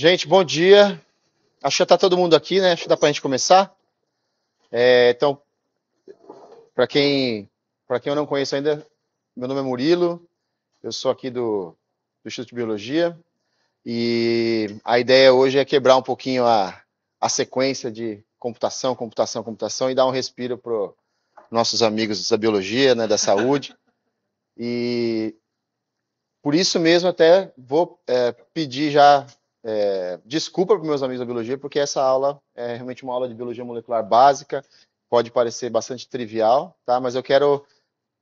Gente, bom dia. Acho que já está todo mundo aqui, né? Acho que dá para a gente começar. É, então, para quem, quem eu não conheço ainda, meu nome é Murilo, eu sou aqui do, do Instituto de Biologia e a ideia hoje é quebrar um pouquinho a, a sequência de computação, computação, computação e dar um respiro para nossos amigos da biologia, né, da saúde. E por isso mesmo até vou é, pedir já é, desculpa para meus amigos da biologia, porque essa aula é realmente uma aula de biologia molecular básica, pode parecer bastante trivial, tá? Mas eu quero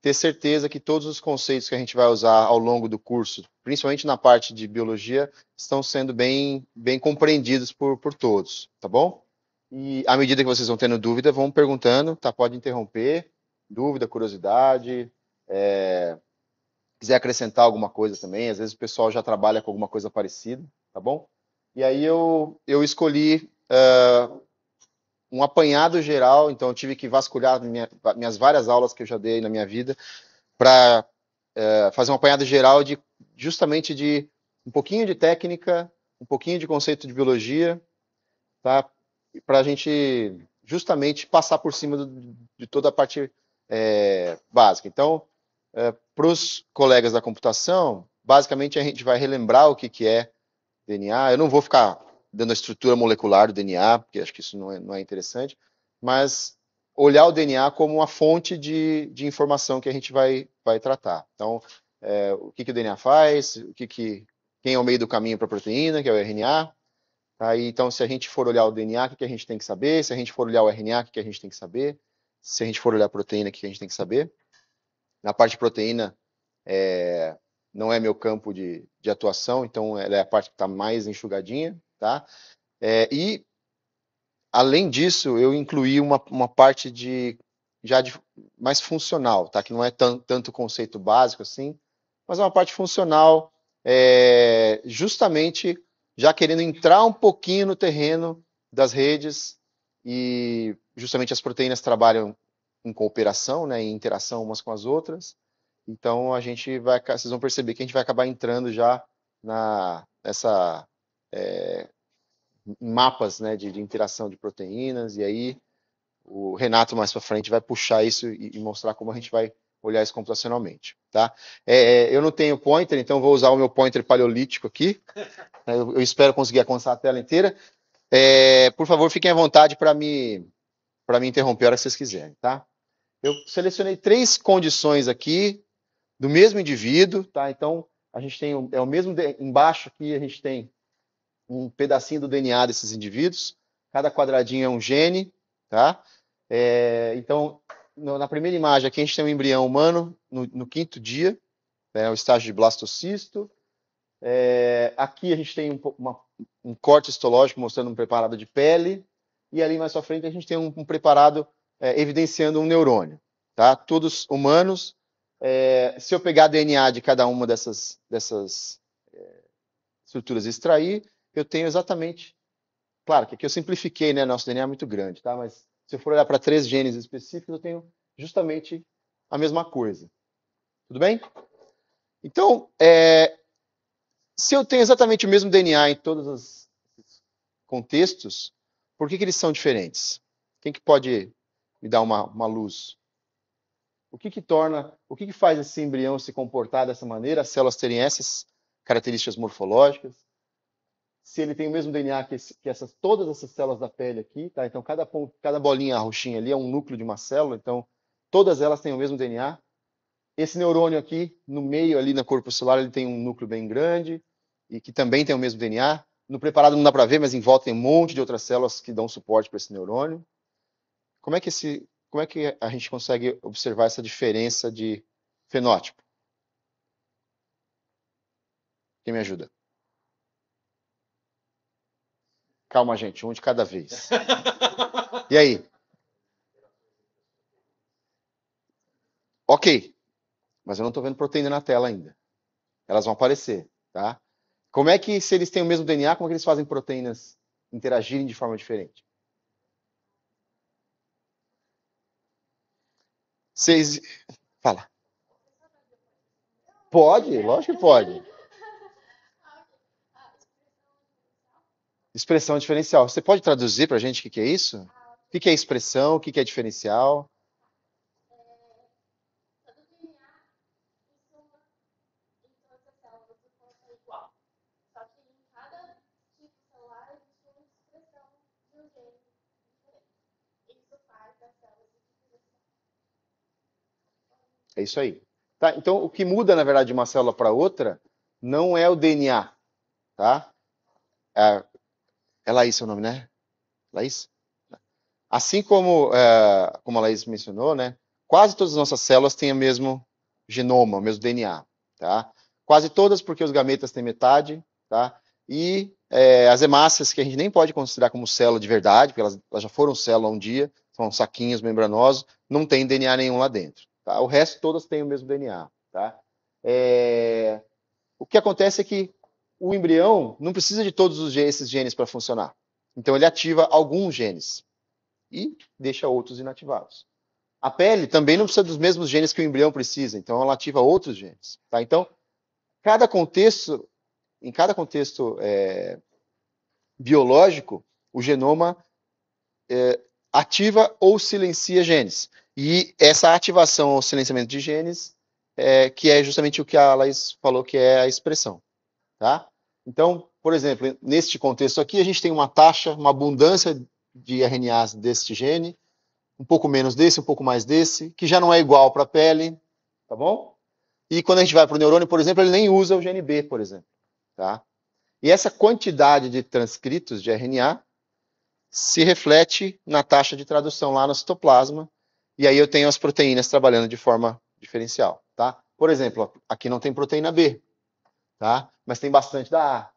ter certeza que todos os conceitos que a gente vai usar ao longo do curso, principalmente na parte de biologia, estão sendo bem, bem compreendidos por, por todos, tá bom? E à medida que vocês vão tendo dúvida, vão perguntando, tá? Pode interromper, dúvida, curiosidade, é... quiser acrescentar alguma coisa também, às vezes o pessoal já trabalha com alguma coisa parecida, tá bom? E aí eu, eu escolhi uh, um apanhado geral, então eu tive que vasculhar minha, minhas várias aulas que eu já dei na minha vida para uh, eh, fazer um apanhado geral de justamente de um pouquinho de técnica, um pouquinho de conceito de biologia, tá? Para a gente justamente passar por cima do, de toda a parte é, básica. Então, é, para os colegas da computação, basicamente a gente vai relembrar o que, que é DNA. Eu não vou ficar dando a estrutura molecular do DNA, porque acho que isso não é, não é interessante, mas olhar o DNA como uma fonte de, de informação que a gente vai, vai tratar. Então, é, o que, que o DNA faz, o que, que quem é o meio do caminho para a proteína, que é o RNA. Tá? E, então, se a gente for olhar o DNA, o que, que a gente tem que saber? Se a gente for olhar o RNA, o que, que a gente tem que saber? Se a gente for olhar a proteína, o que, que a gente tem que saber? Na parte de proteína, é, não é meu campo de, de atuação, então ela é a parte que está mais enxugadinha, tá? É, e, além disso, eu incluí uma, uma parte de já de, mais funcional, tá? Que não é tan, tanto conceito básico assim, mas é uma parte funcional, é, justamente já querendo entrar um pouquinho no terreno das redes e justamente as proteínas trabalham em cooperação, né, em interação umas com as outras. Então a gente vai, vocês vão perceber que a gente vai acabar entrando já na nessa é, mapas, né, de, de, interação de proteínas e aí o Renato mais para frente vai puxar isso e, e, mostrar como a gente vai olhar isso computacionalmente, tá? É, é eu não tenho pointer, então vou usar o meu pointer paleolítico aqui. Eu, eu espero conseguir alcançar a tela inteira. É, por favor, fiquem à vontade para me para me interromper a hora que vocês quiserem, tá? Eu selecionei três condições aqui do mesmo indivíduo, tá? Então, a gente tem é o mesmo embaixo aqui a gente tem um pedacinho do DNA desses indivíduos. Cada quadradinho é um gene, tá? É, então, no, na primeira imagem aqui a gente tem um embrião humano no, no quinto dia, né, o estágio de blastocisto. É, aqui a gente tem um, uma, um, corte histológico mostrando um preparado de pele e ali mais à frente a gente tem um, um preparado é, evidenciando um neurônio, tá? Todos humanos é, se eu pegar DNA de cada uma dessas, dessas é, estruturas e extrair, eu tenho exatamente. Claro que aqui eu simplifiquei, né? Nosso DNA é muito grande, tá? Mas se eu for olhar para três genes específicos, eu tenho justamente a mesma coisa. Tudo bem? Então, é, se eu tenho exatamente o mesmo DNA em todos os contextos, por que, que eles são diferentes? Quem que pode me dar uma, uma luz o que, que torna, o que, que faz esse embrião se comportar dessa maneira, as células terem essas características morfológicas? Se ele tem o mesmo DNA que, esse, que essas, todas essas células da pele aqui, tá? Então cada, cada bolinha roxinha ali é um núcleo de uma célula, então todas elas têm o mesmo DNA. Esse neurônio aqui, no meio ali na corpo celular, ele tem um núcleo bem grande e que também tem o mesmo DNA. No preparado não dá para ver, mas em volta tem um monte de outras células que dão suporte para esse neurônio. Como é que esse como é que a gente consegue observar essa diferença de fenótipo? Quem me ajuda? Calma, gente, um de cada vez. E aí? Ok, mas eu não estou vendo proteína na tela ainda. Elas vão aparecer, tá? Como é que, se eles têm o mesmo DNA, como é que eles fazem proteínas interagirem de forma diferente? Vocês. Fala. Pode, lógico que pode. Expressão diferencial. Você pode traduzir para a gente o que, que, é isso? O que, que é expressão? O que, que é diferencial? É isso aí. Tá? Então, o que muda, na verdade, de uma célula para outra não é o DNA, tá? É, é Laís seu nome, né? Laís? Assim como, é, como a Laís mencionou, né? Quase todas as nossas células têm o mesmo genoma, o mesmo DNA, tá? Quase todas, porque os gametas têm metade, tá? E é, as hemácias, que a gente nem pode considerar como célula de verdade, porque elas, elas já foram célula um dia, são saquinhos membranosos, não tem DNA nenhum lá dentro. Tá? O resto todas têm o mesmo DNA. Tá? É... O que acontece é que o embrião não precisa de todos os genes, esses genes para funcionar. Então ele ativa alguns genes e deixa outros inativados. A pele também não precisa dos mesmos genes que o embrião precisa, então ela ativa outros genes. Tá? Então, cada contexto, em cada contexto é, biológico, o genoma é, ativa ou silencia genes. E essa ativação ou silenciamento de genes, é, que é justamente o que a Laís falou que é a expressão. Tá? Então, por exemplo, neste contexto aqui, a gente tem uma taxa, uma abundância de RNAs deste gene, um pouco menos desse, um pouco mais desse, que já não é igual para a pele, tá bom? E quando a gente vai para o neurônio, por exemplo, ele nem usa o gene B, por exemplo, tá? E essa quantidade de transcritos de RNA se reflete na taxa de tradução lá no citoplasma, e aí eu tenho as proteínas trabalhando de forma diferencial, tá? Por exemplo, aqui não tem proteína B, tá? Mas tem bastante da A.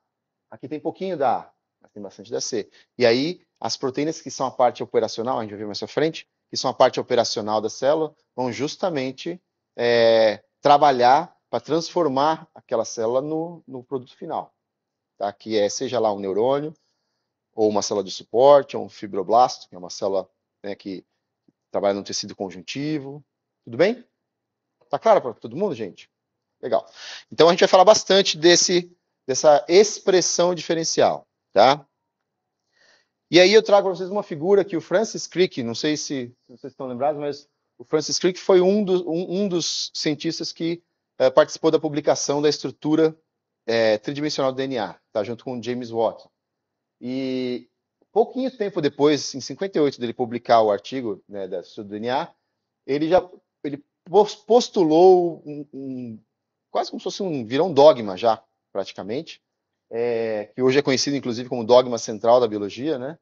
Aqui tem pouquinho da A, mas tem bastante da C. E aí, as proteínas que são a parte operacional, a gente vai ver mais à frente, que são a parte operacional da célula, vão justamente é, trabalhar para transformar aquela célula no, no produto final, tá? Que é, seja lá um neurônio, ou uma célula de suporte, ou um fibroblasto, que é uma célula né, que trabalha no tecido conjuntivo. Tudo bem? Tá claro para todo mundo, gente? Legal. Então a gente vai falar bastante desse, dessa expressão diferencial, tá? E aí eu trago para vocês uma figura que o Francis Crick, não sei se, vocês estão lembrados, mas o Francis Crick foi um, do, um, um dos cientistas que é, participou da publicação da estrutura é, tridimensional do DNA, tá? junto com o James Watson. E pouquinho tempo depois, em 58 dele publicar o artigo né, da DNA, ele já ele postulou um, um, quase como se fosse um virou um dogma já praticamente, é, que hoje é conhecido inclusive como dogma central da biologia, né?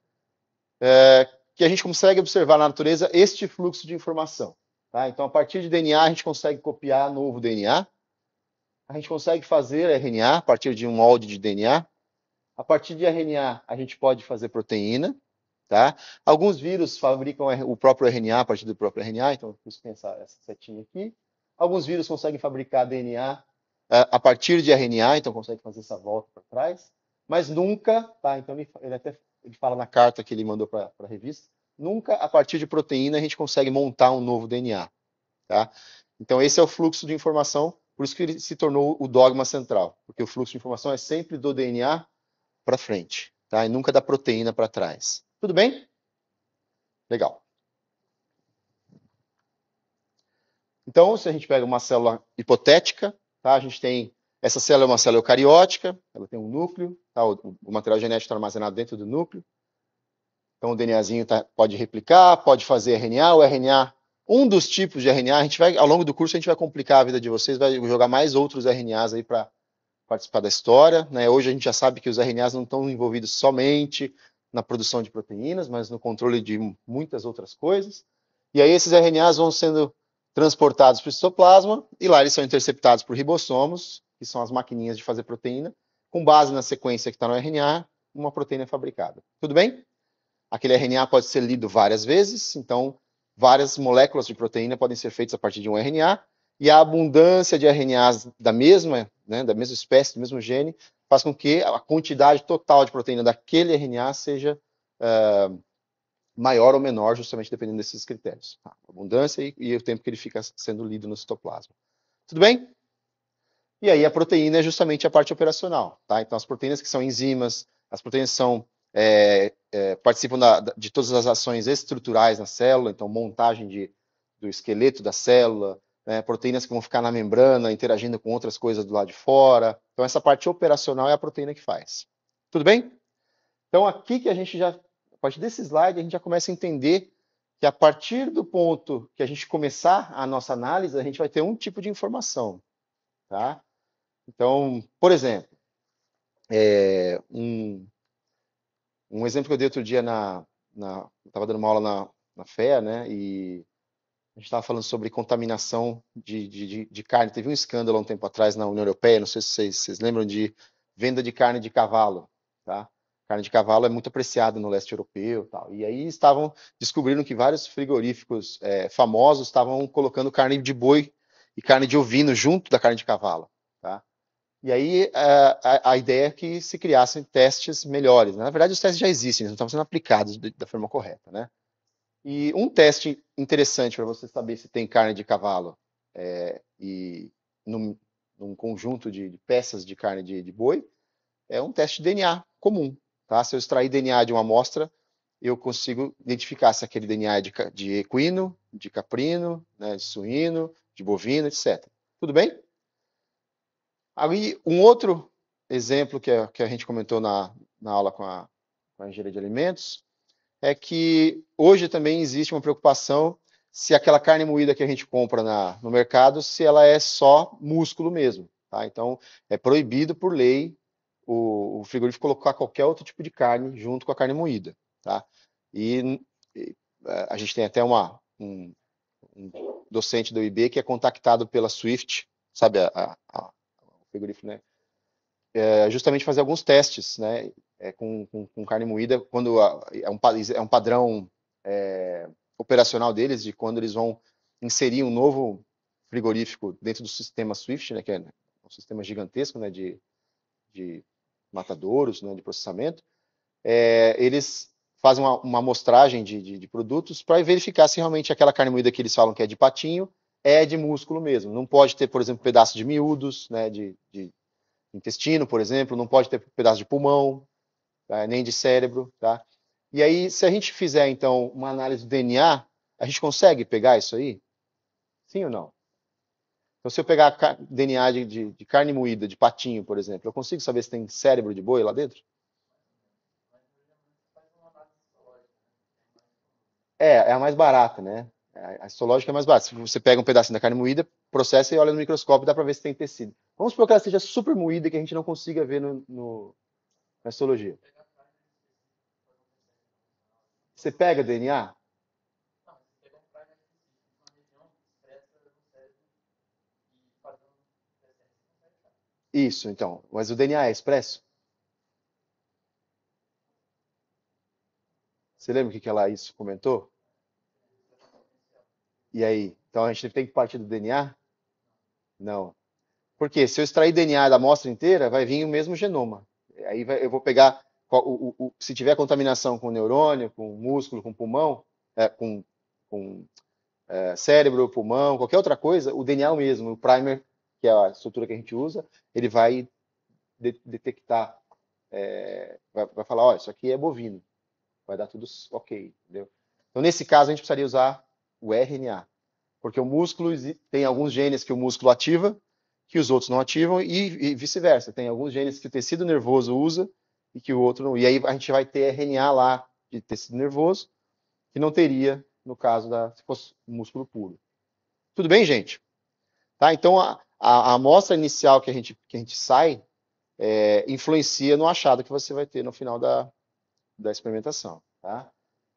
É, que a gente consegue observar na natureza este fluxo de informação. Tá? Então, a partir de DNA, a gente consegue copiar novo DNA, a gente consegue fazer RNA a partir de um molde de DNA, a partir de RNA, a gente pode fazer proteína. Tá? Alguns vírus fabricam o próprio RNA a partir do próprio RNA, então por isso tem essa, setinha aqui. Alguns vírus conseguem fabricar DNA é, a partir de RNA, então conseguem fazer essa volta para trás, mas nunca, tá? Então ele, ele, até ele fala na carta que ele mandou para a revista, nunca a partir de proteína a gente consegue montar um novo DNA, tá? Então esse é o fluxo de informação, por isso que ele se tornou o dogma central, porque o fluxo de informação é sempre do DNA para frente, tá? E nunca da proteína para trás. Tudo bem? Legal. Então, se a gente pega uma célula hipotética, tá? A gente tem essa célula é uma célula eucariótica, ela tem um núcleo, tá? o, o material genético está armazenado dentro do núcleo. Então, o DNAzinho tá, pode replicar, pode fazer RNA, o RNA, um dos tipos de RNA, a gente vai, ao longo do curso, a gente vai complicar a vida de vocês, vai jogar mais outros RNAs aí para participar da história. Né? Hoje a gente já sabe que os RNAs não estão envolvidos somente na produção de proteínas, mas no controle de muitas outras coisas. E aí esses RNAs vão sendo transportados para o citoplasma e lá eles são interceptados por ribossomos, que são as maquininhas de fazer proteína, com base na sequência que está no RNA, uma proteína é fabricada. Tudo bem? Aquele RNA pode ser lido várias vezes, então várias moléculas de proteína podem ser feitas a partir de um RNA, e a abundância de RNAs da mesma, né, da mesma espécie, do mesmo gene, faz com que a quantidade total de proteína daquele RNA seja uh, maior ou menor, justamente dependendo desses critérios. Tá? A abundância e, e, o tempo que ele fica sendo lido no citoplasma. Tudo bem? E aí a proteína é justamente a parte operacional, tá? Então as proteínas que são enzimas, as proteínas são é, é, participam da, de todas as ações estruturais na célula, então montagem de, do esqueleto da célula, né, proteínas que vão ficar na membrana, interagindo com outras coisas do lado de fora. Então, essa parte operacional é a proteína que faz. Tudo bem? Então, aqui que a gente já, a partir desse slide, a gente já começa a entender que a partir do ponto que a gente começar a nossa análise, a gente vai ter um tipo de informação, tá? Então, por exemplo, é, um, um exemplo que eu dei outro dia na, na eu estava dando uma aula na, na FEA, né? E a gente estava falando sobre contaminação de, de, de, carne. Teve um escândalo há um tempo atrás na União Europeia, não sei se vocês, vocês lembram de venda de carne de cavalo, tá? Carne de cavalo é muito apreciada no leste europeu, tal. E aí estavam descobrindo que vários frigoríficos é, famosos estavam colocando carne de boi e carne de ovino junto da carne de cavalo, tá? E aí é, a, a ideia é que se criassem testes melhores. Né? Na verdade, os testes já existem, eles não estavam sendo aplicados da forma correta, né? E um teste interessante para você saber se tem carne de cavalo é, e num, num conjunto de, de, peças de carne de, de, boi é um teste de DNA comum. Tá? Se eu extrair DNA de uma amostra, eu consigo identificar se aquele DNA é de, de equino, de caprino, né, de suíno, de bovino, etc. Tudo bem? Aí, um outro exemplo que, é, que a gente comentou na, na aula com a, com a engenharia de alimentos é que hoje também existe uma preocupação se aquela carne moída que a gente compra na, no mercado, se ela é só músculo mesmo. Tá? Então, é proibido por lei o, o frigorífico colocar qualquer outro tipo de carne junto com a carne moída. Tá? E, e é, a gente tem até uma, um, um, docente do IB que é contactado pela Swift, sabe a, a, a, o frigorífico, né? é, justamente fazer alguns testes, né? É, com, com, com, carne moída, quando a, é, um, é um padrão é, operacional deles, de quando eles vão inserir um novo frigorífico dentro do sistema Swift, né, que é né, um sistema gigantesco né, de, de matadouros, né, de processamento, é, eles fazem uma, uma amostragem de, de, de produtos para verificar se realmente aquela carne moída que eles falam que é de patinho é de músculo mesmo. Não pode ter, por exemplo, pedaço de miúdos, né, de, de intestino, por exemplo, não pode ter pedaço de pulmão, tá? nem de cérebro, tá? E aí, se a gente fizer, então, uma análise do DNA, a gente consegue pegar isso aí? Sim ou não? Então, se eu pegar DNA de, de, de carne moída, de patinho, por exemplo, eu consigo saber se tem cérebro de boi lá dentro? É, é a mais barata, né? A histológica é mais básica. Você pega um pedacinho da carne moída, processa e olha no microscópio, dá para ver se tem tecido. Vamos supor que ela seja super moída, que a gente não consiga ver no, no na histologia. Você pega DNA? Isso, então. Mas o DNA é expresso? Você lembra o que ela isso comentou? E aí? Então a gente tem que partir do DNA? Não. Porque se eu extrair DNA da amostra inteira, vai vir o mesmo genoma. Aí vai, eu vou pegar, o, o, o, se tiver contaminação com neurônio, com músculo, com pulmão, é, com, com é, cérebro, pulmão, qualquer outra coisa, o DNA é o mesmo. O primer, que é a estrutura que a gente usa, ele vai de, detectar, é, vai, vai falar, olha, isso aqui é bovino. Vai dar tudo ok, entendeu? Então, nesse caso, a gente precisaria usar o RNA. Porque o músculo tem alguns genes que o músculo ativa, que os outros não ativam, e, e vice-versa. Tem alguns genes que o tecido nervoso usa e que o outro não. E aí a gente vai ter RNA lá de tecido nervoso, que não teria no caso da se fosse músculo puro. Tudo bem, gente? Tá? Então a, a, a amostra inicial que a gente, que a gente sai é, influencia no achado que você vai ter no final da, da experimentação. Tá?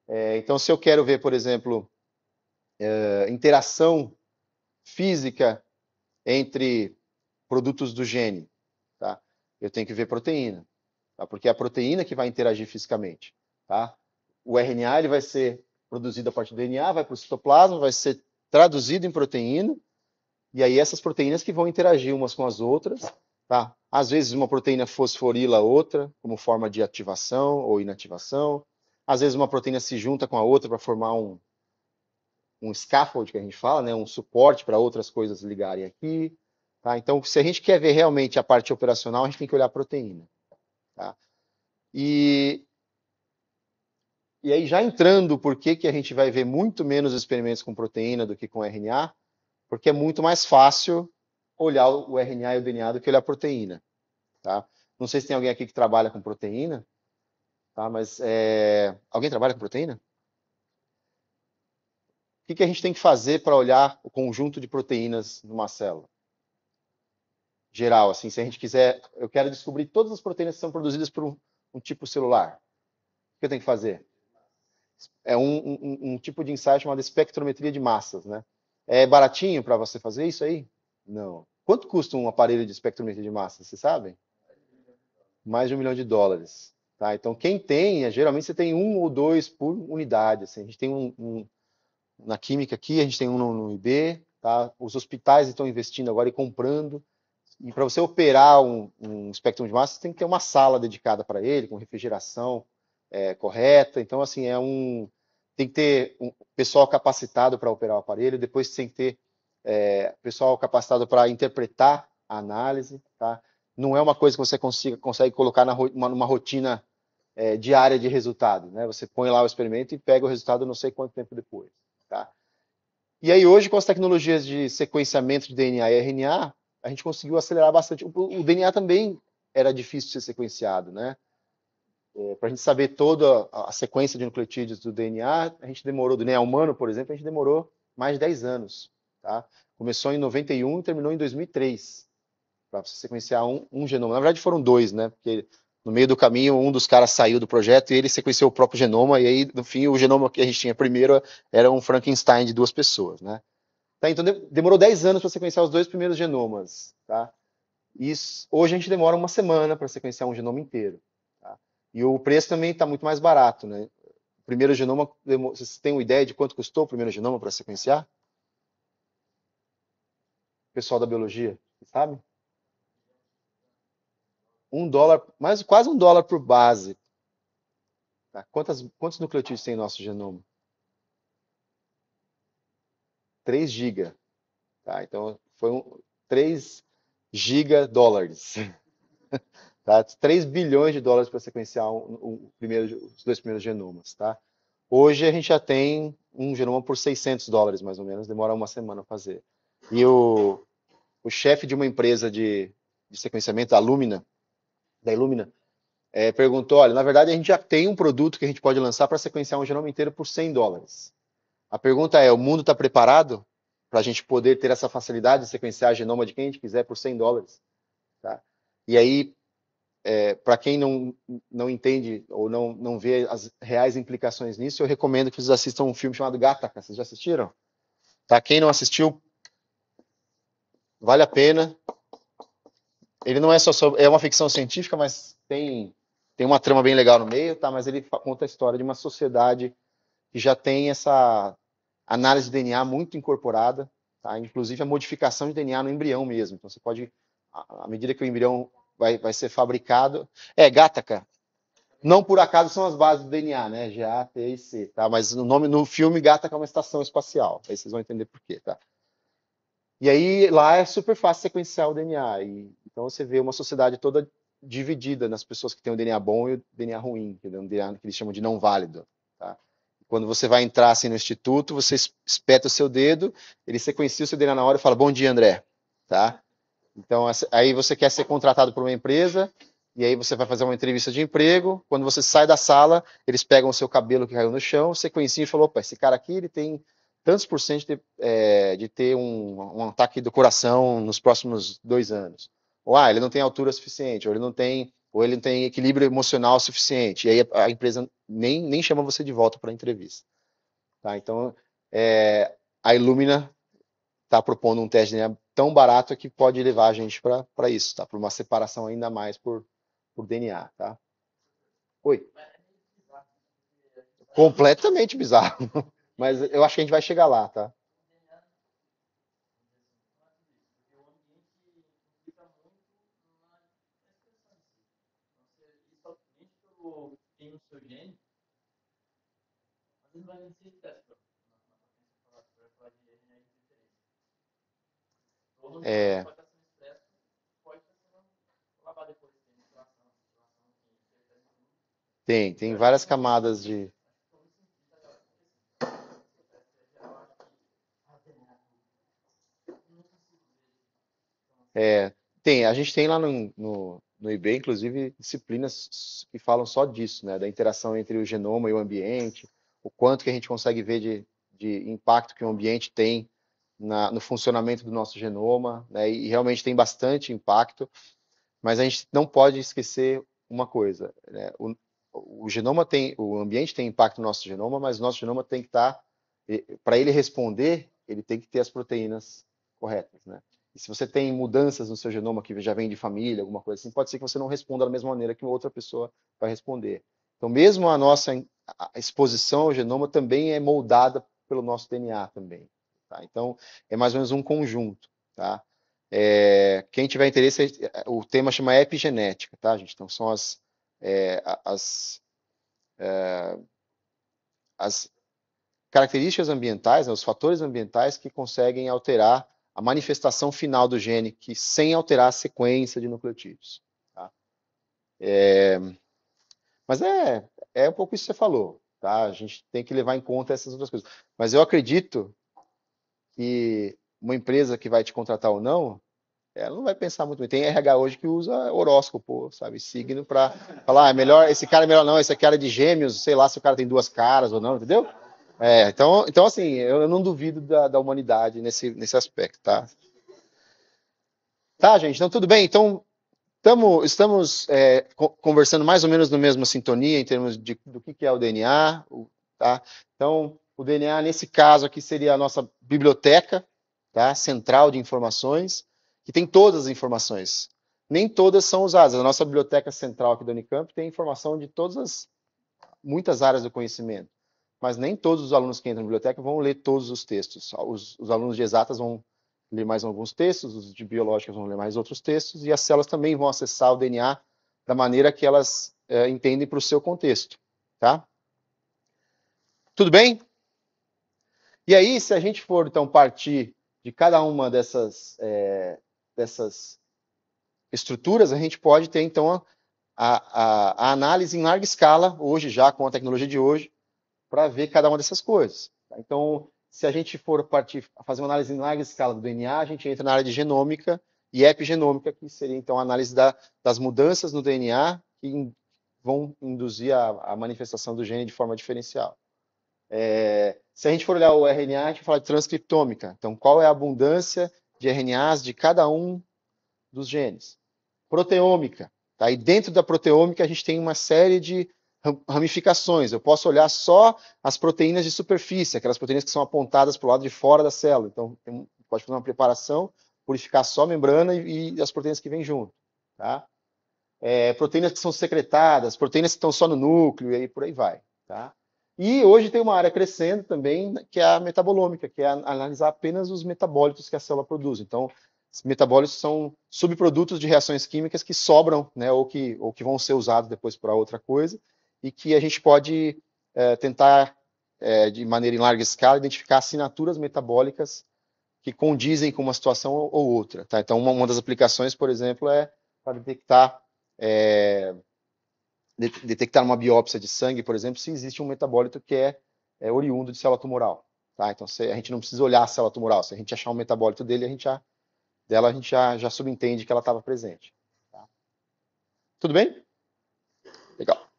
É, então, se eu quero ver, por exemplo, eh, interação física entre produtos do gene, tá? Eu tenho que ver proteína, tá? Porque é a proteína que vai interagir fisicamente, tá? O RNA ele vai ser produzido a partir do DNA, vai para o citoplasma, vai ser traduzido em proteína, e aí essas proteínas que vão interagir umas com as outras, tá? Às vezes uma proteína fosforila a outra, como forma de ativação ou inativação. Às vezes uma proteína se junta com a outra para formar um um scaffold que a gente fala, né, um suporte para outras coisas ligarem aqui. Tá? Então, se a gente quer ver realmente a parte operacional, a gente tem que olhar a proteína. Tá? E, e aí, já entrando, por que, que a gente vai ver muito menos experimentos com proteína do que com RNA? Porque é muito mais fácil olhar o RNA e o DNA do que olhar a proteína. Tá? Não sei se tem alguém aqui que trabalha com proteína, tá? mas é... alguém trabalha com proteína? que, que a gente tem que fazer para olhar o conjunto de proteínas numa célula? Geral, assim, se a gente quiser, eu quero descobrir todas as proteínas que são produzidas por um, um tipo celular. O que eu tenho que fazer? É um, um, um tipo de ensaio chamado espectrometria de massas, né? É baratinho para você fazer isso aí? Não. Quanto custa um aparelho de espectrometria de massas, vocês sabem? Mais de um milhão de dólares. Tá? Então, quem tem, é, geralmente você tem um ou dois por unidade. Assim. A gente tem um, um, na química aqui, a gente tem um no, no IB, tá? Os hospitais estão investindo agora e comprando. E para você operar um, um espectro de massa, você tem que ter uma sala dedicada para ele, com refrigeração é, correta. Então, assim, é um tem que ter um pessoal capacitado para operar o aparelho, depois tem que ter é, pessoal capacitado para interpretar a análise, tá? Não é uma coisa que você consiga, consegue colocar na, numa rotina é, diária de resultado, né? Você põe lá o experimento e pega o resultado não sei quanto tempo depois. E aí hoje, com as tecnologias de sequenciamento de DNA e RNA, a gente conseguiu acelerar bastante. O, DNA também era difícil de ser sequenciado, né? É, para a gente saber toda a, sequência de nucleotídeos do DNA, a gente demorou, do DNA humano, por exemplo, a gente demorou mais de 10 anos. Tá? Começou em 91 e terminou em 2003, para você sequenciar um, um, genoma. Na verdade, foram dois, né? Porque no meio do caminho, um dos caras saiu do projeto e ele sequenciou o próprio genoma, e aí, no fim, o genoma que a gente tinha primeiro era um Frankenstein de duas pessoas, né? Tá, então demorou 10 anos para sequenciar os dois primeiros genomas, tá? Isso, hoje a gente demora uma semana para sequenciar um genoma inteiro. Tá? E o preço também está muito mais barato, né? O primeiro genoma, vocês têm uma ideia de quanto custou o primeiro genoma para sequenciar? pessoal da biologia, sabe? um dólar, mais quase um dólar por base. Tá? Quantas, quantos nucleotídeos tem nosso genoma? 3 giga. Tá? Então, foi um, 3 giga dólares. tá? 3 bilhões de dólares para sequenciar um, um, primeiro, os dois primeiros genomas. Tá? Hoje, a gente já tem um genoma por 600 dólares, mais ou menos. Demora uma semana fazer. E o, o chefe de uma empresa de, de sequenciamento, a Lumina, da Illumina, é, perguntou: olha, na verdade a gente já tem um produto que a gente pode lançar para sequenciar um genoma inteiro por 100 dólares. A pergunta é: o mundo está preparado para a gente poder ter essa facilidade de sequenciar genoma de quem a gente quiser por 100 dólares? Tá? E aí, é, para quem não, não entende ou não, não vê as reais implicações nisso, eu recomendo que vocês assistam um filme chamado Gataca. Vocês já assistiram? Tá? Quem não assistiu, vale a pena ele não é só sobre, é uma ficção científica, mas tem tem uma trama bem legal no meio, tá? Mas ele conta a história de uma sociedade que já tem essa análise de DNA muito incorporada, tá? Inclusive a modificação de DNA no embrião mesmo. Então você pode, à medida que o embrião vai, vai ser fabricado, é Gataca. Não por acaso são as bases do DNA, né? G, A, T e C, tá? Mas no nome no filme Gataca é uma estação espacial. Aí vocês vão entender por quê, tá? E aí lá é super fácil sequenciar o DNA e então você vê uma sociedade toda dividida nas pessoas que têm o DNA bom e o DNA ruim, que é um DNA que eles chamam de não válido. Tá? Quando você vai entrar assim, no instituto, você espeta o seu dedo, ele sequencia o seu DNA na hora e fala: Bom dia, André. Tá? Então, aí você quer ser contratado por uma empresa, e aí você vai fazer uma entrevista de emprego. Quando você sai da sala, eles pegam o seu cabelo que caiu no chão, sequenciam e falou: opa, esse cara aqui ele tem tantos por cento de, é, de ter um, um ataque do coração nos próximos dois anos ou ah, ele não tem altura suficiente, ou ele não tem, ou ele não tem equilíbrio emocional suficiente, e aí a, a empresa nem, nem chama você de volta para a entrevista. Tá? Então, é, a Illumina está propondo um teste de DNA tão barato que pode levar a gente para isso, tá? para uma separação ainda mais por, por DNA. Tá? Oi. Completamente bizarro. Mas eu acho que a gente vai chegar lá, tá? seu gene. Mas vezes vai necessitar essa É. Tá tem, tem várias camadas de. É, tem, a gente tem lá no, no no IB, inclusive, disciplinas que falam só disso, né? Da interação entre o genoma e o ambiente, o quanto que a gente consegue ver de, de impacto que o ambiente tem na, no funcionamento do nosso genoma, né? E realmente tem bastante impacto, mas a gente não pode esquecer uma coisa, né? O, o genoma tem, o ambiente tem impacto no nosso genoma, mas o nosso genoma tem que tá, estar, para ele responder, ele tem que ter as proteínas corretas, né? E se você tem mudanças no seu genoma que já vem de família, alguma coisa assim, pode ser que você não responda da mesma maneira que outra pessoa vai responder. Então, mesmo a nossa exposição ao genoma também é moldada pelo nosso DNA também. Tá? Então, é mais ou menos um conjunto. Tá? É, quem tiver interesse, é, o tema chama epigenética, tá, gente? Então, são as, é, as, é, as características ambientais, né, os fatores ambientais que conseguem alterar a manifestação final do gene, que sem alterar a sequência de nucleotídeos. Tá? É, mas é, é um pouco isso que você falou. Tá? A gente tem que levar em conta essas outras coisas. Mas eu acredito que uma empresa que vai te contratar ou não, ela não vai pensar muito bem. Tem RH hoje que usa horóscopo, sabe, signo para falar, ah, é melhor, esse cara é melhor não, esse é cara é de gêmeos, sei lá se o cara tem duas caras ou não, entendeu? É, então, então assim, eu não duvido da, da humanidade nesse, nesse aspecto, tá? Tá, gente, então tudo bem. Então, tamo, estamos é, conversando mais ou menos no mesmo sintonia em termos de, do que, que é o DNA, tá? Então, o DNA, nesse caso aqui, seria a nossa biblioteca, tá? Central de informações, que tem todas as informações. Nem todas são usadas. A nossa biblioteca central aqui do Unicamp tem informação de todas as, muitas áreas do conhecimento mas nem todos os alunos que entram na biblioteca vão ler todos os textos. Os, os alunos de exatas vão ler mais alguns textos, os de biológicas vão ler mais outros textos, e as células também vão acessar o DNA da maneira que elas é, entendem para o seu contexto, tá? Tudo bem? E aí, se a gente for, então, partir de cada uma dessas, é, dessas estruturas, a gente pode ter, então, a, a, a análise em larga escala, hoje já, com a tecnologia de hoje, para ver cada uma dessas coisas. Tá? Então, se a gente for partir, fazer uma análise em larga escala do DNA, a gente entra na área de genômica e epigenômica, que seria então a análise da, das mudanças no DNA que in, vão induzir a, a, manifestação do gene de forma diferencial. É, se a gente for olhar o RNA, a gente fala de transcriptômica. Então, qual é a abundância de RNAs de cada um dos genes? Proteômica. Tá? E dentro da proteômica, a gente tem uma série de ramificações. Eu posso olhar só as proteínas de superfície, aquelas proteínas que são apontadas para o lado de fora da célula. Então, tem, pode fazer uma preparação, purificar só a membrana e, e as proteínas que vêm junto. Tá? É, proteínas que são secretadas, proteínas que estão só no núcleo, e aí por aí vai. Tá? E hoje tem uma área crescendo também, que é a metabolômica, que é analisar apenas os metabólitos que a célula produz. Então, metabólitos são subprodutos de reações químicas que sobram, né, ou que, ou que vão ser usados depois para outra coisa e que a gente pode é, tentar, é, de maneira em larga escala, identificar assinaturas metabólicas que condizem com uma situação ou outra. Tá? Então, uma, uma, das aplicações, por exemplo, é para detectar é, de, detectar uma biópsia de sangue, por exemplo, se existe um metabólito que é, é oriundo de célula tumoral. Tá? Então, se, a gente não precisa olhar a célula tumoral. Se a gente achar um metabólito dele, a gente já, dela, a gente já, já subentende que ela estava presente. Tá? Tudo bem? Legal.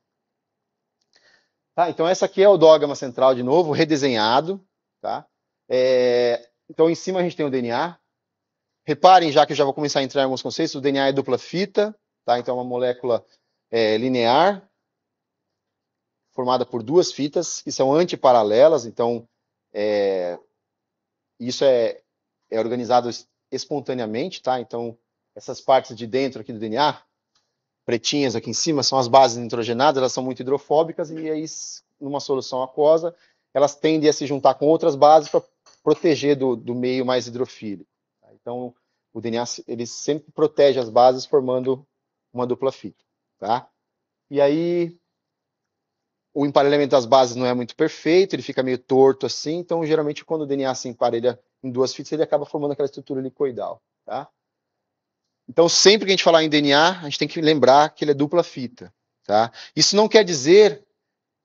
Tá? Então, essa aqui é o dogma central de novo, redesenhado. Tá? É, então, em cima a gente tem o DNA. Reparem, já que eu já vou começar a entrar em alguns conceitos, o DNA é dupla fita, tá? então é uma molécula é, linear, formada por duas fitas, que são antiparalelas, então é, isso é, é organizado espontaneamente, tá? Então, essas partes de dentro aqui do DNA pretinhas aqui em cima, são as bases nitrogenadas, elas são muito hidrofóbicas e aí, numa solução aquosa, elas tendem a se juntar com outras bases para proteger do, do meio mais hidrofílico. Tá? Então, o DNA ele sempre protege as bases formando uma dupla fita, tá? E aí o emparelhamento das bases não é muito perfeito, ele fica meio torto assim, então geralmente quando o DNA se emparelha em duas fitas, ele acaba formando aquela estrutura helicoidal, tá? Então, sempre que a gente falar em DNA, a gente tem que lembrar que ele é dupla fita. Tá? Isso não quer dizer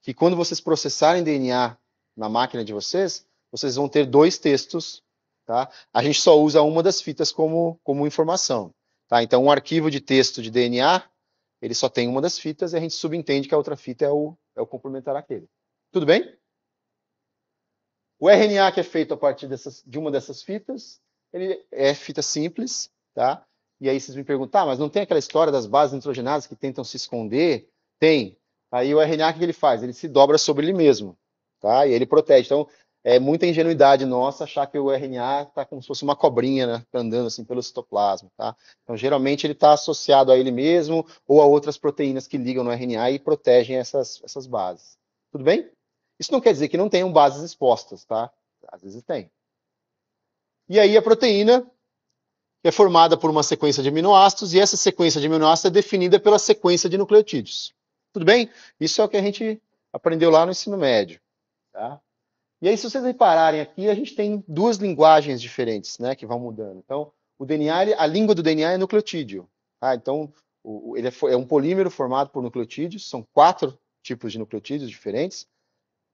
que quando vocês processarem DNA na máquina de vocês, vocês vão ter dois textos. Tá? A gente só usa uma das fitas como, como informação. Tá? Então, um arquivo de texto de DNA, ele só tem uma das fitas e a gente subentende que a outra fita é o, é o complementar àquele. Tudo bem? O RNA que é feito a partir dessas, de uma dessas fitas, ele é fita simples, tá? E aí vocês me perguntam, tá, mas não tem aquela história das bases nitrogenadas que tentam se esconder? Tem. Aí o RNA, o que ele faz? Ele se dobra sobre ele mesmo, tá? E ele protege. Então, é muita ingenuidade nossa achar que o RNA está como se fosse uma cobrinha né, andando assim pelo citoplasma, tá? Então, geralmente ele está associado a ele mesmo ou a outras proteínas que ligam no RNA e protegem essas, essas bases. Tudo bem? Isso não quer dizer que não tenham bases expostas, tá? Às vezes tem. E aí a proteína é formada por uma sequência de aminoácidos e essa sequência de aminoácidos é definida pela sequência de nucleotídeos. Tudo bem? Isso é o que a gente aprendeu lá no ensino médio. Tá? E aí, se vocês repararem aqui, a gente tem duas linguagens diferentes né, que vão mudando. Então, o DNA, a língua do DNA é nucleotídeo. Tá? Então, ele é, é, um polímero formado por nucleotídeos, são quatro tipos de nucleotídeos diferentes,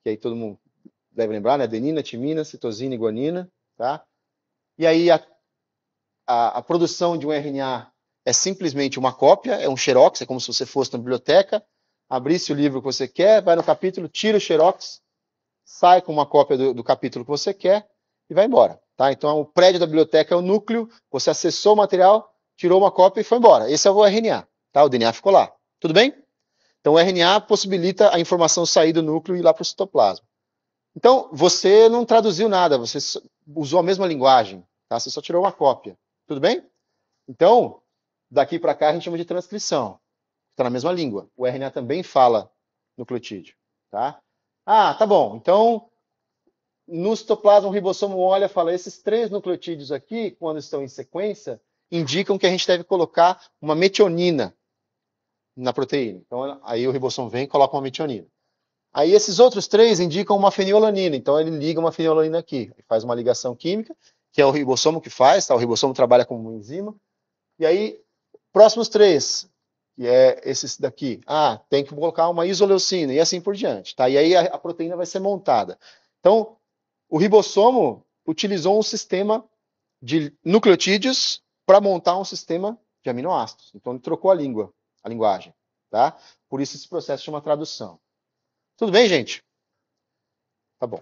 que aí todo mundo deve lembrar, né? Adenina, timina, citosina e guanina. Tá? E aí, a a, a produção de um RNA é simplesmente uma cópia, é um xerox, é como se você fosse na biblioteca, abrisse o livro que você quer, vai no capítulo, tira o xerox, sai com uma cópia do, do capítulo que você quer e vai embora. Tá? Então, o prédio da biblioteca é o núcleo, você acessou o material, tirou uma cópia e foi embora. Esse é o RNA, tá? o DNA ficou lá. Tudo bem? Então, o RNA possibilita a informação sair do núcleo e ir lá para o citoplasma. Então, você não traduziu nada, você usou a mesma linguagem, tá? você só tirou uma cópia. Tudo bem? Então, daqui para cá a gente chama de transcrição. Está na mesma língua. O RNA também fala nucleotídeo, tá? Ah, tá bom. Então, no citoplasma, o ribossomo olha e fala: esses três nucleotídeos aqui, quando estão em sequência, indicam que a gente deve colocar uma metionina na proteína. Então, aí o ribossomo vem e coloca uma metionina. Aí esses outros três indicam uma fenilalanina. Então, ele liga uma fenilalanina aqui, faz uma ligação química que é o ribossomo que faz, tá? O ribossomo trabalha como enzima. E aí, próximos três, que é esse daqui. Ah, tem que colocar uma isoleucina e assim por diante, tá? E aí a, a proteína vai ser montada. Então, o ribossomo utilizou um sistema de nucleotídeos para montar um sistema de aminoácidos. Então, ele trocou a língua, a linguagem, tá? Por isso esse processo chama tradução. Tudo bem, gente? Tá bom.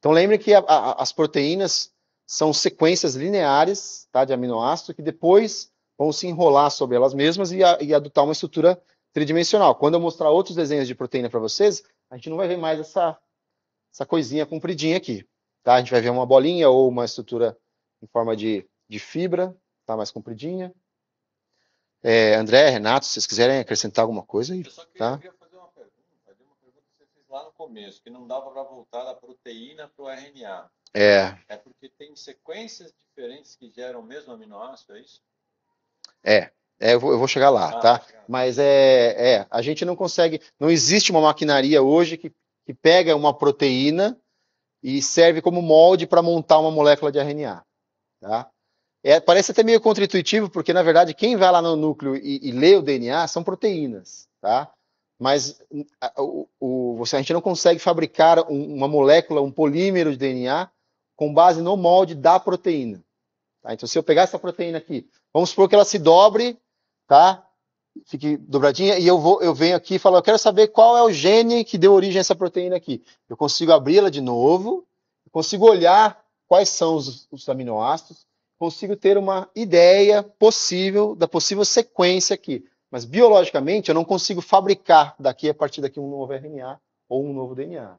Então lembre que a, a, as proteínas são sequências lineares tá, de aminoácidos que depois vão se enrolar sobre elas mesmas e, a, e adotar uma estrutura tridimensional. Quando eu mostrar outros desenhos de proteína para vocês, a gente não vai ver mais essa, essa coisinha compridinha aqui. Tá? A gente vai ver uma bolinha ou uma estrutura em forma de, de fibra, tá? mais compridinha. É, André, Renato, se vocês quiserem acrescentar alguma coisa aí. Eu só queria tá? lá no começo, que não dava para voltar da proteína para o RNA. É. É porque tem sequências diferentes que geram o mesmo aminoácido, é isso? É. É, eu vou, eu vou chegar lá, ah, tá? tá Mas é, é, a gente não consegue, não existe uma maquinaria hoje que, que pega uma proteína e serve como molde para montar uma molécula de RNA, tá? É, parece até meio contraintuitivo, porque na verdade quem vai lá no núcleo e, e lê o DNA são proteínas, tá? mas o, o, a gente não consegue fabricar uma molécula, um polímero de DNA com base no molde da proteína. Tá? Então, se eu pegar essa proteína aqui, vamos supor que ela se dobre, tá? fique dobradinha, e eu, vou, eu venho aqui e falo, eu quero saber qual é o gene que deu origem a essa proteína aqui. Eu consigo abri-la de novo, consigo olhar quais são os, os aminoácidos, consigo ter uma ideia possível da possível sequência aqui. Mas biologicamente eu não consigo fabricar daqui a partir daqui um novo RNA ou um novo DNA,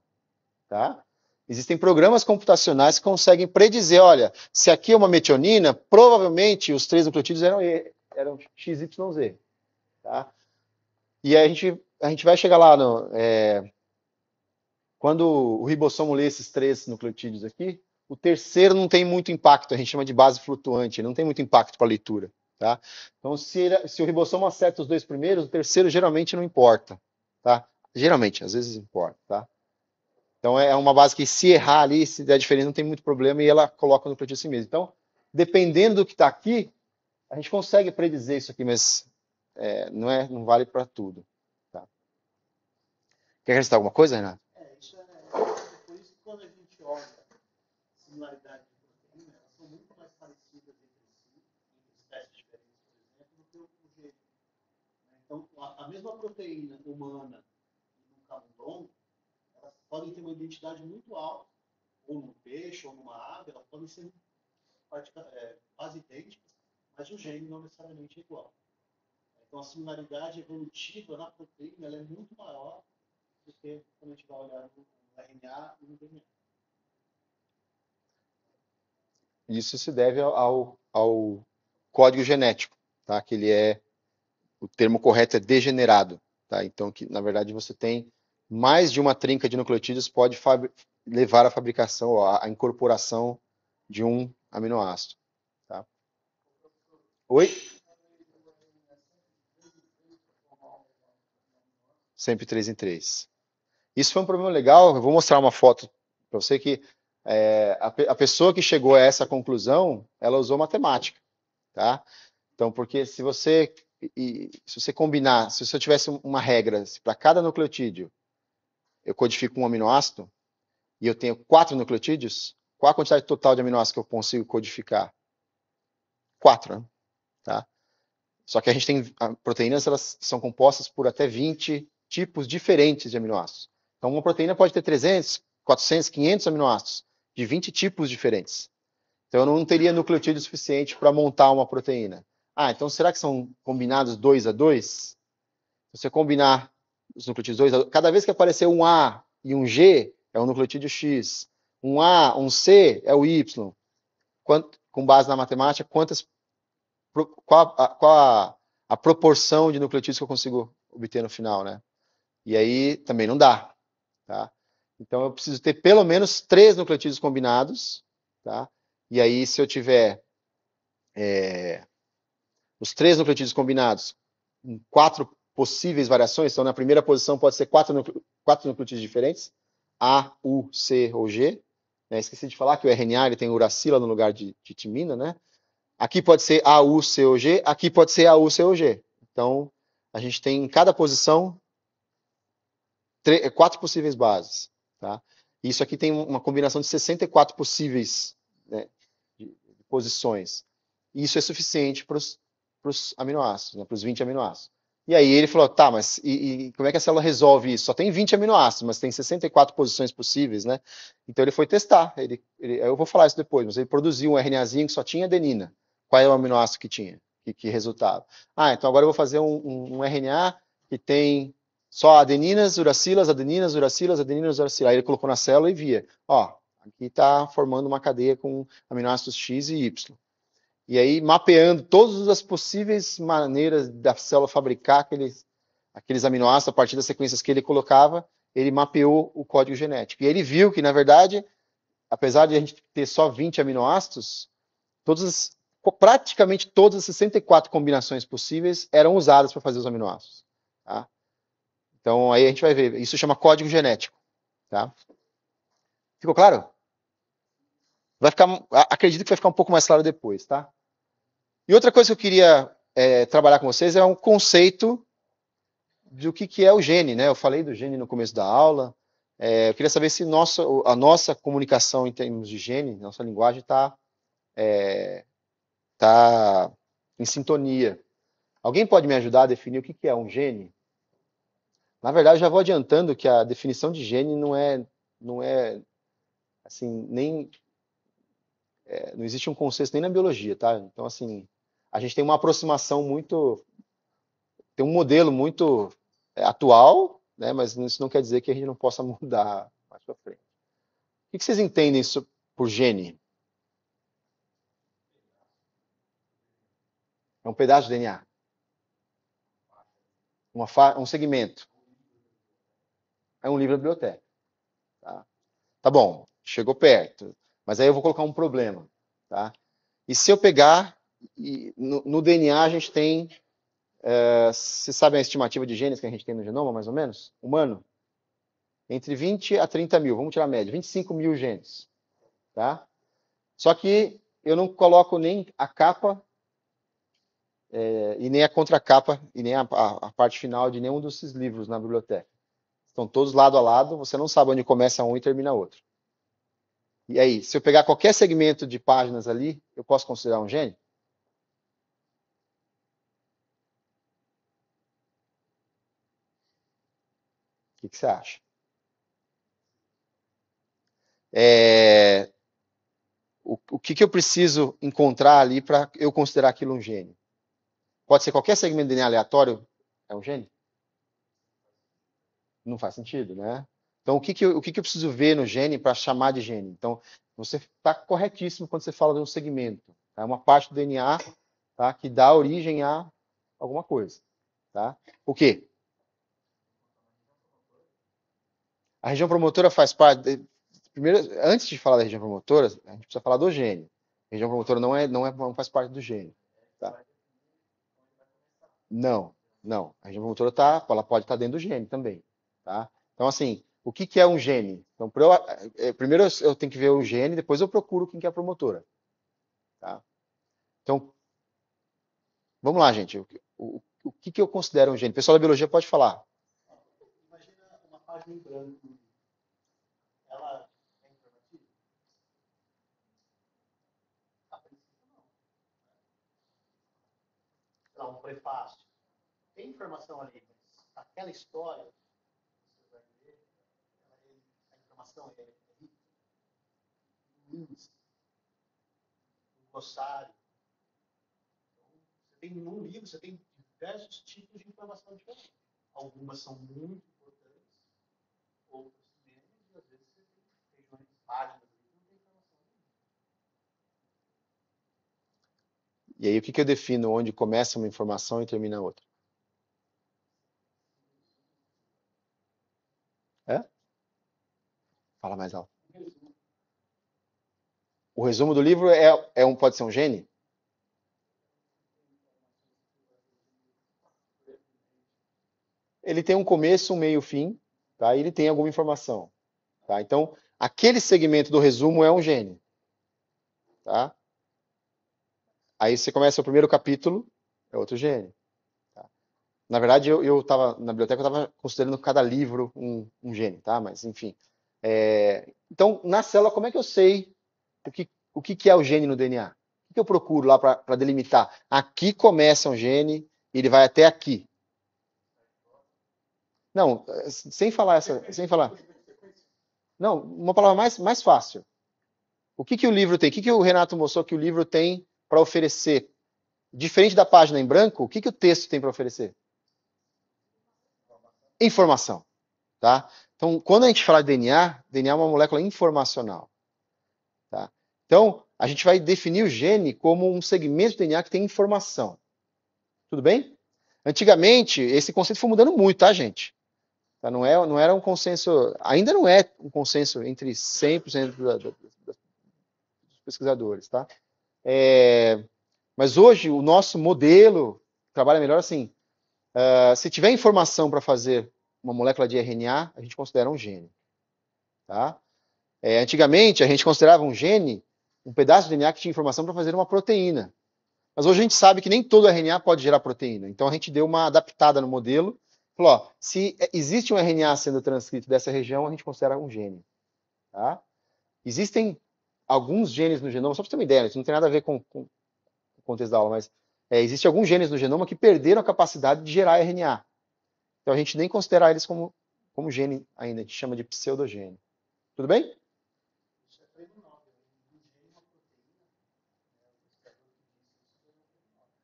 tá? Existem programas computacionais que conseguem predizer, olha, se aqui é uma metionina, provavelmente os três nucleotídeos eram, e, eram XYZ, tá? E aí a gente, a gente vai chegar lá no... É, quando o ribossomo lê esses três nucleotídeos aqui, o terceiro não tem muito impacto, a gente chama de base flutuante, não tem muito impacto para a leitura. Tá? Então, se, ele, se o ribossomo acerta os dois primeiros, o terceiro geralmente não importa. Tá? Geralmente, às vezes importa. Tá? Então, é uma base que se errar ali, se der diferença, não tem muito problema e ela coloca no nucleotide si mesmo. Então, dependendo do que está aqui, a gente consegue predizer isso aqui, mas é, não, é, não vale para tudo. Tá? Quer acrescentar alguma coisa, Renato? É, isso é, por isso que quando a gente olha similaridade Então, a, a mesma proteína humana no camundongo, elas podem ter uma identidade muito alta, ou no peixe, ou numa ave, elas podem ser é, quase idênticas, mas o gene não necessariamente é igual. Então, a similaridade evolutiva na proteína é muito maior do que quando a gente vai olhar no RNA e no DNA. Isso se deve ao, ao código genético, tá? que ele é o termo correto é degenerado. Tá? Então, que, na verdade, você tem mais de uma trinca de nucleotídeos pode levar à fabricação, à incorporação de um aminoácido. Tá? Oi? Sempre três em três. Isso foi um problema legal. Eu vou mostrar uma foto para você que é, a, a, pessoa que chegou a essa conclusão, ela usou matemática, tá? Então, porque se você e se você combinar, se você tivesse uma regra, para cada nucleotídeo eu codifico um aminoácido e eu tenho quatro nucleotídeos, qual a quantidade total de aminoácidos que eu consigo codificar? Quatro, né? tá? Só que a gente tem a, proteínas, elas são compostas por até 20 tipos diferentes de aminoácidos. Então, uma proteína pode ter 300, 400, 500 aminoácidos de 20 tipos diferentes. Então, eu não teria nucleotídeo suficiente para montar uma proteína. Ah, então será que são combinados dois a dois? Se você combinar os nucleotídeos dois a dois, cada vez que aparecer um A e um G, é um nucleotídeo X. Um A, um C é o Y. Quanto, com base na matemática, quantas, qual, a, qual a, a proporção de nucleotídeos que eu consigo obter no final, né? E aí também não dá, tá? Então eu preciso ter pelo menos três nucleotídeos combinados, tá? E aí se eu tiver é, os três nucleotídeos combinados em quatro possíveis variações, então na primeira posição pode ser quatro, quatro nucleotídeos diferentes, A, U, C ou G. Né? Esqueci de falar que o RNA ele tem uracila no lugar de, de timina, né? Aqui pode ser A, U, C ou G, aqui pode ser A, U, C ou G. Então, a gente tem em cada posição quatro possíveis bases. Tá? Isso aqui tem uma combinação de 64 possíveis né, de, posições. Isso é suficiente para os para os aminoácidos, né, para os 20 aminoácidos. E aí ele falou, tá, mas e, e como é que a célula resolve isso? Só tem 20 aminoácidos, mas tem 64 posições possíveis, né? Então ele foi testar, ele, ele eu vou falar isso depois, mas ele produziu um RNAzinho que só tinha adenina. Qual é o aminoácido que tinha, que, que Ah, então agora eu vou fazer um, um, um RNA que tem só adeninas, uracilas, adeninas, uracilas, adeninas, uracilas. Aí ele colocou na célula e via, ó, aqui está formando uma cadeia com aminoácidos X e Y. E aí, mapeando todas as possíveis maneiras da célula fabricar aqueles, aqueles aminoácidos a partir das sequências que ele colocava, ele mapeou o código genético. E ele viu que, na verdade, apesar de a gente ter só 20 aminoácidos, todas, praticamente todas as 64 combinações possíveis eram usadas para fazer os aminoácidos. Tá? Então, aí a gente vai ver. Isso chama código genético. Tá? Ficou claro? Vai ficar, acredito que vai ficar um pouco mais claro depois, tá? E outra coisa que eu queria é, trabalhar com vocês é um conceito do que, que é o gene, né? Eu falei do gene no começo da aula. É, eu queria saber se nossa a nossa comunicação em termos de gene, nossa linguagem, está é, tá em sintonia. Alguém pode me ajudar a definir o que, que é um gene? Na verdade, já vou adiantando que a definição de gene não é, não é assim, nem é, não existe um consenso nem na biologia, tá? Então, assim, a gente tem uma aproximação muito. tem um modelo muito é, atual, né? Mas isso não quer dizer que a gente não possa mudar mais para frente. O que vocês entendem por gene? É um pedaço de DNA. um segmento. É um livro da biblioteca. Tá? tá bom, chegou perto. Mas aí eu vou colocar um problema, tá? E se eu pegar, no, no DNA a gente tem, é, sabe a estimativa de genes que a gente tem no genoma, mais ou menos? Humano? Entre 20 a 30 mil, vamos tirar a média, 25 mil genes, tá? Só que eu não coloco nem a capa é, e nem a contracapa e nem a, a, a, parte final de nenhum desses livros na biblioteca. Estão todos lado a lado, você não sabe onde começa um e termina outro. E aí, se eu pegar qualquer segmento de páginas ali, eu posso considerar um gene? O que, que você acha? É, o, o que, que eu preciso encontrar ali para eu considerar aquilo um gene? Pode ser qualquer segmento de DNA aleatório, é um gene? Não faz sentido, né? Então, o que, que, eu, o que, que eu preciso ver no gene para chamar de gene? Então, você está corretíssimo quando você fala de um segmento. É tá? uma parte do DNA tá? que dá origem a alguma coisa. Tá? O quê? A região promotora faz parte. De... Primeiro, antes de falar da região promotora, a gente precisa falar do gene. A região promotora não, é, não, é, não faz parte do gene. Tá? Não, não. A região promotora tá, ela pode estar tá dentro do gene também. Tá? Então, assim, o que, que é um gene? Então, eu, é, primeiro eu tenho que ver o gene, depois eu procuro quem que é a promotora. Tá? Então, vamos lá, gente. O, o, o que, que eu considero um gene? O pessoal da biologia pode falar. Imagina uma página em branco. Ela é informativa? A princípio, não. Ela é um prefácio. Tem informação ali, mas aquela história informação é rica, o o glossário. Então, você tem num livro, você tem diversos tipos de informação diferente. Algumas são muito importantes, outras menos, e às vezes você tem regiões, páginas não tem informação nenhuma. E aí, o que, que eu defino onde começa uma informação e termina outra? Fala mais alto. O resumo do livro é, é um, pode ser um gene? Ele tem um começo, um meio, fim, tá? E ele tem alguma informação, tá? Então, aquele segmento do resumo é um gene, tá? Aí você começa o primeiro capítulo, é outro gene. Tá? Na verdade, eu, eu na biblioteca eu estava considerando cada livro um, um gene, tá? Mas, enfim, é, então, na célula, como é que eu sei o que, o que, que é o gene no DNA? O que eu procuro lá para delimitar? Aqui começa um gene e ele vai até aqui. Não, sem falar essa. Sem falar. Não, uma palavra mais, mais fácil. O que, que o livro tem? O que, que o Renato mostrou que o livro tem para oferecer? Diferente da página em branco, o que, que o texto tem para oferecer? Informação. Tá? Então, quando a gente fala de DNA, DNA é uma molécula informacional. Tá? Então, a gente vai definir o gene como um segmento de DNA que tem informação. Tudo bem? Antigamente, esse conceito foi mudando muito, tá, gente? Tá? Não, é, não era um consenso, ainda não é um consenso entre 100% da, da, da, dos pesquisadores, tá? É, mas hoje, o nosso modelo trabalha melhor assim. Uh, se tiver informação para fazer uma molécula de RNA, a gente considera um gene. Tá? É, antigamente, a gente considerava um gene um pedaço de DNA que tinha informação para fazer uma proteína. Mas hoje a gente sabe que nem todo RNA pode gerar proteína. Então a gente deu uma adaptada no modelo. Falou, ó, se é, existe um RNA sendo transcrito dessa região, a gente considera um gene. Tá? Existem alguns genes no genoma, só para ter uma ideia, isso não tem nada a ver com, com o contexto da aula, mas é, existe alguns genes no genoma que perderam a capacidade de gerar RNA. Então a gente nem considera eles como, como gene ainda, a gente chama de pseudogene. Tudo bem?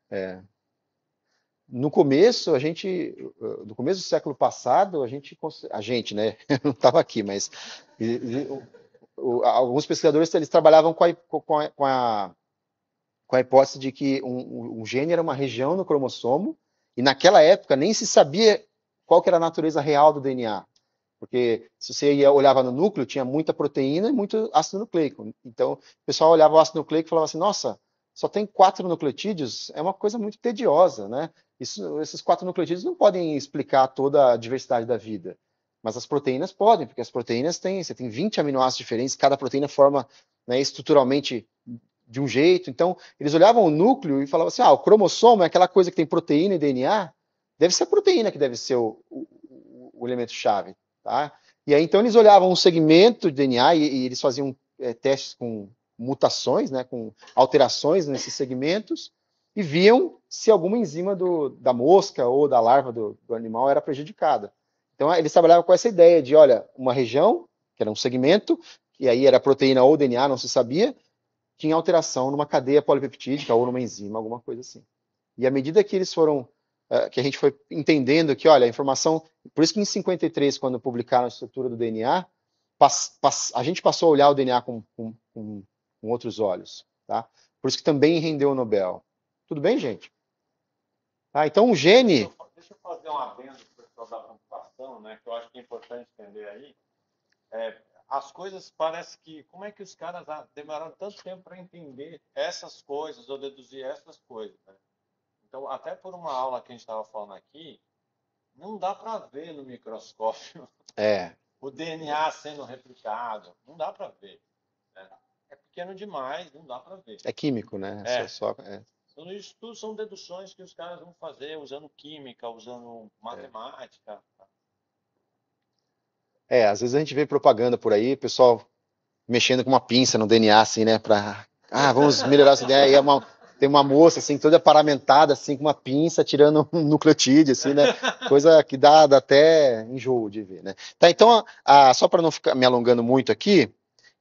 É. No começo, a gente, no começo do século passado, a gente, a gente, né, eu não estava aqui, mas alguns pesquisadores eles trabalhavam com a, com a, com a, com a hipótese de que um, um, gene era uma região no cromossomo e naquela época nem se sabia qual que era a natureza real do DNA. Porque se você ia, olhava no núcleo, tinha muita proteína e muito ácido nucleico. Então, o pessoal olhava o ácido nucleico e falava assim, nossa, só tem quatro nucleotídeos? É uma coisa muito tediosa, né? Isso, esses quatro nucleotídeos não podem explicar toda a diversidade da vida. Mas as proteínas podem, porque as proteínas têm, você tem 20 aminoácidos diferentes, cada proteína forma né, estruturalmente de um jeito. Então, eles olhavam o núcleo e falavam assim: ah, o cromossomo é aquela coisa que tem proteína e DNA, deve ser a proteína que deve ser o, o, o elemento-chave, tá? E aí, então, eles olhavam um segmento de DNA e, e eles faziam é, testes com mutações, né, com alterações nesses segmentos, e viam se alguma enzima do, da mosca ou da larva do, do animal era prejudicada. Então, eles trabalhavam com essa ideia de, olha, uma região, que era um segmento, e aí era proteína ou DNA, não se sabia, tinha alteração numa cadeia polipeptídica ou numa enzima, alguma coisa assim. E à medida que eles foram eh, que a gente foi entendendo que, olha, a informação. Por isso que em 53, quando publicaram a estrutura do DNA, pass, pass, a gente passou a olhar o DNA com, com, com, com outros olhos. Tá? Por isso que também rendeu o Nobel. Tudo bem, gente? Tá, então, o gene. Deixa eu fazer uma adendo para o pessoal da computação, né, que eu acho que é importante entender aí. É, as coisas parece que. Como é que os caras ah, demoraram tanto tempo para entender essas coisas ou deduzir essas coisas? Né? Então, até por uma aula que a gente estava falando aqui, não dá para ver no microscópio é. o DNA sendo replicado. Não dá para ver. Né? É pequeno demais, não dá para ver. É químico, né? É. Só, é. Então, isso tudo são deduções que os caras vão fazer usando química, usando matemática. É, às vezes a gente vê propaganda por aí, pessoal mexendo com uma pinça no DNA, assim, né? Pra. Ah, vamos melhorar essa DNA. E é uma tem uma moça, assim, toda paramentada, assim, com uma pinça, tirando um nucleotide, assim, né? Coisa que dá, dá até enjoo de ver, né? Tá, então, a, a, só para não ficar me alongando muito aqui,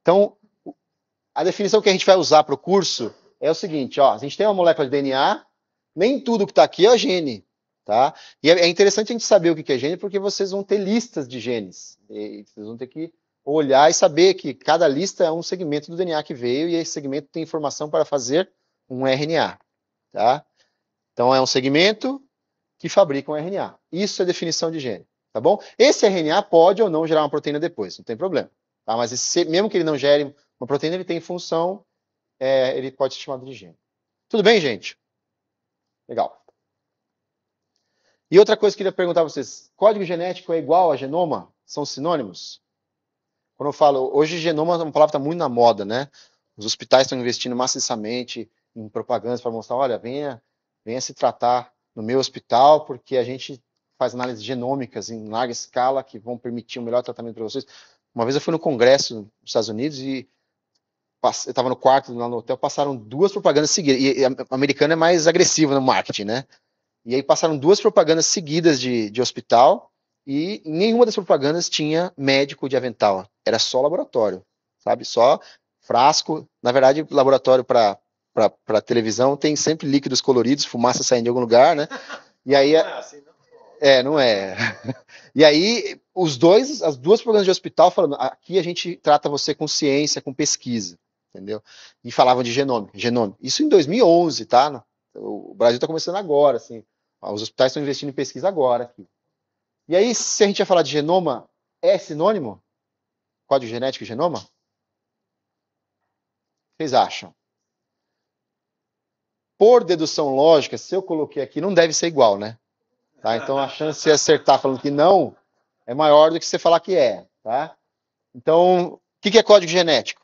então, a definição que a gente vai usar para o curso é o seguinte, ó, a gente tem uma molécula de DNA, nem tudo que está aqui é gene, tá? E é, é interessante a gente saber o que é gene, porque vocês vão ter listas de genes, e vocês vão ter que olhar e saber que cada lista é um segmento do DNA que veio e esse segmento tem informação para fazer um RNA, tá? Então é um segmento que fabrica um RNA. Isso é definição de gene, tá bom? Esse RNA pode ou não gerar uma proteína depois, não tem problema. Tá? Mas esse, mesmo que ele não gere uma proteína, ele tem função, é, ele pode ser chamado de gene. Tudo bem, gente? Legal. E outra coisa que eu queria perguntar a vocês: código genético é igual a genoma? São sinônimos? Quando eu falo, hoje genoma é uma palavra que está muito na moda, né? Os hospitais estão investindo maciçamente em propagandas para mostrar, olha, venha, venha se tratar no meu hospital, porque a gente faz análises genômicas em larga escala que vão permitir um melhor tratamento para vocês. Uma vez eu fui no congresso nos Estados Unidos e eu estava no quarto, lá no hotel, passaram duas propagandas seguidas, e o americano é mais agressivo no marketing, né? E aí passaram duas propagandas seguidas de, de hospital, e nenhuma das propagandas tinha médico de avental. Era só laboratório, sabe? Só frasco, na verdade, laboratório para para televisão, tem sempre líquidos coloridos, fumaça saindo de algum lugar, né? E aí. Não é assim, não. É, não é. E aí, os dois, as duas programas de hospital falando, aqui a gente trata você com ciência, com pesquisa, entendeu? E falavam de genoma genômica. Isso em 2011, tá? O Brasil está começando agora, assim. Os hospitais estão investindo em pesquisa agora aqui. E aí, se a gente ia falar de genoma, é sinônimo? Código genético e genoma? Vocês acham? por dedução lógica, se eu coloquei aqui, não deve ser igual, né? Tá? Então a chance de acertar falando que não é maior do que você falar que é, tá? Então, o que, que é código genético?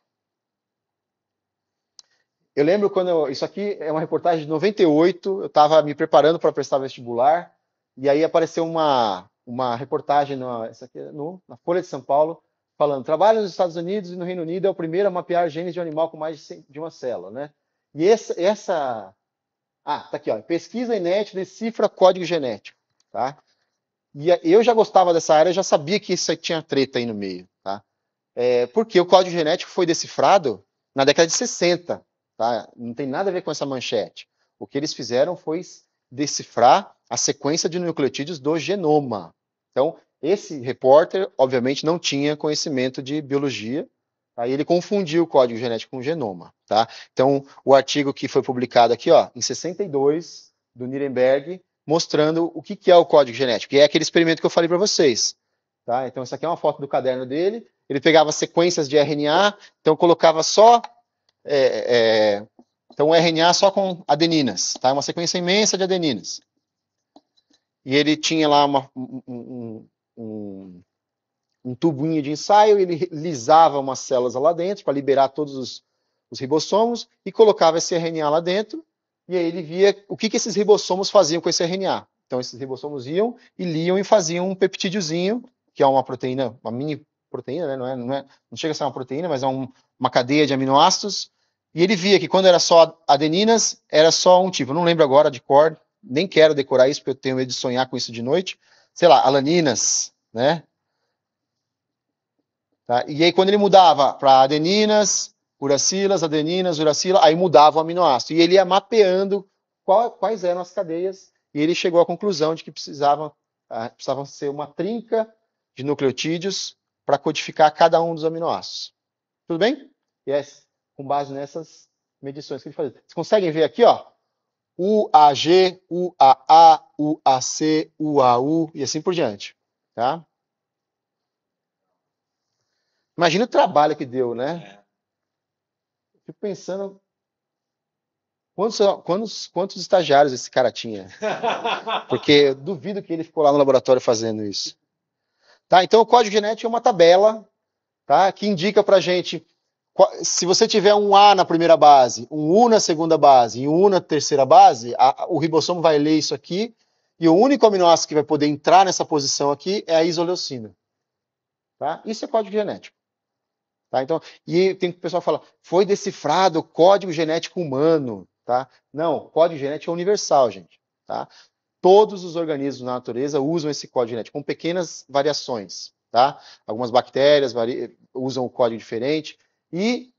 Eu lembro quando eu, isso aqui é uma reportagem de 98, eu estava me preparando para prestar vestibular e aí apareceu uma uma reportagem na, essa aqui, é no, na Folha de São Paulo falando trabalho nos Estados Unidos e no Reino Unido é o primeiro a mapear genes de um animal com mais de, de uma célula, né? E essa, essa ah, tá aqui, ó. Pesquisa inédita decifra código genético, tá? E eu já gostava dessa área, já sabia que isso tinha treta aí no meio, tá? É, porque o código genético foi decifrado na década de 60, tá? Não tem nada a ver com essa manchete. O que eles fizeram foi decifrar a sequência de nucleotídeos do genoma. Então, esse repórter, obviamente, não tinha conhecimento de biologia, Aí ele confundiu o código genético com o genoma, tá? Então, o artigo que foi publicado aqui, ó, em 62, do Nirenberg, mostrando o que, que é o código genético. E é aquele experimento que eu falei para vocês, tá? Então, essa aqui é uma foto do caderno dele. Ele pegava sequências de RNA, então colocava só... É, é, então, o RNA só com adeninas, tá? Uma sequência imensa de adeninas. E ele tinha lá uma, um, um, um um tubinho de ensaio, ele lisava umas células lá dentro para liberar todos os, os, ribossomos e colocava esse RNA lá dentro, e aí ele via o que, que esses ribossomos faziam com esse RNA. Então esses ribossomos iam e liam e faziam um peptidiozinho, que é uma proteína, uma mini proteína, né? não, é, não, é, não chega a ser uma proteína, mas é um, uma cadeia de aminoácidos, e ele via que quando era só adeninas, era só um tipo, eu não lembro agora de cor, nem quero decorar isso, porque eu tenho medo de sonhar com isso de noite, sei lá, alaninas, né? Tá? E aí, quando ele mudava para adeninas, uracilas, adeninas, uracila, aí mudava o aminoácido. E ele ia mapeando qual, quais eram as cadeias, e ele chegou à conclusão de que precisavam, ah, ser uma trinca de nucleotídeos para codificar cada um dos aminoácidos. Tudo bem? E é com base nessas medições que ele fazia. Vocês conseguem ver aqui, ó? UAG, UAA, UAC, UAU e assim por diante. Tá? Imagina o trabalho que deu, né? É. Fico pensando quantos, quantos, quantos estagiários esse cara tinha. Porque eu duvido que ele ficou lá no laboratório fazendo isso. Tá? Então, o código genético é uma tabela tá? que indica para gente se você tiver um A na primeira base, um U na segunda base e um U na terceira base, a, o ribossomo vai ler isso aqui e o único aminoácido que vai poder entrar nessa posição aqui é a isoleucina. Tá? Isso é código genético. Tá? Então, e tem que o pessoal fala, foi decifrado o código genético humano. Tá? Não, o código genético é universal, gente. Tá? Todos os organismos na natureza usam esse código genético, com pequenas variações. Tá? Algumas bactérias vari... usam o código diferente. E,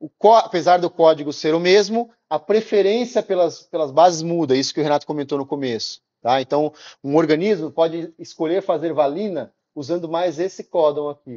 o co... apesar do código ser o mesmo, a preferência pelas, pelas bases muda, isso que o Renato comentou no começo. Tá? Então, um organismo pode escolher fazer valina usando mais esse códon aqui,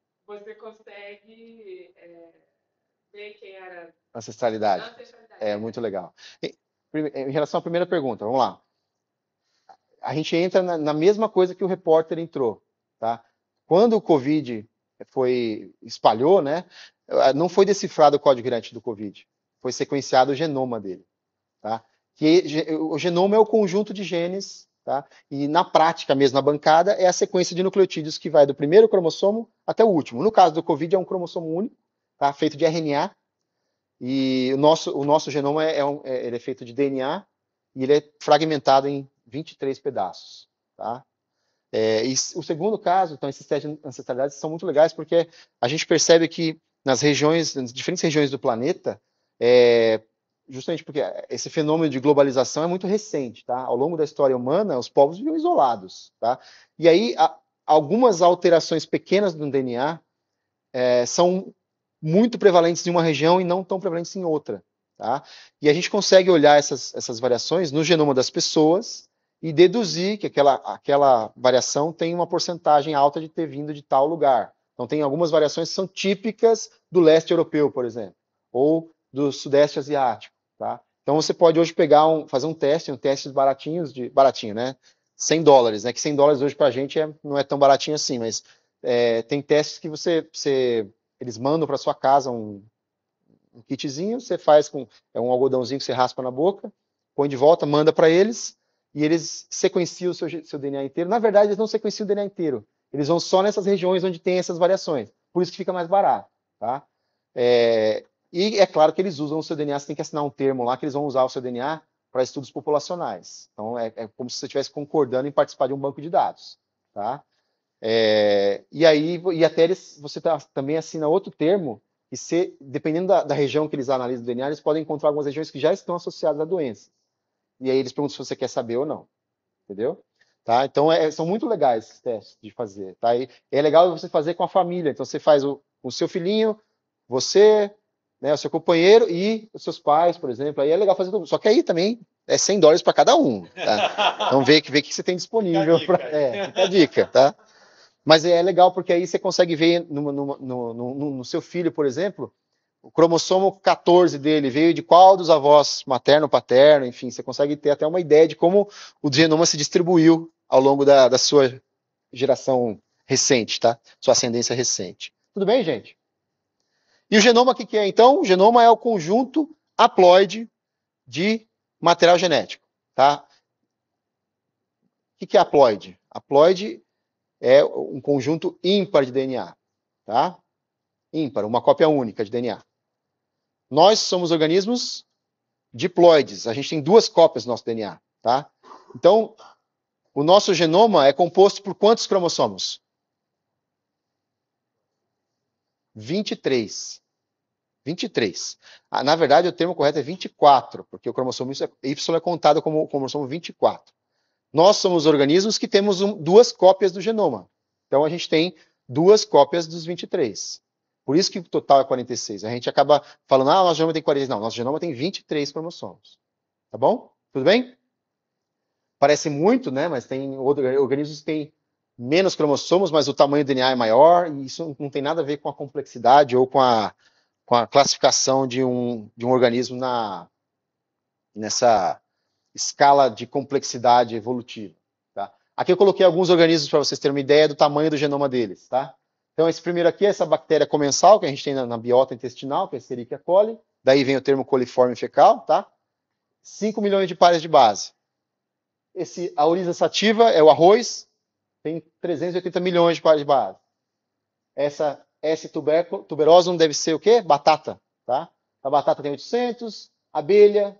você consegue é, ver quem era. Ancestralidade. Ancestralidade. É, muito legal. em relação à primeira pergunta, vamos lá. A gente entra na, na mesma coisa que o repórter entrou, tá? Quando o Covid foi espalhou, né? Não foi decifrado o código genético do Covid, foi sequenciado o genoma dele, tá? Que o genoma é o conjunto de genes Tá? E na prática mesmo, na bancada, é a sequência de nucleotídeos que vai do primeiro cromossomo até o último. No caso do Covid, é um cromossomo único, tá? feito de RNA, e o nosso, o nosso genoma é, é, um, é, ele é feito de DNA, e ele é fragmentado em 23 pedaços. Tá? É, e o segundo caso, então, esses testes de ancestralidade são muito legais, porque a gente percebe que nas regiões, nas diferentes regiões do planeta, é, justamente porque esse fenômeno de globalização é muito recente, tá? Ao longo da história humana, os povos viviam isolados, tá? E aí, a, algumas alterações pequenas no DNA é, são muito prevalentes em uma região e não tão prevalentes em outra, tá? E a gente consegue olhar essas, essas variações no genoma das pessoas e deduzir que aquela, aquela variação tem uma porcentagem alta de ter vindo de tal lugar. Então, tem algumas variações que são típicas do leste europeu, por exemplo, ou do sudeste asiático. Tá? Então você pode hoje pegar um, fazer um teste, um teste baratinho de baratinho, né? 100 dólares, né? Que 100 dólares hoje para a gente é, não é tão baratinho assim, mas é, tem testes que você, você eles mandam para sua casa um, um, kitzinho, você faz com é um algodãozinho que você raspa na boca, põe de volta, manda para eles e eles sequenciam o seu, seu DNA inteiro. Na verdade, eles não sequenciam o DNA inteiro. Eles vão só nessas regiões onde tem essas variações. Por isso que fica mais barato, tá? É, e é claro que eles usam o seu DNA, você tem que assinar um termo lá que eles vão usar o seu DNA para estudos populacionais. Então é, é como se você estivesse concordando em participar de um banco de dados, tá? É, e aí e até eles, você tá, também assina outro termo e se dependendo da, da região que eles analisam o DNA, eles podem encontrar algumas regiões que já estão associadas à doença. E aí eles perguntam se você quer saber ou não, entendeu? Tá? Então é, são muito legais esses testes de fazer, tá? E é legal você fazer com a família. Então você faz o, o seu filhinho, você, né, o seu companheiro e os seus pais, por exemplo. Aí é legal fazer tudo. Só que aí também é 100 dólares para cada um. Tá? Então vê, vê o que você tem disponível. Fica a dica, pra, é, fica a dica tá? Mas é legal porque aí você consegue ver no, no, no, no, seu filho, por exemplo, o cromossomo 14 dele veio de qual dos avós, materno, paterno, enfim, você consegue ter até uma ideia de como o genoma se distribuiu ao longo da, da sua geração recente, tá? Sua ascendência recente. Tudo bem, gente? E o genoma, o que, que é então? O genoma é o conjunto haploide de material genético. Tá? O que, que é haploide? Haploide é um conjunto ímpar de DNA. Tá? Ímpar, uma cópia única de DNA. Nós somos organismos diploides. A gente tem duas cópias do nosso DNA. Tá? Então, o nosso genoma é composto por quantos cromossomos? 23. 23. Ah, na verdade, o termo correto é 24, porque o cromossomo Y é, é contado como cromossomo 24. Nós somos organismos que temos um, duas cópias do genoma. Então, a gente tem duas cópias dos 23. Por isso que o total é 46. A gente acaba falando, ah, nosso genoma tem 46. Não, nosso genoma tem 23 cromossomos. Tá bom? Tudo bem? Parece muito, né? Mas tem organismos que têm menos cromossomos, mas o tamanho do DNA é maior, e isso não tem nada a ver com a complexidade ou com a com a classificação de um, de um organismo na, nessa escala de complexidade evolutiva. Tá? Aqui eu coloquei alguns organismos para vocês terem uma ideia do tamanho do genoma deles. Tá? Então, esse primeiro aqui é essa bactéria comensal que a gente tem na, na biota intestinal, que é a Escherichia coli. Daí vem o termo coliforme fecal. Tá? 5 milhões de pares de base. Esse, a oriza sativa é o arroz, tem 380 milhões de pares de base. Essa S tuberco, tuberosum deve ser o quê? Batata, tá? A batata tem 800, abelha,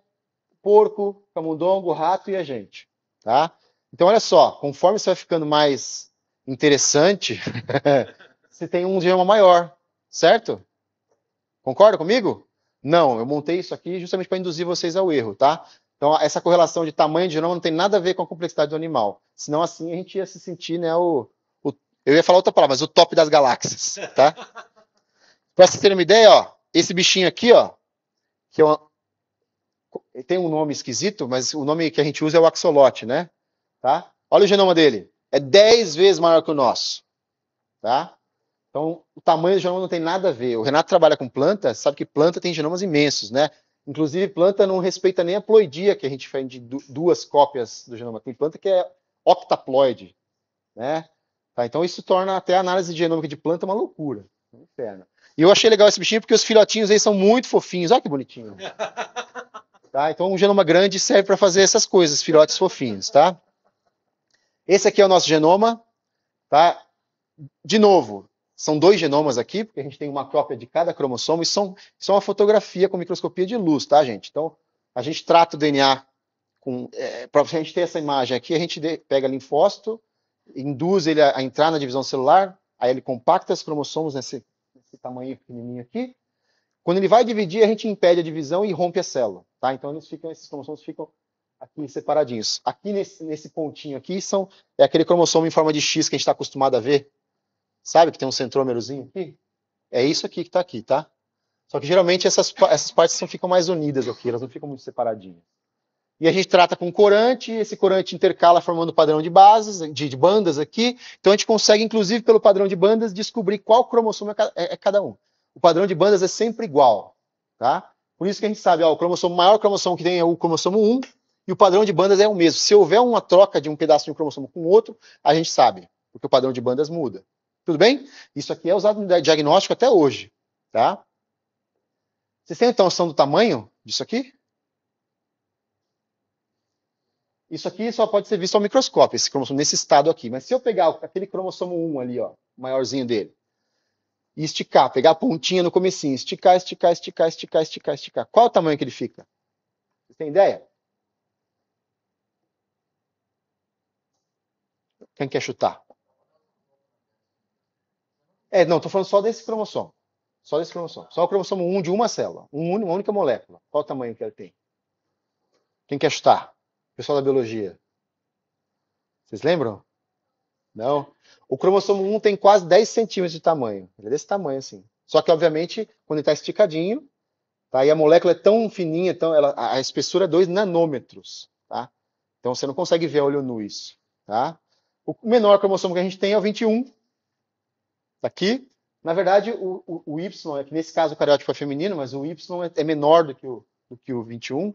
porco, camundongo, rato e a gente, tá? Então, olha só, conforme você vai ficando mais interessante, você tem um idioma maior, certo? Concorda comigo? Não, eu montei isso aqui justamente para induzir vocês ao erro, tá? Então, essa correlação de tamanho de genoma não tem nada a ver com a complexidade do animal. Senão, assim, a gente ia se sentir, né, o, eu ia falar outra palavra, mas o top das galáxias, tá? Pra vocês terem uma ideia, ó, esse bichinho aqui, ó, que é uma... tem um nome esquisito, mas o nome que a gente usa é o axolote, né? Tá? Olha o genoma dele. É 10 vezes maior que o nosso. Tá? Então, o tamanho do genoma não tem nada a ver. O Renato trabalha com planta, sabe que planta tem genomas imensos, né? Inclusive, planta não respeita nem a ploidia, que a gente faz de duas cópias do genoma. Tem planta que é octaploide, né? Tá? Então isso torna até a análise genômica de planta uma loucura. inferno. E eu achei legal esse bichinho porque os filhotinhos aí são muito fofinhos. Olha que bonitinho. Tá? Então um genoma grande serve para fazer essas coisas, filhotes fofinhos, tá? Esse aqui é o nosso genoma, tá? De novo, são dois genomas aqui, porque a gente tem uma cópia de cada cromossomo e são, uma fotografia com microscopia de luz, tá, gente? Então, a gente trata o DNA com... É, para a gente ter essa imagem aqui, a gente pega linfócito, induz ele a, a entrar na divisão celular, aí ele compacta os cromossomos nesse, nesse tamanho pequenininho aqui. Quando ele vai dividir, a gente impede a divisão e rompe a célula, tá? Então eles ficam, esses cromossomos ficam aqui separadinhos. Aqui nesse, nesse pontinho aqui são é aquele cromossomo em forma de X que a gente está acostumado a ver, sabe? Que tem um centrômerozinho aqui. É isso aqui que está aqui, tá? Só que geralmente essas, essas partes são, ficam mais unidas aqui, elas não ficam muito separadinhas e a gente trata com corante, esse corante intercala formando padrão de bases, de, de, bandas aqui. Então a gente consegue, inclusive, pelo padrão de bandas, descobrir qual cromossomo é, é, é cada um. O padrão de bandas é sempre igual, tá? Por isso que a gente sabe, ó, o cromossomo maior cromossomo que tem é o cromossomo 1 e o padrão de bandas é o mesmo. Se houver uma troca de um pedaço de um cromossomo com outro, a gente sabe, porque o padrão de bandas muda. Tudo bem? Isso aqui é usado no diagnóstico até hoje, tá? Vocês têm a noção do tamanho disso aqui? Isso aqui só pode ser visto ao microscópio, esse cromossomo, nesse estado aqui. Mas se eu pegar aquele cromossomo 1 ali, ó, maiorzinho dele, e esticar, pegar a pontinha no comecinho, esticar, esticar, esticar, esticar, esticar, esticar. Qual é o tamanho que ele fica? Você tem ideia? Quem quer chutar? É, não, estou falando só desse cromossomo. Só desse cromossomo. Só o cromossomo 1 de uma célula. Uma única molécula. Qual o tamanho que ele tem? Quem quer chutar? Pessoal da biologia. Vocês lembram? Não? O cromossomo 1 tem quase 10 centímetros de tamanho. Ele é desse tamanho, assim. Só que, obviamente, quando ele está esticadinho, tá? e a molécula é tão fininha, tão, ela, a espessura é 2 nanômetros. Tá? Então, você não consegue ver a olho nu isso. Tá? O menor cromossomo que a gente tem é o 21. Aqui. Na verdade, o, o, o Y, é que nesse caso o cariótipo é feminino, mas o Y é, é menor do que o, do que o 21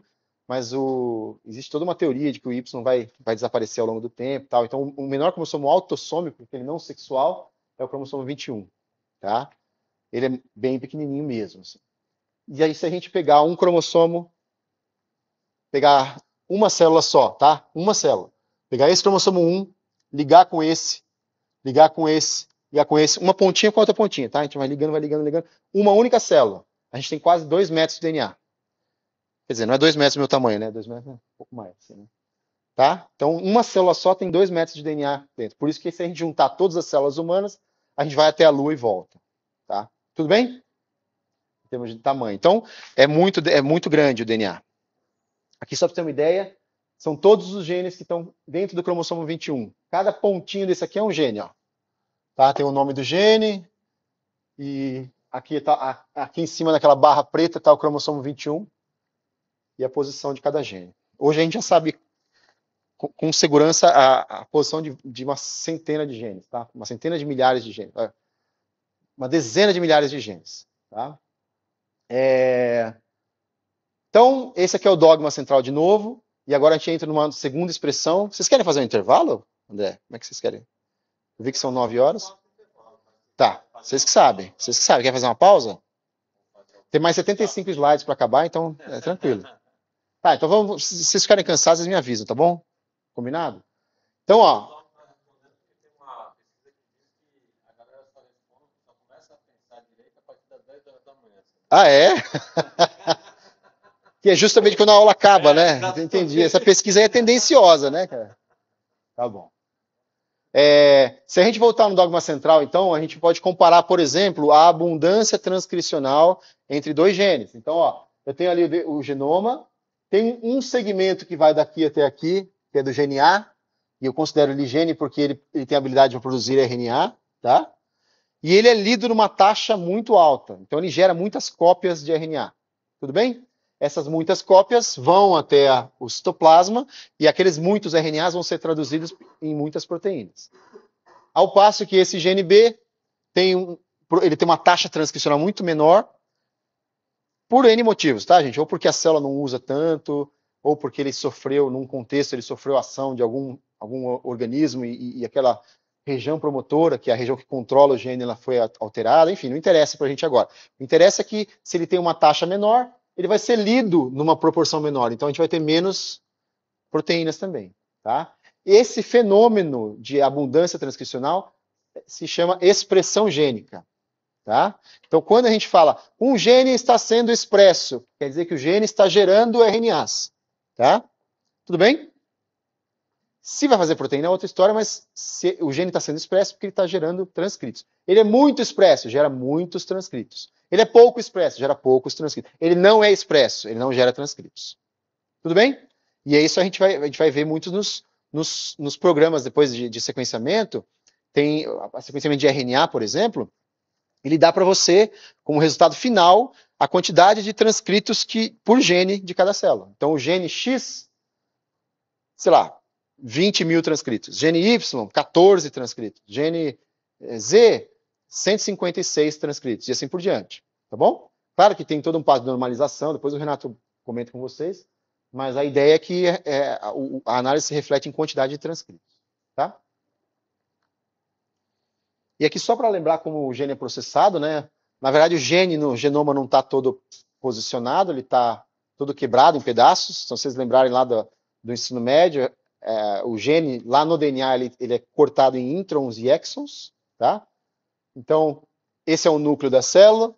mas o, existe toda uma teoria de que o Y vai, vai desaparecer ao longo do tempo. Tal. Então, o menor cromossomo autossômico, ele não é sexual, é o cromossomo 21. Tá? Ele é bem pequenininho mesmo. Assim. E aí, se a gente pegar um cromossomo, pegar uma célula só, tá? Uma célula. Pegar esse cromossomo 1, ligar com esse, ligar com esse, ligar com esse, uma pontinha com outra pontinha, tá? A gente vai ligando, vai ligando, ligando. Uma única célula. A gente tem quase dois metros de DNA. Quer dizer, não é 2 metros do meu tamanho, né? 2 metros é um pouco mais, assim, né? Tá? Então, uma célula só tem 2 metros de DNA dentro. Por isso que se a gente juntar todas as células humanas, a gente vai até a Lua e volta. Tá? Tudo bem? Em termos de tamanho. Então, é muito, é muito grande o DNA. Aqui, só para ter uma ideia, são todos os genes que estão dentro do cromossomo 21. Cada pontinho desse aqui é um gene. Ó. Tá? Tem o nome do gene e aqui, tá, aqui em cima naquela barra preta está o cromossomo 21 e a posição de cada gene. Hoje a gente já sabe com, segurança a, a posição de, de, uma centena de genes, tá? Uma centena de milhares de genes, uma dezena de milhares de genes, tá? É... Então, esse aqui é o dogma central de novo, e agora a gente entra numa segunda expressão. Vocês querem fazer um intervalo, André? Como é que vocês querem? Eu vi que são nove horas. Tá, vocês que sabem. Vocês que sabem. Quer fazer uma pausa? Tem mais 75 slides para acabar, então é tranquilo. Tá, então vamos. Se vocês ficarem cansados, vocês me avisam, tá bom? Combinado? Então, ó. Ah, é? que é justamente quando a aula acaba, né? Entendi. Essa pesquisa aí é tendenciosa, né, cara? Tá bom. É, se a gente voltar no dogma central, então, a gente pode comparar, por exemplo, a abundância transcricional entre dois genes. Então, ó, eu tenho ali o, genoma, tem um segmento que vai daqui até aqui, que é do GNA, e eu considero ele gene porque ele, ele tem a habilidade de produzir RNA, tá? E ele é lido numa taxa muito alta, então ele gera muitas cópias de RNA, tudo bem? Essas muitas cópias vão até a, o citoplasma e aqueles muitos RNAs vão ser traduzidos em muitas proteínas. Ao passo que esse gene B tem um, ele tem uma taxa transcricional muito menor, por N motivos, tá, gente? Ou porque a célula não usa tanto, ou porque ele sofreu, num contexto, ele sofreu ação de algum, algum organismo e, e aquela região promotora, que é a região que controla o gene, ela foi alterada, enfim, não interessa para a gente agora. O interessa é que, se ele tem uma taxa menor, ele vai ser lido numa proporção menor, então a gente vai ter menos proteínas também, tá? Esse fenômeno de abundância transcricional se chama expressão gênica. Tá? Então, quando a gente fala um gene está sendo expresso, quer dizer que o gene está gerando RNAs. Tá? Tudo bem? Se vai fazer proteína é outra história, mas se, o gene está sendo expresso porque ele está gerando transcritos. Ele é muito expresso, gera muitos transcritos. Ele é pouco expresso, gera poucos transcritos. Ele não é expresso, ele não gera transcritos. Tudo bem? E é isso a gente vai, a gente vai ver muito nos, nos, nos programas depois de, de sequenciamento. Tem a sequenciamento de RNA, por exemplo, ele dá para você, como resultado final, a quantidade de transcritos que, por gene de cada célula. Então, o gene X, sei lá, 20 mil transcritos. Gene Y, 14 transcritos. Gene eh, Z, 156 transcritos. E assim por diante. Tá bom? Claro que tem todo um passo de normalização, depois o Renato comenta com vocês. Mas a ideia é que é, a análise se reflete em quantidade de transcritos. Tá? E aqui só para lembrar como o gene é processado, né? Na verdade, o gene no genoma não está todo posicionado, ele está todo quebrado em pedaços. Então, vocês lembrarem lá do, do ensino médio, é, o gene lá no DNA ele, ele é cortado em introns e exons, tá? Então, esse é o núcleo da célula.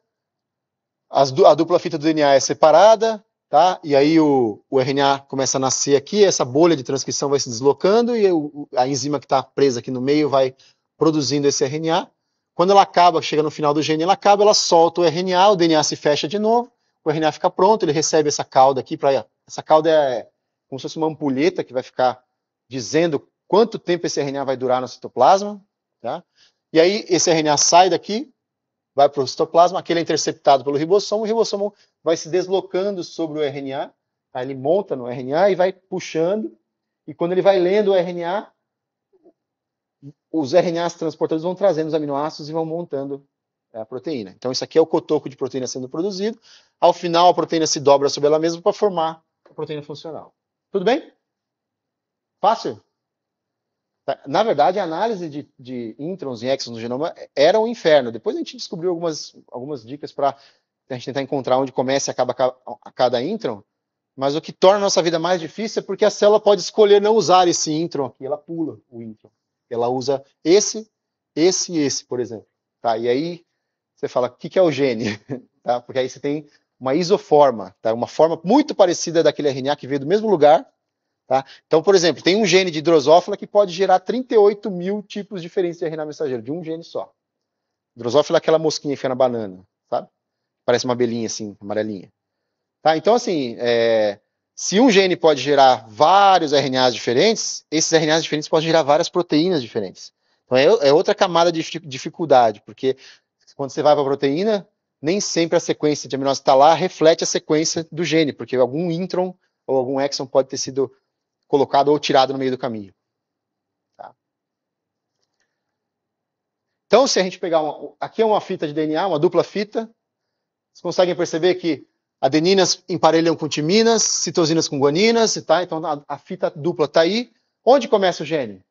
As, a dupla fita do DNA é separada, tá? E aí o, o, RNA começa a nascer aqui, essa bolha de transcrição vai se deslocando e o, a enzima que está presa aqui no meio vai produzindo esse RNA. Quando ela acaba, chega no final do gene, ela acaba, ela solta o RNA, o DNA se fecha de novo, o RNA fica pronto, ele recebe essa cauda aqui para essa cauda é como se fosse uma ampulheta que vai ficar dizendo quanto tempo esse RNA vai durar no citoplasma, tá? E aí esse RNA sai daqui, vai para o citoplasma, aquele é interceptado pelo ribossomo, o ribossomo vai se deslocando sobre o RNA, aí tá? ele monta no RNA e vai puxando, e quando ele vai lendo o RNA, os RNAs transportadores vão trazendo os aminoácidos e vão montando é, a proteína. Então, isso aqui é o cotoco de proteína sendo produzido. Ao final, a proteína se dobra sobre ela mesma para formar a proteína funcional. Tudo bem? Fácil? Tá, na verdade, a análise de, de introns e exons no genoma era um inferno. Depois a gente descobriu algumas, algumas dicas para a gente tentar encontrar onde começa e acaba a cada intron. Mas o que torna a nossa vida mais difícil é porque a célula pode escolher não usar esse intron aqui, ela pula o intron. Ela usa esse, esse e esse, por exemplo. Tá? E aí você fala, o que, que é o gene? tá? Porque aí você tem uma isoforma, tá? uma forma muito parecida daquele RNA que veio do mesmo lugar. Tá? Então, por exemplo, tem um gene de drosófila que pode gerar 38 mil tipos diferentes de RNA mensageiro, de um gene só. Drosófila é aquela mosquinha que fica na banana, sabe? Parece uma abelhinha assim, amarelinha. Tá? Então, assim, é... Se um gene pode gerar vários RNAs diferentes, esses RNAs diferentes podem gerar várias proteínas diferentes. Então é, é outra camada de dificuldade, porque quando você vai para a proteína, nem sempre a sequência de aminoácidos que está lá reflete a sequência do gene, porque algum intron ou algum exon pode ter sido colocado ou tirado no meio do caminho. Tá? Então, se a gente pegar uma, aqui é uma fita de DNA, uma dupla fita, vocês conseguem perceber que Adeninas emparelham com timinas, citosinas com guaninas, tá? Então a, a fita dupla está aí. Onde começa o gene?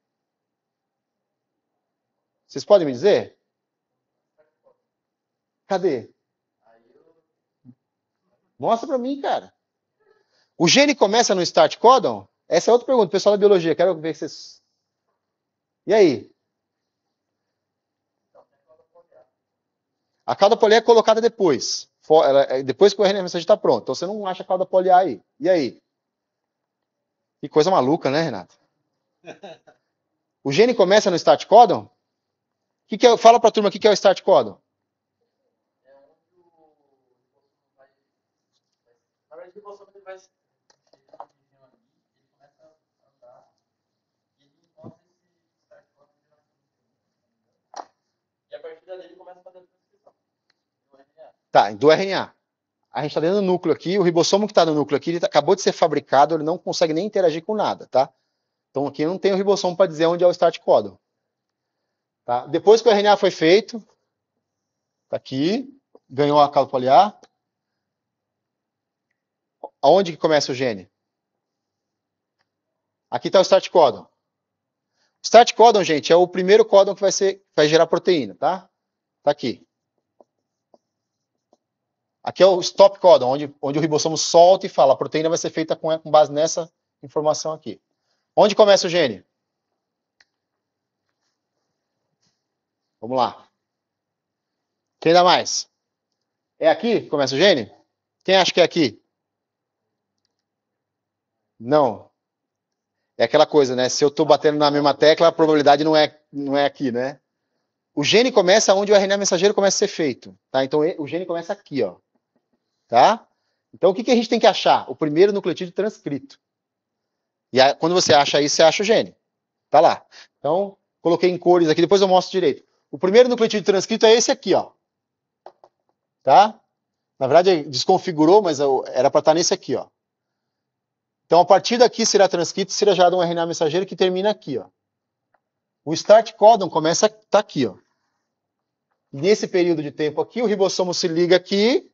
Vocês podem me dizer? Cadê? Mostra para mim, cara. O gene começa no start codon? Essa é outra pergunta, pessoal da biologia. Quero ver vocês. E aí? A cauda poleia é colocada depois ela, depois que o mensagem está pronto. Então você não acha a cauda poli aí. E aí? Que coisa maluca, né, Renato? O gene começa no start codon? Que que é, fala para a turma o que, que é o start codon. Tá, do RNA. A gente está dentro do núcleo aqui, o ribossomo que está no núcleo aqui, ele tá, acabou de ser fabricado, ele não consegue nem interagir com nada, tá? Então aqui não tem o ribossomo para dizer onde é o start codon. Tá? Depois que o RNA foi feito, tá aqui, ganhou a cauda poliar. Aonde que começa o gene? Aqui está o start codon. Start codon, gente, é o primeiro codon que vai, ser, que vai gerar proteína, tá? Tá aqui. Aqui é o stop codon, onde, onde o ribossomo solta e fala, a proteína vai ser feita com, com base nessa informação aqui. Onde começa o gene? Vamos lá. Quem dá mais? É aqui que começa o gene? Quem acha que é aqui? Não. É aquela coisa, né? Se eu estou batendo na mesma tecla, a probabilidade não é, não é aqui, né? O gene começa onde o RNA mensageiro começa a ser feito, tá? Então o gene começa aqui, ó. Tá? Então, o que, que a gente tem que achar? O primeiro nucleotídeo transcrito. E aí, quando você acha isso, você acha o gene. Tá lá. Então, coloquei em cores aqui, depois eu mostro direito. O primeiro nucleotídeo transcrito é esse aqui, ó. Tá? Na verdade, desconfigurou, mas era para estar tá nesse aqui, ó. Então, a partir daqui será transcrito, será gerado um RNA mensageiro que termina aqui, ó. O start codon começa tá aqui, ó. Nesse período de tempo aqui, o ribossomo se liga aqui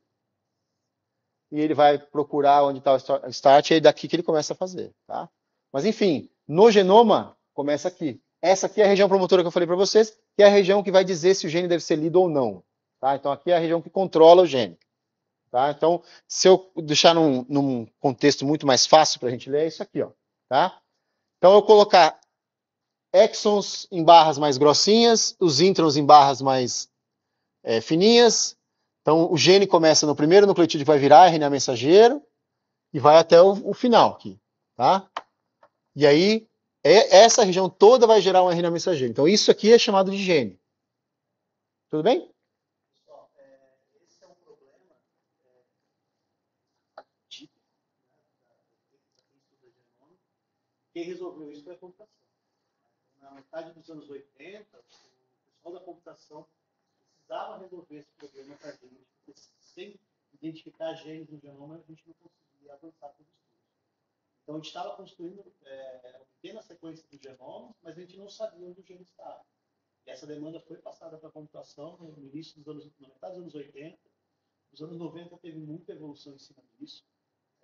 e ele vai procurar onde está o start, e é daqui que ele começa a fazer, tá? Mas enfim, no genoma, começa aqui. Essa aqui é a região promotora que eu falei para vocês, que é a região que vai dizer se o gene deve ser lido ou não, tá? Então aqui é a região que controla o gene, tá? Então, se eu deixar num, num contexto muito mais fácil para a gente ler, é isso aqui, ó, tá? Então eu colocar exons em barras mais grossinhas, os introns em barras mais é, fininhas, então, o gene começa no primeiro nucleotídeo que vai virar RNA mensageiro e vai até o, o final aqui, tá? E aí, é, essa região toda vai gerar um RNA mensageiro. Então, isso aqui é chamado de gene. Tudo bem? Pessoal, esse é um problema Quem resolveu isso foi a computação. Na metade dos anos 80, o pessoal da computação precisava resolver esse problema para a gente, porque sem identificar genes no genoma, a gente não conseguia avançar com os estudos. Então, a gente estava construindo é, uma pequena sequência do genoma, mas a gente não sabia onde o gene estava. E essa demanda foi passada para a computação no início dos anos, 90 dos anos 80. Nos anos 90 teve muita evolução em cima disso,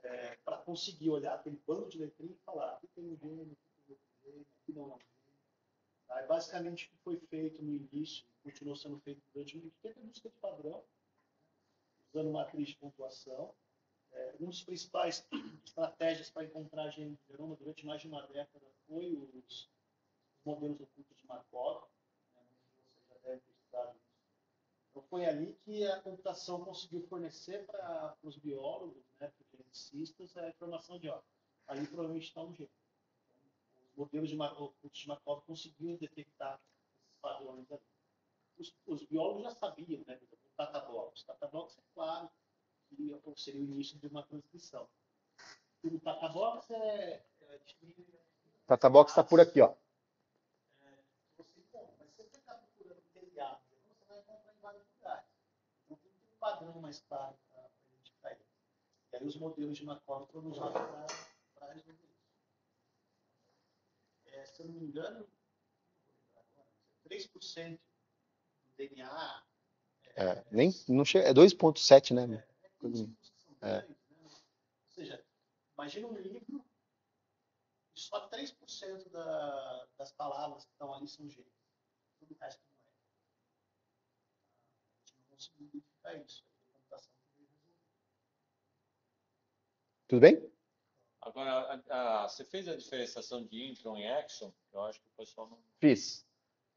é, eh, para conseguir olhar aquele bando de letrinha e falar aqui tem um gene, aqui tem outro gene, aqui não tem é um gene. Basicamente, o que foi feito no início continuou sendo feito durante tempo é busca de padrão, usando matriz de pontuação. É, um principais estratégias para encontrar gente de genoma durante mais de uma década foi os, os modelos ocultos de Markov, né, vocês já devem ter estudado isso. Então, foi ali que a computação conseguiu fornecer para os biólogos, né, para os geneticistas, a informação de, ó, ali provavelmente está um gene. Então, os modelos de, ocultos de Markov conseguiram detectar esses padrões ali os, os biólogos já sabiam, né? O tatabox. O tatabox é claro que é seria o início de uma transmissão. O tatabox é. é tatabox está por aqui, ó. Então, padrão mais claro para a gente cair. E aí os modelos de Macron foram usados para resolver isso. É, se eu não me engano, 3% DNA. É, é nem, não chega, é 2,7, né? É, né, é. Grandes, né? Ou seja, imagina um livro e só 3% da, das palavras que estão ali são gêmeas. Tudo o resto não é. A gente não conseguiu identificar isso. Tudo bem? Agora, a, a, você fez a diferenciação de intron e action? Eu acho que o pessoal não. Fiz.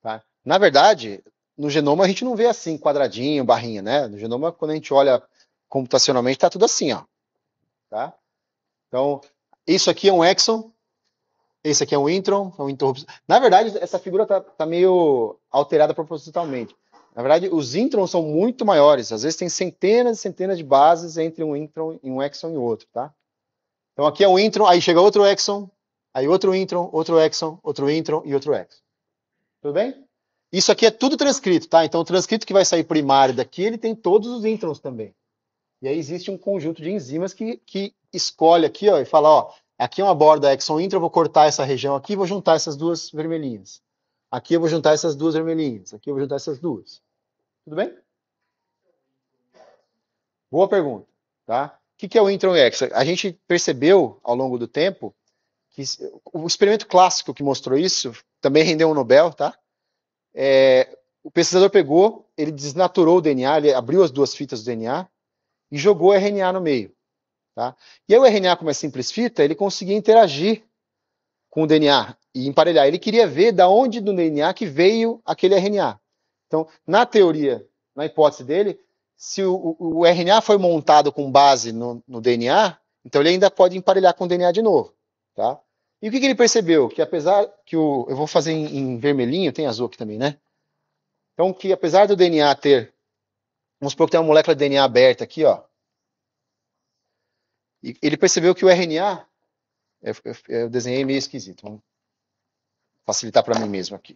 Tá? Na verdade, no genoma a gente não vê assim, quadradinho, barrinha, né? No genoma, quando a gente olha computacionalmente, tá tudo assim, ó. Tá? Então, isso aqui é um exon, esse aqui é um intron, é um interrupção. Na verdade, essa figura tá, tá meio alterada propositalmente. Na verdade, os introns são muito maiores. Às vezes tem centenas e centenas de bases entre um intron e um exon e outro, tá? Então aqui é um intron, aí chega outro exon, aí outro intron, outro exon, outro intron e outro exon. Tudo bem? Isso aqui é tudo transcrito, tá? Então, o transcrito que vai sair primário daqui, ele tem todos os introns também. E aí existe um conjunto de enzimas que, que escolhe aqui, ó, e fala, ó, aqui é uma borda exon intra, eu vou cortar essa região aqui e vou juntar essas duas vermelhinhas. Aqui eu vou juntar essas duas vermelhinhas, aqui eu vou juntar essas duas. Tudo bem? Boa pergunta, tá? O que, que é o intron exon? A gente percebeu ao longo do tempo que o experimento clássico que mostrou isso também rendeu um Nobel, tá? É, o pesquisador pegou, ele desnaturou o DNA, ele abriu as duas fitas do DNA e jogou o RNA no meio. Tá? E aí o RNA, como é simples fita, ele conseguia interagir com o DNA e emparelhar. Ele queria ver da onde do DNA que veio aquele RNA. Então, na teoria, na hipótese dele, se o, o, o RNA foi montado com base no, no, DNA, então ele ainda pode emparelhar com o DNA de novo. Tá? E o que, que, ele percebeu? Que apesar que o. Eu vou fazer em, em, vermelhinho, tem azul aqui também, né? Então, que apesar do DNA ter. Vamos supor que tem uma molécula de DNA aberta aqui, ó. E ele percebeu que o RNA. Eu, é, eu, é, é, eu desenhei meio esquisito. Vamos facilitar para mim mesmo aqui.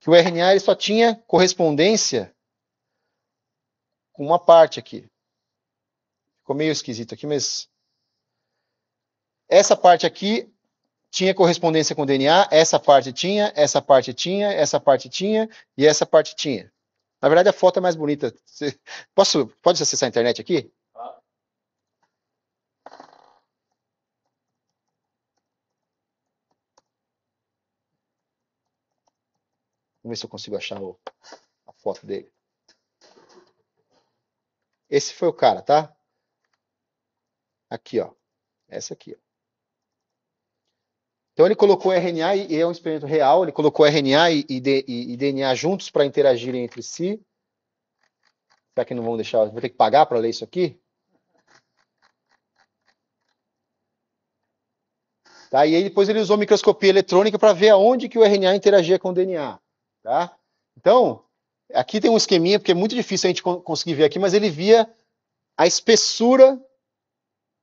Que o RNA ele só tinha correspondência com uma parte aqui. Ficou meio esquisito aqui, mas essa parte aqui tinha correspondência com o DNA, essa parte tinha, essa parte tinha, essa parte tinha e essa parte tinha. Na verdade, a foto é mais bonita. Posso, pode acessar a internet aqui? Vamos ver se eu consigo achar o, a foto dele. Esse foi o cara, tá? Aqui, ó. Essa aqui, ó. Então ele colocou RNA e, é um experimento real, ele colocou RNA e, e, e DNA juntos para interagirem entre si. Será que não vão deixar? Vou ter que pagar para ler isso aqui? Tá? E aí depois ele usou microscopia eletrônica para ver aonde que o RNA interagia com o DNA. Tá? Então, aqui tem um esqueminha, porque é muito difícil a gente conseguir ver aqui, mas ele via a espessura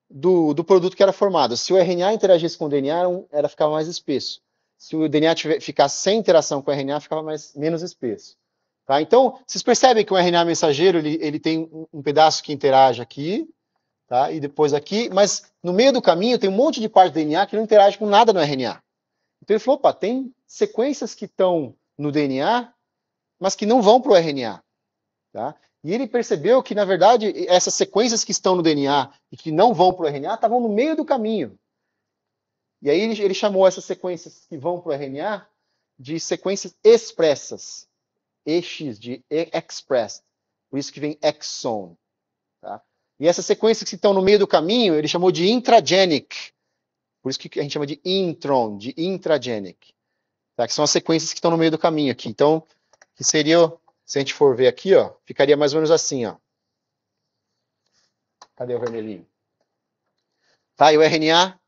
do, do produto que era formado. Se o RNA interagisse com o DNA, era, ficava mais espesso. Se o DNA tiver, sem interação com o RNA, ficava mais, menos espesso. Tá? Então, vocês percebem que o RNA mensageiro ele, ele tem um, um pedaço que interage aqui, tá? e depois aqui, mas no meio do caminho tem um monte de parte do DNA que não interage com nada no RNA. Então ele falou: opa, tem sequências que estão no DNA, mas que não vão para o RNA. Tá? E ele percebeu que, na verdade, essas sequências que estão no DNA e que não vão para o RNA estavam no meio do caminho. E aí ele, ele chamou essas sequências que vão para o RNA de sequências expressas. EX, de expressed. Por isso que vem exon. Tá? E essas sequências que estão no meio do caminho, ele chamou de intragenic. Por isso que a gente chama de intron, de intragenic. Tá? Que são as sequências que estão no meio do caminho aqui. Então, que seria se a gente for ver aqui, ó, ficaria mais ou menos assim, ó. Cadê o vermelhinho? Tá, e o RNA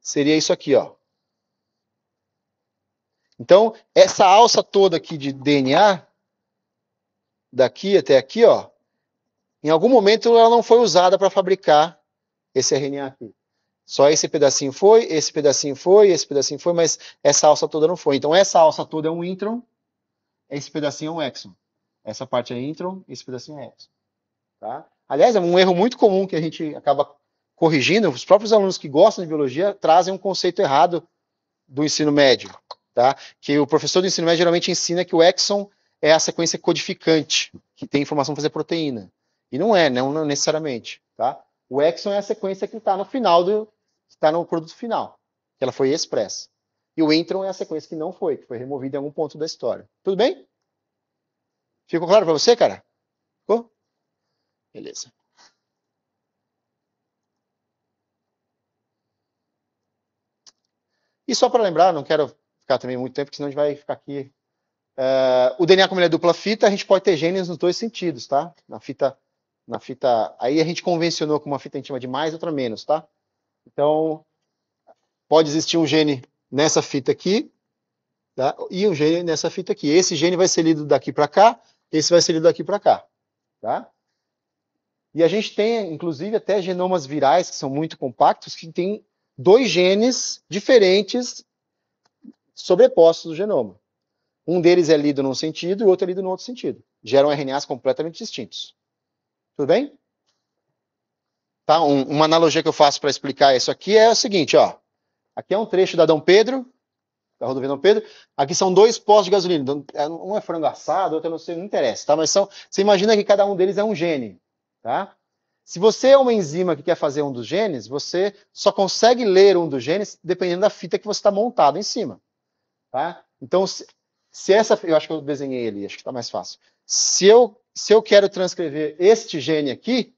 seria isso aqui, ó. Então, essa alça toda aqui de DNA, daqui até aqui, ó, em algum momento ela não foi usada para fabricar esse RNA aqui. Só esse pedacinho foi, esse pedacinho foi, esse pedacinho foi, mas essa alça toda não foi. Então, essa alça toda é um intron, esse pedacinho é um exon. Essa parte é intro, esse pedacinho é exo, Tá? Aliás, é um erro muito comum que a gente acaba corrigindo. Os próprios alunos que gostam de biologia trazem um conceito errado do ensino médio. Tá? Que o professor do ensino médio geralmente ensina que o exon é a sequência codificante, que tem informação para fazer proteína. E não é, não necessariamente. Tá? O exon é a sequência que está no final do. que está no produto final. Que ela foi expressa. E o intron é a sequência que não foi, que foi removida em algum ponto da história. Tudo bem? Ficou claro para você, cara? Ficou? Beleza. E só para lembrar, não quero ficar também muito tempo, porque senão a gente vai ficar aqui. Uh, o DNA, como ele é dupla fita, a gente pode ter genes nos dois sentidos, tá? Na fita, na fita. Aí a gente convencionou com uma fita íntima de mais, outra menos, tá? Então, pode existir um gene nessa fita aqui, tá? E um gene nessa fita aqui. Esse gene vai ser lido daqui para cá, esse vai ser lido daqui para cá, tá? E a gente tem, inclusive, até genomas virais que são muito compactos, que tem dois genes diferentes sobrepostos do genoma. Um deles é lido num sentido e o outro é lido no outro sentido. Geram RNAs completamente distintos. Tudo bem? Tá? Um, uma analogia que eu faço para explicar isso aqui é o seguinte, ó. Aqui é um trecho da Dom Pedro, da rodovia Dom Pedro. Aqui são dois postos de gasolina. É, um é frango assado, outro não sei, não interessa, tá? Mas são, você imagina que cada um deles é um gene, tá? Se você é uma enzima que quer fazer um dos genes, você só consegue ler um dos genes dependendo da fita que você está montado em cima, tá? Então, se, se essa, eu acho que eu desenhei ele, acho que está mais fácil. Se eu, se eu quero transcrever este gene aqui,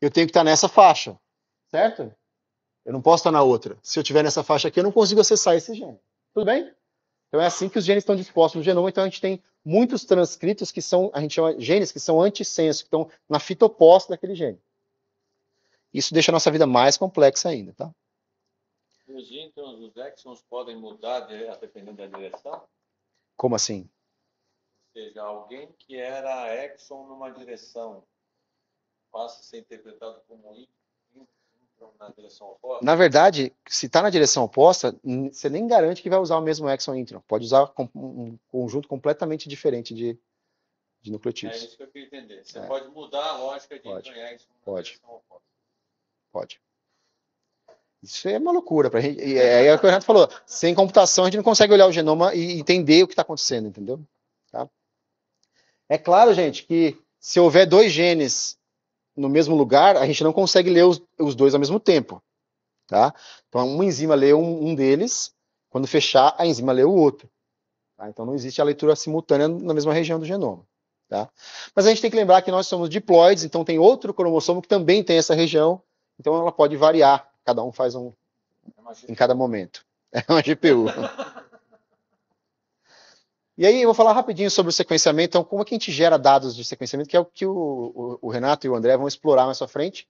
eu tenho que estar tá nessa faixa, certo? Eu não posso estar na outra. Se eu estiver nessa faixa aqui, eu não consigo acessar esse gene. Tudo bem? Então é assim que os genes estão dispostos no genoma. Então a gente tem muitos transcritos que são, a gente chama genes que são antissenso, que estão na fita oposta daquele gene. Isso deixa a nossa vida mais complexa ainda, tá? Os íntons, os exons podem mudar de, dependendo da direção? Como assim? Ou seja, alguém que era exon numa direção passa a ser interpretado como íton na verdade, se está na direção oposta, você nem garante que vai usar o mesmo exon intron. Pode usar um conjunto completamente diferente de, de nucleotídeos. É isso que eu queria entender. Você é. pode mudar a lógica de pode. intron e exon na pode. direção oposta. Pode. Isso é uma loucura. Pra gente, é, é o que o Renato falou. Sem computação, a gente não consegue olhar o genoma e entender o que está acontecendo, entendeu? Tá? É claro, gente, que se houver dois genes no mesmo lugar, a gente não consegue ler os, os dois ao mesmo tempo. Tá? Então, uma enzima lê um, um deles, quando fechar, a enzima lê o outro. Tá? Então, não existe a leitura simultânea na mesma região do genoma. Tá? Mas a gente tem que lembrar que nós somos diploides, então tem outro cromossomo que também tem essa região, então ela pode variar, cada um faz um é em cada momento. É uma GPU. E aí eu vou falar rapidinho sobre o sequenciamento, então como é que a gente gera dados de sequenciamento, que é o que o, o, o Renato e o André vão explorar mais à frente.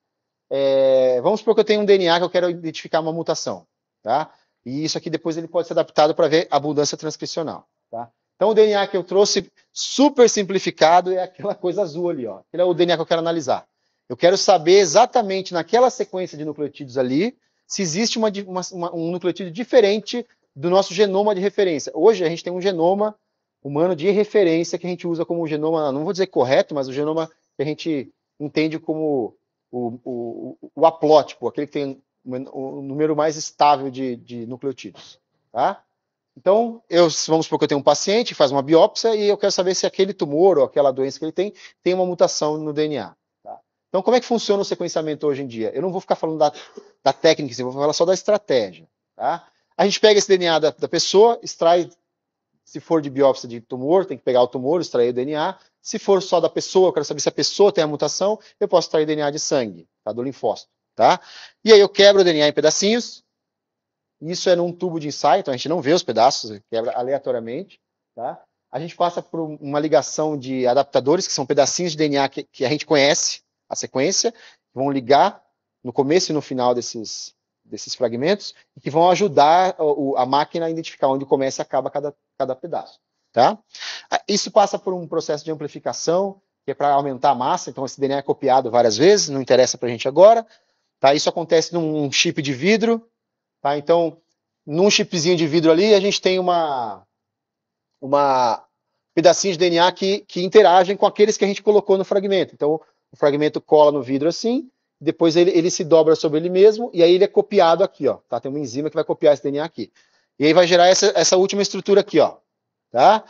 É, vamos supor que eu tenho um DNA que eu quero identificar uma mutação, tá? E isso aqui depois ele pode ser adaptado para ver abundância transcricional, tá? Então o DNA que eu trouxe super simplificado é aquela coisa azul ali, ó. Aquele é o DNA que eu quero analisar. Eu quero saber exatamente naquela sequência de nucleotídeos ali se existe uma, uma, uma, um nucleotídeo diferente do nosso genoma de referência. Hoje a gente tem um genoma humano de referência que a gente usa como genoma, não vou dizer correto, mas o genoma que a gente entende como o, o, o haplótipo, aquele que tem o número mais estável de, de nucleotídeos. Tá? Então, eu, vamos supor que eu tenho um paciente, faz uma biópsia e eu quero saber se aquele tumor ou aquela doença que ele tem tem uma mutação no DNA. Tá? Então, como é que funciona o sequenciamento hoje em dia? Eu não vou ficar falando da, da técnica, eu vou falar só da estratégia. Tá? A gente pega esse DNA da, da pessoa, extrai se for de biópsia de tumor, tem que pegar o tumor, extrair o DNA. Se for só da pessoa, eu quero saber se a pessoa tem a mutação, eu posso extrair DNA de sangue, tá? do linfócito. Tá? E aí eu quebro o DNA em pedacinhos. Isso é num tubo de ensaio, então a gente não vê os pedaços, é, quebra aleatoriamente. Tá? A gente passa por uma ligação de adaptadores, que são pedacinhos de DNA que, que a gente conhece, a sequência, que vão ligar no começo e no final desses, desses fragmentos, que vão ajudar a, a máquina a identificar onde começa e acaba cada cada pedaço, tá? Ah, isso passa por um processo de amplificação, que é para aumentar a massa, então esse DNA é copiado várias vezes, não interessa para a gente agora, tá? Isso acontece num chip de vidro, tá? Então, num chipzinho de vidro ali, a gente tem uma uma pedacinhos de DNA que, que interagem com aqueles que a gente colocou no fragmento. Então, o fragmento cola no vidro assim, depois ele, ele se dobra sobre ele mesmo, e aí ele é copiado aqui, ó. Tá? Tem uma enzima que vai copiar esse DNA aqui. E aí vai gerar essa, essa última estrutura aqui, ó. Tá?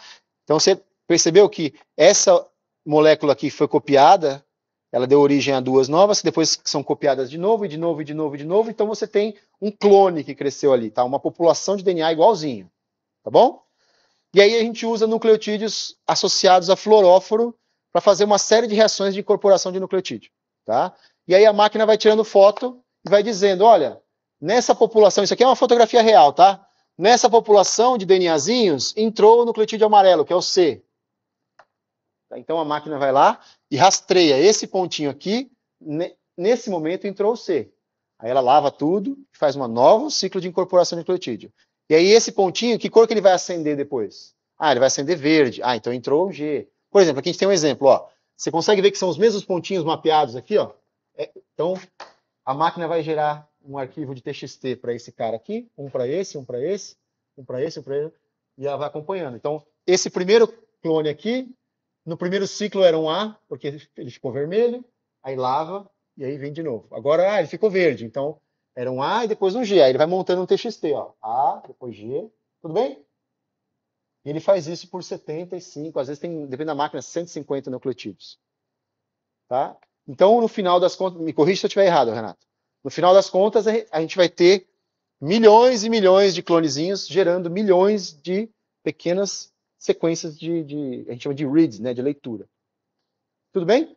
Então você percebeu que essa molécula aqui foi copiada, ela deu origem a duas novas, que depois são copiadas de novo, e de novo, e de novo, e de novo. Então você tem um clone que cresceu ali, tá? Uma população de DNA igualzinho, tá bom? E aí a gente usa nucleotídeos associados a fluoróforo para fazer uma série de reações de incorporação de nucleotídeo, tá? E aí a máquina vai tirando foto e vai dizendo, olha, nessa população, isso aqui é uma fotografia real, tá? Nessa população de DNAzinhos, entrou o nucleotídeo amarelo, que é o C. Tá, então a máquina vai lá e rastreia esse pontinho aqui. Nesse momento entrou o C. Aí ela lava tudo e faz um novo ciclo de incorporação de nucleotídeo. E aí esse pontinho, que cor que ele vai acender depois? Ah, ele vai acender verde. Ah, então entrou o G. Por exemplo, aqui a gente tem um exemplo. Ó. Você consegue ver que são os mesmos pontinhos mapeados aqui. Ó. É, então a máquina vai gerar um arquivo de TXT para esse cara aqui, um para esse, um para esse, um para esse, um para esse, e ela vai acompanhando. Então, esse primeiro clone aqui, no primeiro ciclo era um A, porque ele ficou vermelho, aí lava, e aí vem de novo. Agora, ah, ele ficou verde, então era um A e depois um G. Aí ele vai montando um TXT, ó. A, depois G, tudo bem? E ele faz isso por 75, às vezes tem, depende da máquina, 150 nucleotídeos. Tá? Então, no final das contas, me corrija se eu estiver errado, Renato. No final das contas, a gente vai ter milhões e milhões de clonezinhos gerando milhões de pequenas sequências de, de a gente chama de reads, né, de leitura. Tudo bem?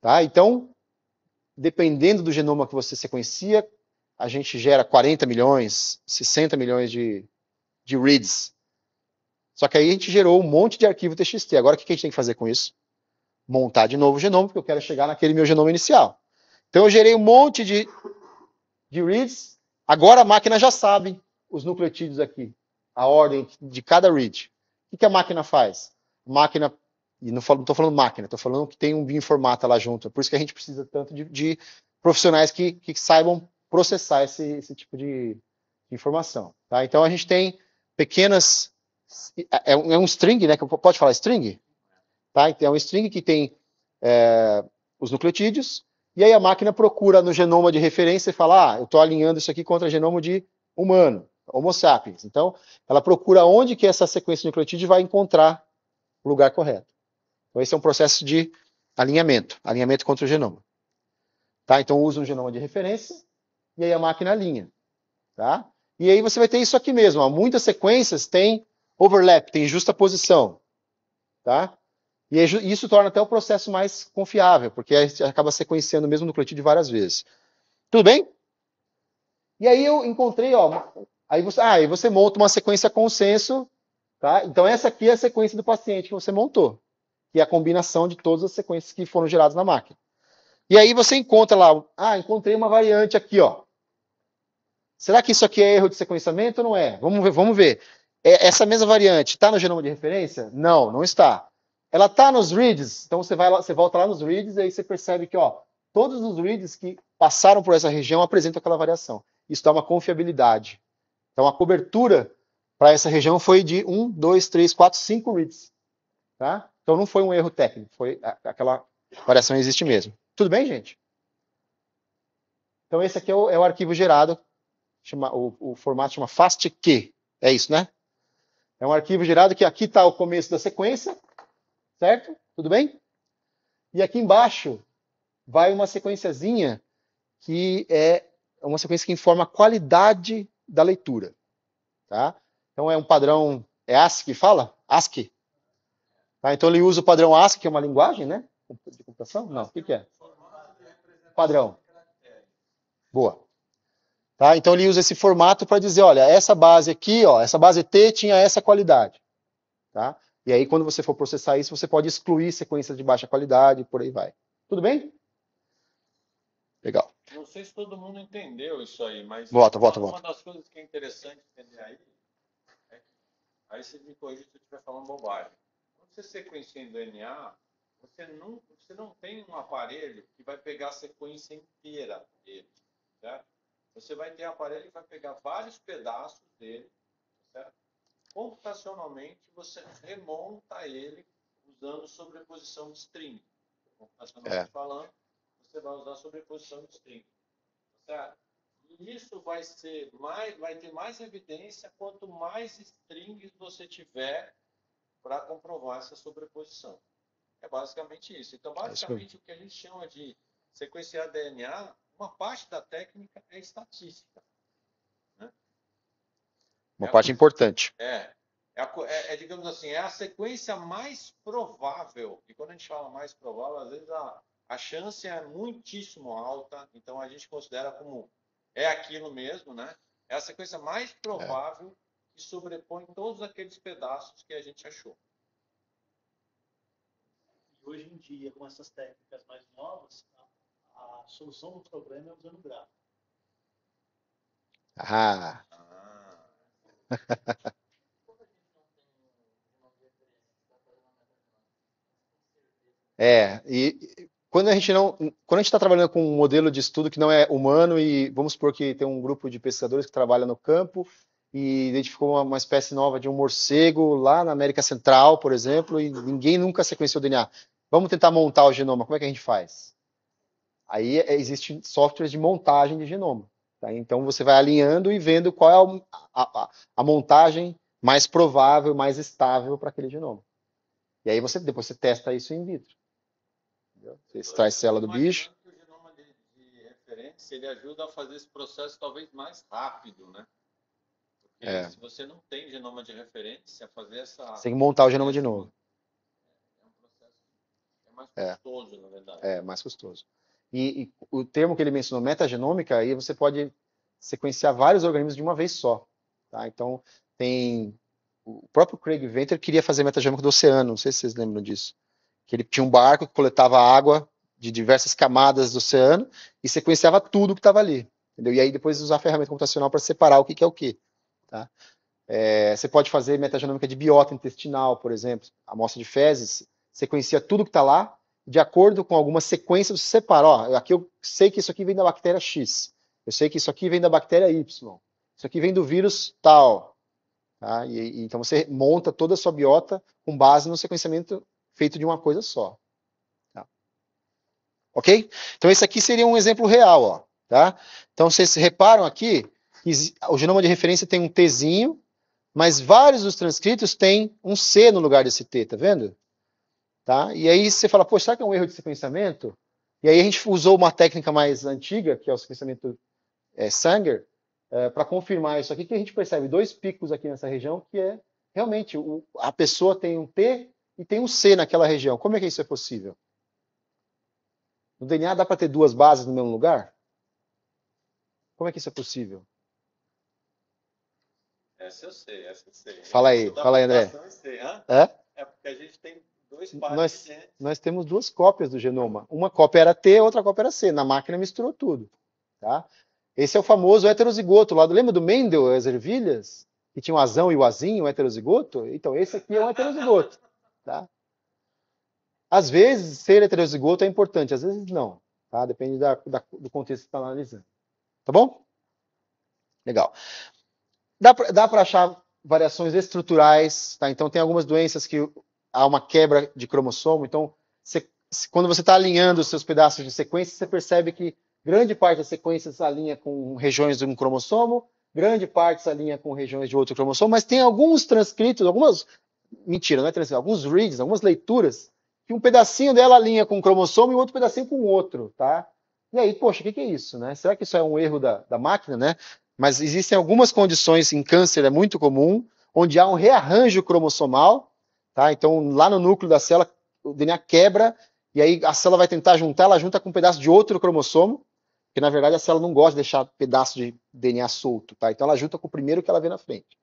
Tá? Então, dependendo do genoma que você sequencia, a gente gera 40 milhões, 60 milhões de, de reads. Só que aí a gente gerou um monte de arquivo TXT. Agora, o que a gente tem que fazer com isso? Montar de novo o genoma, porque eu quero chegar naquele meu genoma inicial. Então eu gerei um monte de, de reads. Agora a máquina já sabe os nucleotídeos aqui, a ordem de cada read. O que a máquina faz? máquina, e não estou falando máquina, estou falando que tem um bioinformata lá junto. É por isso que a gente precisa tanto de, de profissionais que, que, saibam processar esse, esse tipo de informação. Tá? Então a gente tem pequenas. É um, é um string, né? Pode falar string? Tá? Então, é um string que tem é, os nucleotídeos, e aí a máquina procura no genoma de referência e fala: ah, eu estou alinhando isso aqui contra o genoma de humano, Homo sapiens. Então, ela procura onde que essa sequência de nucleotídeos vai encontrar o lugar correto. Então, esse é um processo de alinhamento, alinhamento contra o genoma. Tá? Então, usa um genoma de referência e aí a máquina alinha. Tá? E aí você vai ter isso aqui mesmo. Ó. Muitas sequências têm overlap, têm justa posição. Tá? E isso torna até o processo mais confiável, porque a gente acaba sequenciando o mesmo nucleotídeo várias vezes. Tudo bem? E aí eu encontrei, ó, aí você, ah, aí você monta uma sequência consenso, tá? Então essa aqui é a sequência do paciente que você montou, que é a combinação de todas as sequências que foram geradas na máquina. E aí você encontra lá, ah, encontrei uma variante aqui, ó. Será que isso aqui é erro de sequenciamento ou não é? Vamos ver, vamos ver. É, essa mesma variante está no genoma de referência? Não, não está. Ela está nos reads, então você, vai lá, você volta lá nos reads e aí você percebe que ó, todos os reads que passaram por essa região apresentam aquela variação. Isso dá uma confiabilidade. Então a cobertura para essa região foi de 1, 2, 3, 4, 5 reads. Tá? Então não foi um erro técnico, foi aquela variação existe mesmo. Tudo bem, gente? Então esse aqui é o, é o arquivo gerado, chama, o, o, formato chama FASTQ, é isso, né? É um arquivo gerado que aqui está o começo da sequência, Certo? Tudo bem? E aqui embaixo vai uma sequenciazinha que é uma sequência que informa a qualidade da leitura. Tá? Então é um padrão. É ASCII que fala? ASCII. Tá? Então ele usa o padrão ASCII, que é uma linguagem, né? De computação? Não. O que, que é? Padrão. Boa. Tá? Então ele usa esse formato para dizer, olha, essa base aqui, ó, essa base T tinha essa qualidade. Tá? E aí, quando você for processar isso, você pode excluir sequências de baixa qualidade, por aí vai. Tudo bem? Legal. Não sei se todo mundo entendeu isso aí, mas volta, volta, uma volta. das coisas que é interessante entender aí, é aí você me corrige se eu estiver falando bobagem. Quando você sequencia em DNA, você não, você não tem um aparelho que vai pegar a sequência inteira dele, certo? Você vai ter um aparelho que vai pegar vários pedaços dele, certo? computacionalmente você remonta ele usando sobreposição de string. Computacionalmente é. falando, você vai usar sobreposição de string. Tá certo? isso vai ser mais, vai ter mais evidência quanto mais strings você tiver para comprovar essa sobreposição. É basicamente isso. Então, é basicamente, o que a gente chama de sequenciar DNA, uma parte da técnica é estatística. É Uma é parte a, importante. É, é, é, é, digamos assim, é a sequência mais provável. E quando a gente fala mais provável, às vezes a, a chance é muitíssimo alta, então a gente considera como é aquilo mesmo, né? É a sequência mais é. provável é. que sobrepõe todos aqueles pedaços que a gente achou. E hoje em dia, com essas técnicas mais novas, a, a solução do problema é usando gráfico. Ah, é, e quando a gente não, quando a gente está trabalhando com um modelo de estudo que não é humano e vamos supor que tem um grupo de pesquisadores que trabalha no campo e identificou uma, uma, espécie nova de um morcego lá na América Central, por exemplo, e ninguém nunca sequenciou DNA. Vamos tentar montar o genoma, como é que a gente faz? Aí é, existe softwares de montagem de genoma. Tá? Então você vai alinhando e vendo qual é a, a, a montagem mais provável, mais estável para aquele genoma. E aí você depois você testa isso in vitro. Você então, extrai célula do bicho. Que o genoma de, de, referência ele ajuda a fazer esse processo talvez mais rápido, né? Porque é. se você não tem genoma de referência, fazer essa. Você tem que montar o genoma de é, novo. É um processo é mais é. custoso, é. na verdade. É, mais custoso. E, e o termo que ele mencionou, metagenômica, aí você pode sequenciar vários organismos de uma vez só. Tá? Então, tem. O próprio Craig Venter queria fazer metagenômica do oceano, não sei se vocês lembram disso. Que ele tinha um barco que coletava água de diversas camadas do oceano e sequenciava tudo que estava ali. Entendeu? E aí depois usar a ferramenta computacional para separar o que, que, é o que. Tá? É, você pode fazer metagenômica de biota intestinal, por exemplo, amostra de fezes, sequencia tudo que está lá, de acordo com alguma sequência, você separa. Ó, aqui eu sei que isso aqui vem da bactéria X. Eu sei que isso aqui vem da bactéria Y. Isso aqui vem do vírus tal. Tá? E, e, então você monta toda a sua biota com base no sequenciamento feito de uma coisa só. Tá? Ok? Então esse aqui seria um exemplo real. Ó, tá? Então vocês reparam aqui que o genoma de referência tem um Tzinho, mas vários dos transcritos têm um C no lugar desse T, tá vendo? Tá? E aí você fala, poxa, será que é um erro de sequenciamento? E aí a gente usou uma técnica mais antiga, que é o sequenciamento é, Sanger, é, para confirmar isso aqui, que a gente percebe dois picos aqui nessa região, que é realmente o, a pessoa tem um T e tem um C naquela região. Como é que isso é possível? No DNA dá para ter duas bases no mesmo lugar? Como é que isso é possível? Essa eu sei, essa eu sei. Fala aí, fala aí, André. é porque a gente tem nós, nós temos duas cópias do genoma. Uma cópia era T, outra cópia era C. Na máquina misturou tudo. Tá? Esse é o famoso heterozigoto. Lá lembra do Mendel, as ervilhas? Que tinha o um azão e o azinho, o heterozigoto? Então, esse aqui é um heterozigoto. Tá? Às vezes, ser heterozigoto é importante, às vezes não. Tá? Depende da, da, do contexto que está analisando. Tá bom? Legal. Dá para achar variações estruturais, tá? Então tem algumas doenças que há uma quebra de cromossomo. Então, você, quando você está alinhando os seus pedaços de sequência, você percebe que grande parte das sequências se alinha com regiões de um cromossomo, grande parte se alinha com regiões de outro cromossomo, mas tem alguns transcritos, algumas. Mentira, não é transcrito, alguns reads, algumas leituras, que um pedacinho dela alinha com um cromossomo e outro pedacinho com outro, tá? E aí, poxa, o que, que, é isso, né? Será que isso é um erro da, da máquina, né? Mas existem algumas condições em câncer, é muito comum, onde há um rearranjo cromossomal Tá? Então, lá no núcleo da célula, o DNA quebra e aí a célula vai tentar juntar, ela junta com um pedaço de outro cromossomo, que na verdade a célula não gosta de deixar pedaço de DNA solto, tá? Então ela junta com o primeiro que ela vê na frente.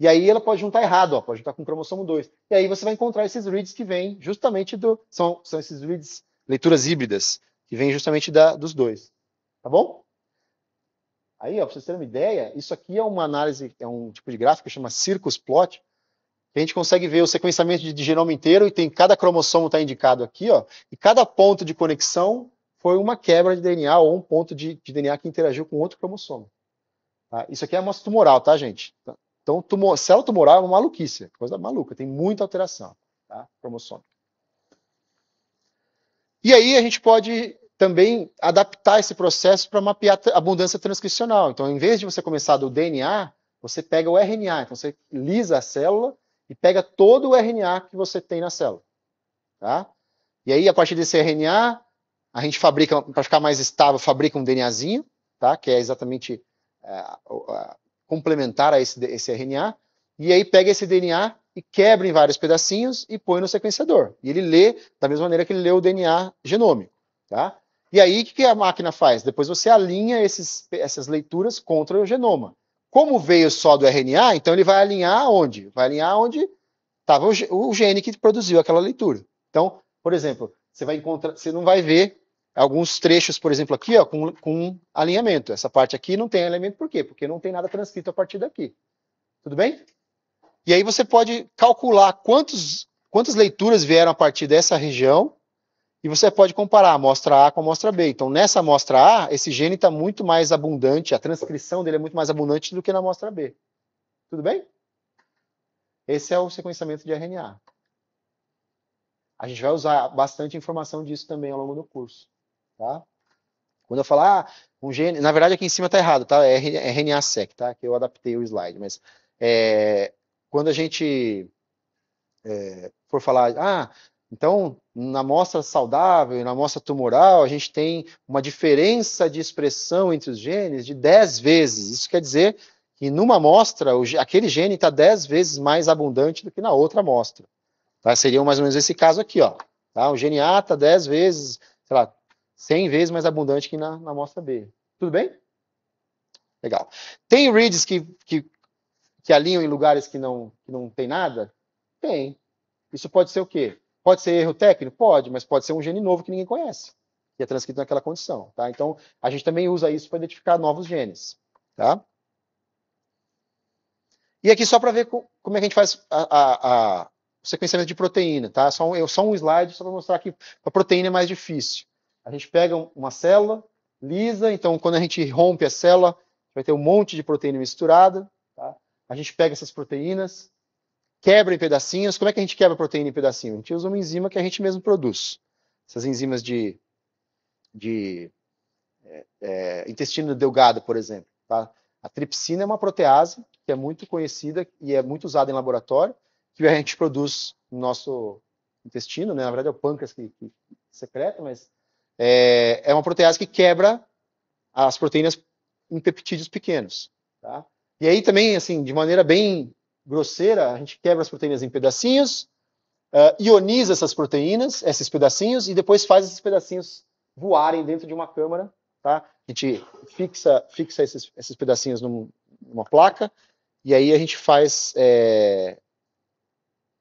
E aí ela pode juntar errado, ó, pode juntar com o cromossomo 2. E aí você vai encontrar esses reads que vêm justamente do. São, são esses reads, leituras híbridas, que vêm justamente da, dos dois. Tá bom? Aí, ó, vocês terem uma ideia, isso aqui é uma análise, é um tipo de gráfico que chama Circus Plot, a gente consegue ver o sequenciamento de, de genoma inteiro e tem cada cromossomo está indicado aqui, ó, e cada ponto de conexão foi uma quebra de DNA ou um ponto de, de DNA que interagiu com outro cromossomo. Tá? Isso aqui é amostra tumoral, tá, gente? Então, tumor, célula tumoral é uma maluquice, coisa maluca, tem muita alteração, tá? Cromossomo. E aí a gente pode também adaptar esse processo para mapear a abundância transcricional. Então, em vez de você começar do DNA, você pega o RNA. Então, você lisa a célula e pega todo o RNA que você tem na célula. Tá? E aí, a partir desse RNA, a gente fabrica, para ficar mais estável, fabrica um DNAzinho, tá? que é exatamente é, complementar a esse, esse RNA, e aí pega esse DNA e quebra em vários pedacinhos e põe no sequenciador. E ele lê da mesma maneira que ele lê o DNA genômico. Tá? E aí, o que a máquina faz? Depois você alinha esses, essas leituras contra o genoma. Como veio só do RNA, então ele vai alinhar onde? Vai alinhar onde estava o, gene que produziu aquela leitura. Então, por exemplo, você vai encontrar, você não vai ver alguns trechos, por exemplo, aqui, ó, com, com alinhamento. Essa parte aqui não tem alinhamento, por quê? Porque não tem nada transcrito a partir daqui. Tudo bem? E aí você pode calcular quantos, quantas leituras vieram a partir dessa região e você pode comparar a amostra A com a amostra B. Então, nessa amostra A, esse gene está muito mais abundante, a transcrição dele é muito mais abundante do que na amostra B. Tudo bem? Esse é o sequenciamento de RNA. A gente vai usar bastante informação disso também ao longo do curso. Tá? Quando eu falar ah, um gene, na verdade aqui em cima está errado, tá? É RNA é seq tá? Que eu adaptei o slide, mas é, quando a gente é, for falar, ah, então, na amostra saudável e na amostra tumoral, a gente tem uma diferença de expressão entre os genes de 10 vezes. Isso quer dizer que numa amostra, aquele gene está 10 vezes mais abundante do que na outra amostra. Tá? Seria mais ou menos esse caso aqui. Ó, tá? O gene A está 10 vezes, sei lá, 100 vezes mais abundante que na, na amostra B. Tudo bem? Legal. Tem reads que, que, que alinham em lugares que não, que não tem nada? Tem. Isso pode ser o quê? Pode ser erro técnico? Pode, mas pode ser um gene novo que ninguém conhece, que é transcrito naquela condição. Tá? Então, a gente também usa isso para identificar novos genes. Tá? E aqui só para ver como é que a gente faz a, a, a sequenciamento de proteína, tá? Só um, só um slide só para mostrar que a proteína é mais difícil. A gente pega uma célula lisa, então quando a gente rompe a célula, vai ter um monte de proteína misturada. Tá? A gente pega essas proteínas, quebra em pedacinhos. Como é que a gente quebra a proteína em pedacinho? A gente usa uma enzima que a gente mesmo produz. Essas enzimas de, de é, é, intestino delgado, por exemplo. Tá? A tripsina é uma protease que é muito conhecida e é muito usada em laboratório, que a gente produz no nosso intestino, né? na verdade é o pâncreas que, que secreta, mas é, é uma protease que quebra as proteínas em peptídeos pequenos. Tá? E aí também, assim, de maneira bem grosseira, a gente quebra as proteínas em pedacinhos, uh, ioniza essas proteínas, esses pedacinhos, e depois faz esses pedacinhos voarem dentro de uma câmara, tá? A gente fixa, fixa esses, esses pedacinhos num, numa placa, e aí a gente faz. É,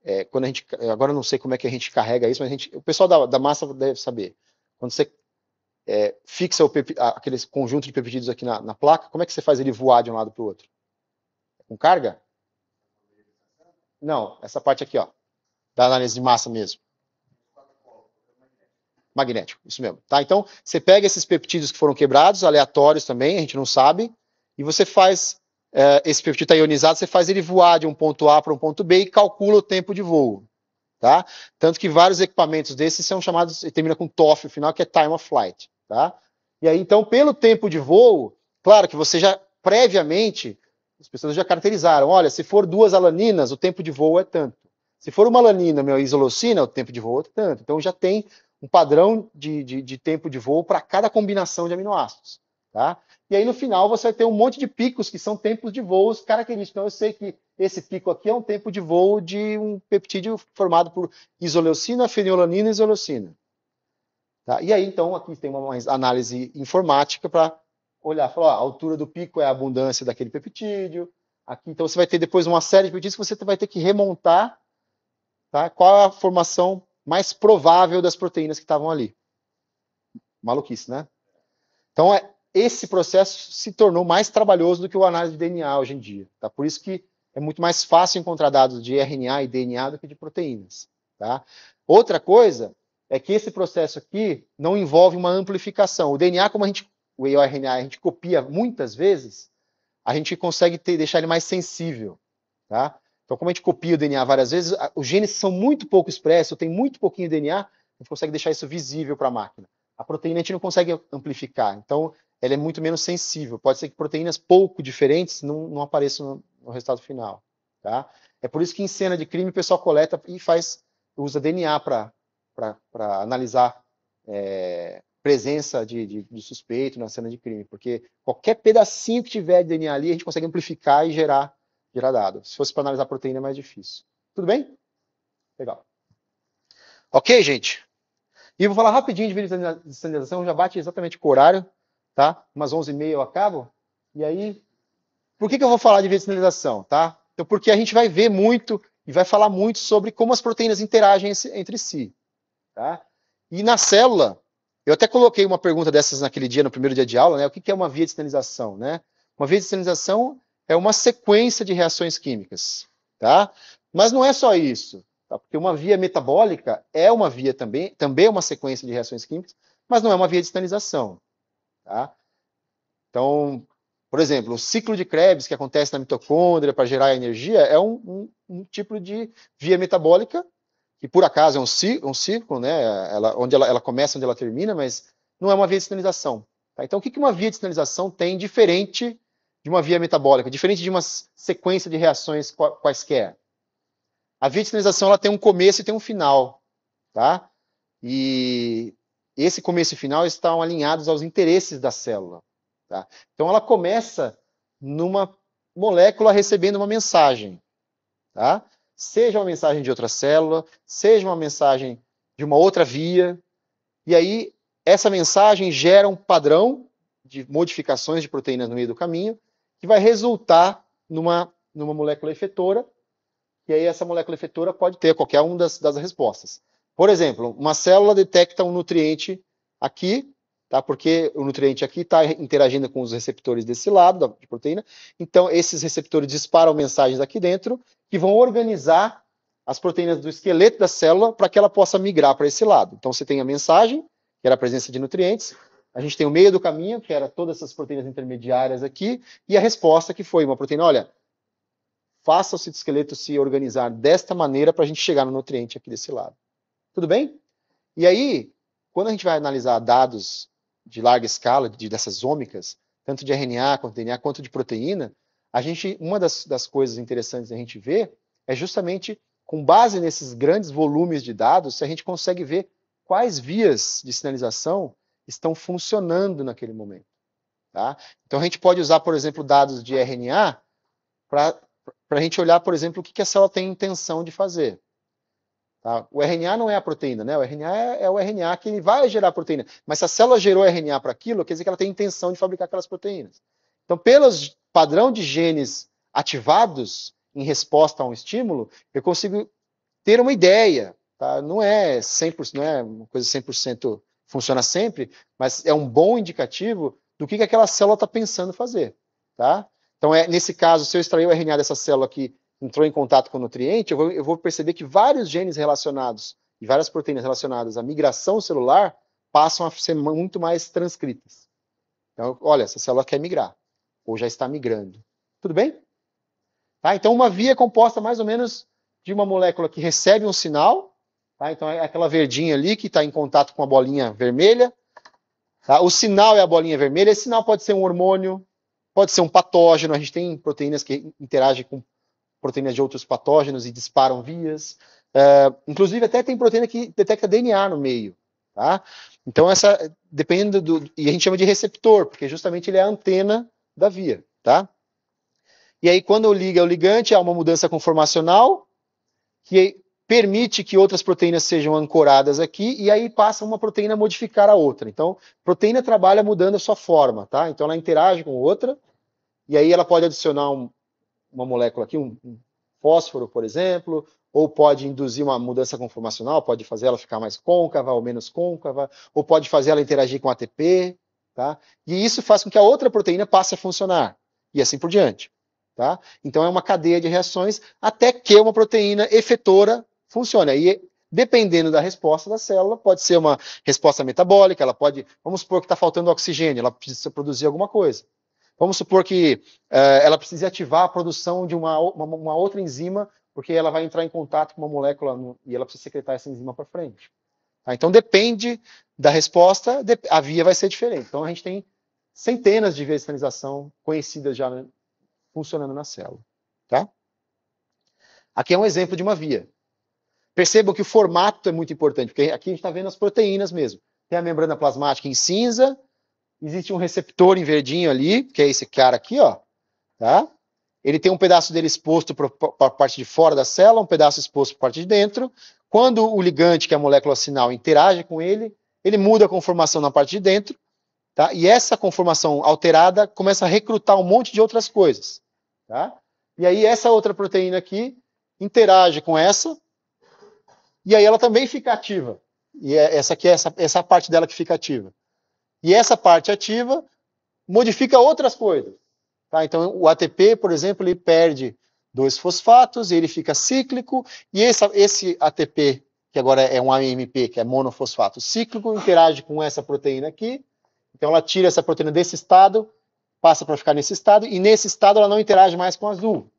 é, quando a gente, agora eu não sei como é que a gente carrega isso, mas a gente, o pessoal da, da massa deve saber. Quando você é, fixa o, aquele conjunto de peptídeos aqui na, na placa, como é que você faz ele voar de um lado para o outro? Com carga? Não, essa parte aqui, ó. Da análise de massa mesmo. Magnético, isso mesmo. Tá? Então, você pega esses peptídeos que foram quebrados, aleatórios também, a gente não sabe, e você faz é, esse peptídeo tá ionizado, você faz ele voar de um ponto A para um ponto B e calcula o tempo de voo. Tá? Tanto que vários equipamentos desses são chamados, termina com TOF, o final, que é Time of Flight. Tá? E aí, então, pelo tempo de voo, claro que você já previamente as pessoas já caracterizaram, olha, se for duas alaninas, o tempo de voo é tanto. Se for uma alanina, meu isolocina, o tempo de voo é tanto. Então já tem um padrão de, de, de tempo de voo para cada combinação de aminoácidos. Tá? E aí no final você vai ter um monte de picos que são tempos de voos característicos. Então eu sei que esse pico aqui é um tempo de voo de um peptídeo formado por isoleucina, fenilalanina e isoleucina. Tá? E aí então aqui tem uma análise informática para olhar, falar, ó, a altura do pico é a abundância daquele peptídeo. Aqui, então você vai ter depois uma série de peptídeos que você vai ter que remontar tá? qual é a formação mais provável das proteínas que estavam ali. Maluquice, né? Então, é, esse processo se tornou mais trabalhoso do que o análise de DNA hoje em dia. Tá? Por isso que é muito mais fácil encontrar dados de RNA e DNA do que de proteínas. Tá? Outra coisa é que esse processo aqui não envolve uma amplificação. O DNA, como a gente o RNA, a gente copia muitas vezes, a gente consegue ter, deixar ele mais sensível, tá? Então, como a gente copia o DNA várias vezes, os genes são muito pouco expressos, tem muito pouquinho DNA, a gente consegue deixar isso visível para a máquina. A proteína a gente não consegue amplificar, então ela é muito menos sensível. Pode ser que proteínas pouco diferentes não, não apareçam no, no resultado final, tá? É por isso que em cena de crime o pessoal coleta e faz usa DNA para analisar é, presença de, de, de, suspeito na cena de crime, porque qualquer pedacinho que tiver de DNA ali, a gente consegue amplificar e gerar, gerar dado. Se fosse para analisar a proteína, é mais difícil. Tudo bem? Legal. Ok, gente? E vou falar rapidinho de de videosinalização, já bate exatamente com o horário, tá? Umas 11h30 eu acabo. E aí, por que, que eu vou falar de de videosinalização, tá? Então, porque a gente vai ver muito e vai falar muito sobre como as proteínas interagem entre si, tá? E na célula, eu até coloquei uma pergunta dessas naquele dia, no primeiro dia de aula, né? O que é uma via de sinalização, né? Uma via de sinalização é uma sequência de reações químicas, tá? Mas não é só isso, tá? Porque uma via metabólica é uma via também, também é uma sequência de reações químicas, mas não é uma via de sinalização, tá? Então, por exemplo, o ciclo de Krebs que acontece na mitocôndria para gerar energia é um, um, um tipo de via metabólica que por acaso é um ciclo, um né? Ela, onde ela, ela começa, onde ela termina, mas não é uma via de sinalização. Tá? Então, o que, que uma via de sinalização tem diferente de uma via metabólica, diferente de uma sequência de reações quaisquer? A via de sinalização ela tem um começo e tem um final, tá? E esse começo e final estão alinhados aos interesses da célula, tá? Então ela começa numa molécula recebendo uma mensagem, tá? seja uma mensagem de outra célula, seja uma mensagem de uma outra via. E aí, essa mensagem gera um padrão de modificações de proteínas no meio do caminho, que vai resultar numa, numa molécula efetora. E aí, essa molécula efetora pode ter qualquer uma das, das respostas. Por exemplo, uma célula detecta um nutriente aqui, tá? Porque o nutriente aqui está interagindo com os receptores desse lado da de proteína. Então, esses receptores disparam mensagens aqui dentro que vão organizar as proteínas do esqueleto da célula para que ela possa migrar para esse lado. Então, você tem a mensagem, que era a presença de nutrientes, a gente tem o meio do caminho, que era todas essas proteínas intermediárias aqui, e a resposta que foi uma proteína, olha, faça o citoesqueleto se organizar desta maneira para a gente chegar no nutriente aqui desse lado. Tudo bem? E aí, quando a gente vai analisar dados de larga escala, de, dessas ômicas, tanto de RNA quanto de DNA, quanto de proteína, a gente, uma das, das coisas interessantes da gente ver é justamente com base nesses grandes volumes de dados, se a gente consegue ver quais vias de sinalização estão funcionando naquele momento. Tá? Então a gente pode usar, por exemplo, dados de RNA para a gente olhar, por exemplo, o que, que a célula tem intenção de fazer. Tá? O RNA não é a proteína, né? O RNA é, é o RNA que vai gerar proteína. Mas se a célula gerou RNA para aquilo, quer dizer que ela tem intenção de fabricar aquelas proteínas. Então, pelos padrão de genes ativados em resposta a um estímulo, eu consigo ter uma ideia. Tá? Não é 100%, não é uma coisa 100% funciona sempre, mas é um bom indicativo do que, que aquela célula está pensando fazer. Tá? Então, é, nesse caso, se eu extrair o RNA dessa célula que entrou em contato com o nutriente, eu vou, eu vou perceber que vários genes relacionados e várias proteínas relacionadas à migração celular passam a ser muito mais transcritas. Então, olha, essa célula quer migrar, ou já está migrando. Tudo bem? Tá? Então, uma via é composta mais ou menos de uma molécula que recebe um sinal, tá? então é aquela verdinha ali que está em contato com a bolinha vermelha. Tá? O sinal é a bolinha vermelha, esse sinal pode ser um hormônio, pode ser um patógeno, a gente tem proteínas que interagem com proteínas de outros patógenos e disparam vias. Uh, inclusive, até tem proteína que detecta DNA no meio. Tá? Então, essa depende do. E a gente chama de receptor, porque justamente ele é a antena da via. Tá? E aí, quando eu ligo é ligante, há uma mudança conformacional que permite que outras proteínas sejam ancoradas aqui e aí passa uma proteína a modificar a outra. Então, proteína trabalha mudando a sua forma, tá? Então, ela interage com outra e aí ela pode adicionar um, uma molécula aqui, um, um fósforo, por exemplo, ou pode induzir uma mudança conformacional, pode fazer ela ficar mais côncava ou menos côncava, ou pode fazer ela interagir com ATP, tá? E isso faz com que a outra proteína passe a funcionar, e assim por diante, tá? Então é uma cadeia de reações até que uma proteína efetora funcione. E dependendo da resposta da célula, pode ser uma resposta metabólica, ela pode, vamos supor que está faltando oxigênio, ela precisa produzir alguma coisa. Vamos supor que uh, ela precise ativar a produção de uma, uma, uma, outra enzima, porque ela vai entrar em contato com uma molécula no, e ela precisa secretar essa enzima para frente. Tá? Então, depende da resposta, de, a via vai ser diferente. Então, a gente tem centenas de vias de sinalização conhecidas já né, funcionando na célula. Tá? Aqui é um exemplo de uma via. Percebam que o formato é muito importante, porque aqui a gente está vendo as proteínas mesmo. Tem a membrana plasmática em cinza, existe um receptor em verdinho ali, que é esse cara aqui, ó, tá? Ele tem um pedaço dele exposto para a parte de fora da célula, um pedaço exposto para a parte de dentro. Quando o ligante, que é a molécula sinal, interage com ele, ele muda a conformação na parte de dentro, tá? E essa conformação alterada começa a recrutar um monte de outras coisas, tá? E aí essa outra proteína aqui interage com essa, e aí ela também fica ativa. E é, essa aqui é essa, essa é parte dela que fica ativa. E essa parte ativa modifica outras coisas. Tá? Então, o ATP, por exemplo, ele perde dois fosfatos, ele fica cíclico, e esse, esse ATP, que agora é um AMP, que é monofosfato cíclico, interage com essa proteína aqui. Então, ela tira essa proteína desse estado, passa para ficar nesse estado, e nesse estado ela não interage mais com azul.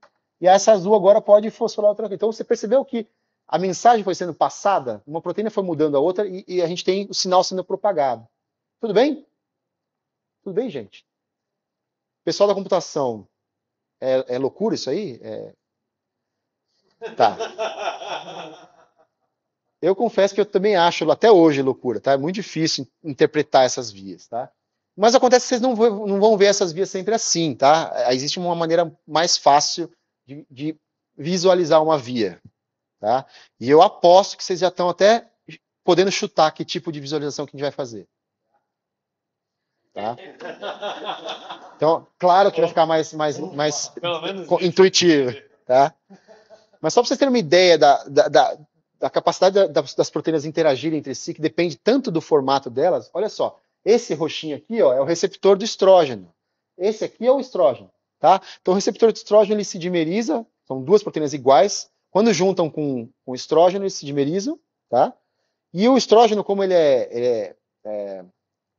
E essa azul agora pode fosforar outra. Então, você percebeu que a mensagem foi sendo passada, uma proteína foi mudando a outra, e, e a gente tem o sinal sendo propagado. Tudo bem? Tudo bem, gente? Pessoal da computação, é, é loucura isso aí? É... Tá. Eu confesso que eu também acho até hoje loucura, tá? É muito difícil interpretar essas vias, tá? Mas acontece que vocês não, não vão ver essas vias sempre assim, tá? É, existe uma maneira mais fácil de, de visualizar uma via, tá? E eu aposto que vocês já estão até podendo chutar que tipo de visualização que a gente vai fazer. Tá? Então, claro que vai ficar mais, mais, mais intuitivo. Tá? Mas só para vocês terem uma ideia da, da, da, da capacidade das, das proteínas interagirem entre si, que depende tanto do formato delas, olha só. Esse roxinho aqui ó, é o receptor do estrógeno. Esse aqui é o estrógeno. Tá? Então, o receptor de estrógeno ele se dimeriza, são duas proteínas iguais. Quando juntam com, com o estrógeno, eles se dimerizam. Tá? E o estrógeno, como ele é, ele é, é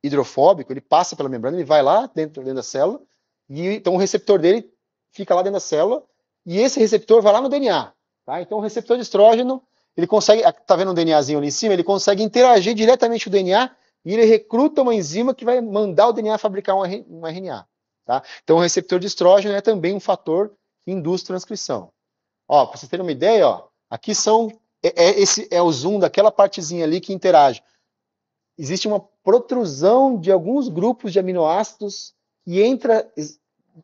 hidrofóbico, ele passa pela membrana, ele vai lá dentro, dentro da célula, e então o receptor dele fica lá dentro da célula, e esse receptor vai lá no DNA. Tá? Então o receptor de estrógeno, ele consegue, ah, tá vendo um DNAzinho ali em cima? Ele consegue interagir diretamente com o DNA e ele recruta uma enzima que vai mandar o DNA fabricar um, um RNA. Tá? Então o receptor de estrógeno é também um fator que induz transcrição. Ó, para vocês terem uma ideia, ó, aqui são é, é, esse é o zoom daquela partezinha ali que interage existe uma protrusão de alguns grupos de aminoácidos e entra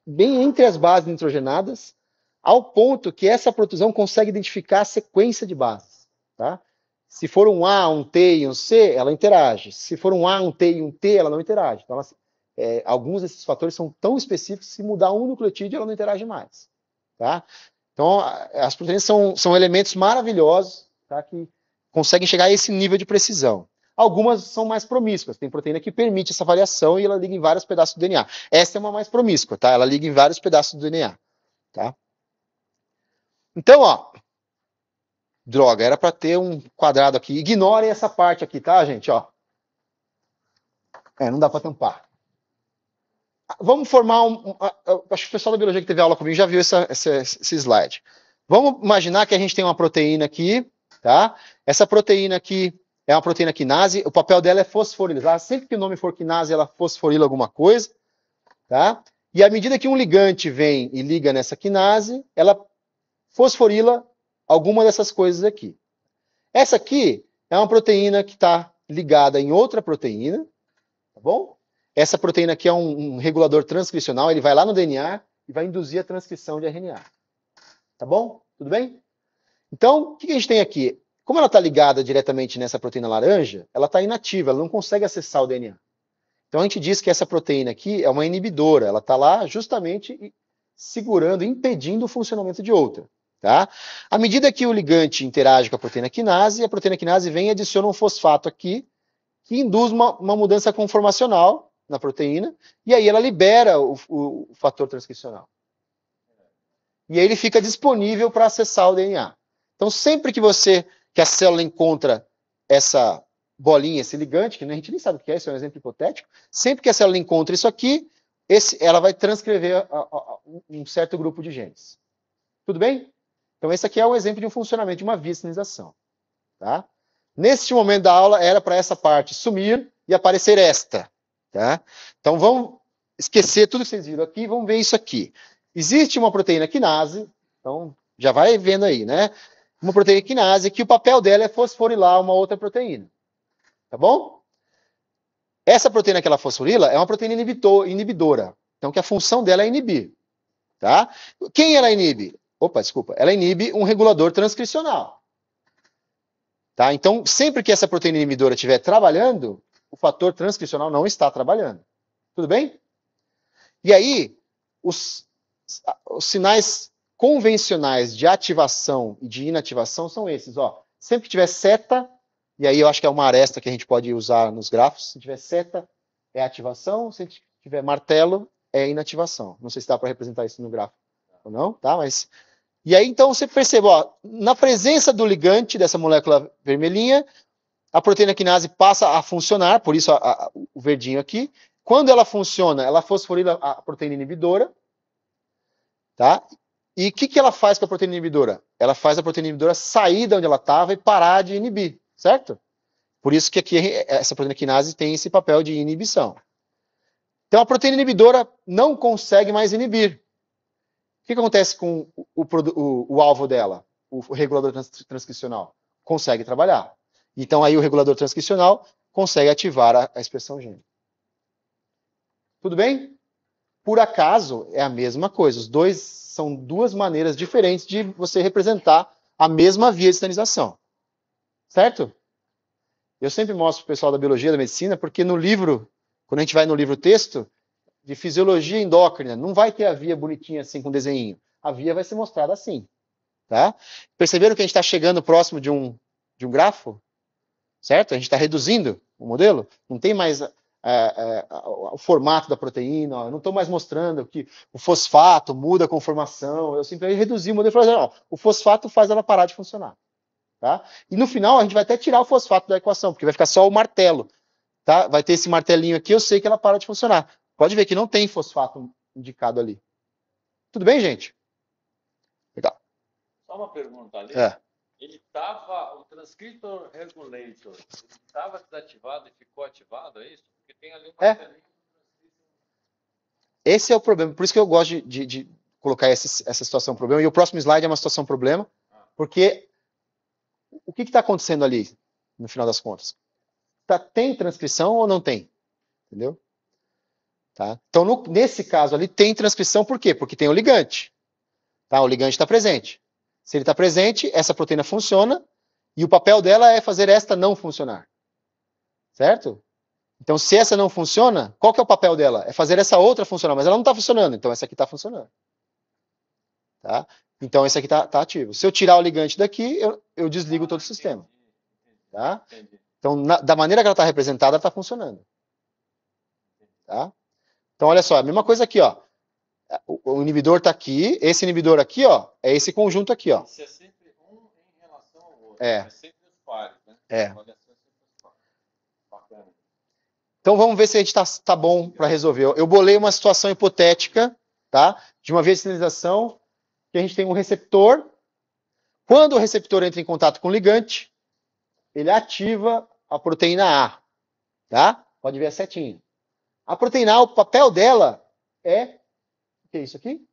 bem entre as bases nitrogenadas, ao ponto que essa protrusão consegue identificar a sequência de bases, tá? Se for um A, um T e um C, ela interage. Se for um A, um T e um T, ela não interage. Então, ela, é, alguns desses fatores são tão específicos que se mudar um nucleotídeo, ela não interage mais, tá? Então, as proteínas são, são elementos maravilhosos, tá? Que conseguem chegar a esse nível de precisão. Algumas são mais promíscuas, tem proteína que permite essa variação e ela liga em vários pedaços do DNA. Essa é uma mais promíscua, tá? Ela liga em vários pedaços do DNA, tá? Então, ó, droga, era para ter um quadrado aqui. Ignorem essa parte aqui, tá, gente, ó. É, não dá para tampar. Vamos formar um, um, acho que o pessoal da biologia que teve aula comigo já viu essa, essa, esse slide. Vamos imaginar que a gente tem uma proteína aqui, tá? Essa proteína aqui é uma proteína quinase, o papel dela é fosforilizar. Sempre que o nome for quinase, ela fosforila alguma coisa, tá? E à medida que um ligante vem e liga nessa quinase, ela fosforila alguma dessas coisas aqui. Essa aqui é uma proteína que está ligada em outra proteína, tá bom? Essa proteína aqui é um, um, regulador transcricional, ele vai lá no DNA e vai induzir a transcrição de RNA. Tá bom? Tudo bem? Então, o que a gente tem aqui? Como ela está ligada diretamente nessa proteína laranja, ela está inativa, ela não consegue acessar o DNA. Então a gente diz que essa proteína aqui é uma inibidora, ela está lá justamente segurando, impedindo o funcionamento de outra. Tá? À medida que o ligante interage com a proteína quinase, a proteína quinase vem e adiciona um fosfato aqui, que induz uma, uma mudança conformacional na proteína, e aí ela libera o, o, o fator transcricional. E aí ele fica disponível para acessar o DNA. Então, sempre que você que a célula encontra essa bolinha, esse ligante, que a gente nem sabe o que é, isso é um exemplo hipotético, sempre que a célula encontra isso aqui, esse, ela vai transcrever a, a, a um certo grupo de genes. Tudo bem? Então, esse aqui é um exemplo de um funcionamento de uma vicinização. Tá? Neste momento da aula, era para essa parte sumir e aparecer esta. Tá? Então, vamos esquecer tudo que vocês viram aqui, vamos ver isso aqui. Existe uma proteína quinase, então já vai vendo aí, né? uma proteína quinase, que o papel dela é fosforilar uma outra proteína. Tá bom? Essa proteína que ela fosforila é uma proteína inibidor, inibidora. Então, que a função dela é inibir. Tá? Quem ela inibe? Opa, desculpa. Ela inibe um regulador transcricional. Tá? Então, sempre que essa proteína inibidora estiver trabalhando, o fator transcricional não está trabalhando. Tudo bem? E aí, os, os sinais convencionais de ativação e de inativação são esses, ó. Sempre que tiver seta, e aí eu acho que é uma aresta que a gente pode usar nos grafos, se tiver seta é ativação, se tiver martelo é inativação. Não sei se dá para representar isso no gráfico ou não, tá? Mas e aí então você percebe, ó, na presença do ligante dessa molécula vermelhinha, a proteína quinase passa a funcionar, por isso a, a, o verdinho aqui. Quando ela funciona, ela fosforila a proteína inibidora, tá? E o que, que ela faz com a proteína inibidora? Ela faz a proteína inibidora sair da onde ela estava e parar de inibir, certo? Por isso que aqui essa proteína quinase tem esse papel de inibição. Então a proteína inibidora não consegue mais inibir. O que, acontece com o, o, o, alvo dela, o, regulador trans, transcricional? Consegue trabalhar. Então aí o regulador transcricional consegue ativar a, a expressão gênica. Tudo bem? Por acaso é a mesma coisa. Os dois são duas maneiras diferentes de você representar a mesma via de sinalização. Certo? Eu sempre mostro para o pessoal da biologia, da medicina, porque no livro, quando a gente vai no livro texto, de fisiologia endócrina, não vai ter a via bonitinha assim com desenho. A via vai ser mostrada assim. Tá? Perceberam que a gente está chegando próximo de um, de um grafo? Certo? A gente está reduzindo o modelo. Não tem mais é, é, o formato da proteína, ó, eu não estou mais mostrando que o fosfato muda a conformação, eu simplesmente reduzi o modelo e falei, assim, ó, o fosfato faz ela parar de funcionar. Tá? E no final a gente vai até tirar o fosfato da equação, porque vai ficar só o martelo. Tá? Vai ter esse martelinho aqui, eu sei que ela para de funcionar. Pode ver que não tem fosfato indicado ali. Tudo bem, gente? Legal. Só uma pergunta ali. É. Ele estava, o transcriptor regulator, estava desativado e ficou ativado, é isso? É. Esse é o problema. Por isso que eu gosto de, de, de colocar essa, essa situação problema. E o próximo slide é uma situação problema, ah. porque o que está acontecendo ali, no final das contas? Tá, tem transcrição ou não tem? Entendeu? Tá? Então, no, nesse caso ali, tem transcrição por quê? Porque tem o ligante. Tá? O ligante está presente. Se ele está presente, essa proteína funciona e o papel dela é fazer esta não funcionar. Certo? Então, se essa não funciona, qual que é o papel dela? É fazer essa outra funcionar, mas ela não está funcionando, então essa aqui está funcionando. Tá? Então, esse aqui está tá ativo. Se eu tirar o ligante daqui, eu, eu desligo ah, todo o sistema. Tá? Então, na, da maneira que ela está representada, está funcionando. Tá? Então, olha só, a mesma coisa aqui, ó. O, o inibidor está aqui, esse inibidor aqui, ó, é esse conjunto aqui, ó. é sempre um em relação ao outro. É. É sempre os pares, né? É. Olha então vamos ver se a gente está tá bom para resolver. Eu bolei uma situação hipotética, tá? De uma via de sinalização que a gente tem um receptor. Quando o receptor entra em contato com o ligante, ele ativa a proteína A, tá? Pode ver a setinha. A proteína A, o papel dela é o que é isso aqui?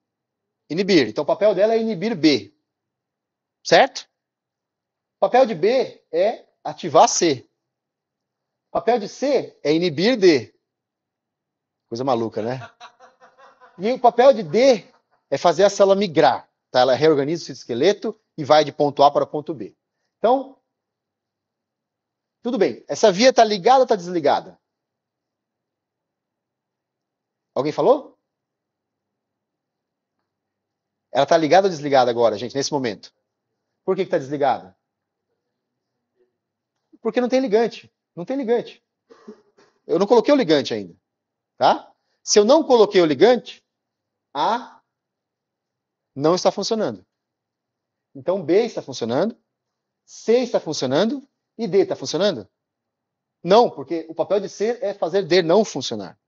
Inibir. Então o papel dela é inibir B. Certo? O papel de B é ativar C. O papel de C é inibir D. Coisa maluca, né? E o papel de D é fazer a célula migrar. Tá? Ela reorganiza o citoesqueleto e vai de ponto A para ponto B. Então, tudo bem. Essa via está ligada ou está desligada? Alguém falou? Ela está ligada ou desligada agora, gente, nesse momento? Por que está desligada? Porque não tem ligante. Não tem ligante. Eu não coloquei o ligante ainda. Tá? Se eu não coloquei o ligante, A não está funcionando. Então B está funcionando, C está funcionando e D está funcionando? Não, porque o papel de C é fazer D não funcionar.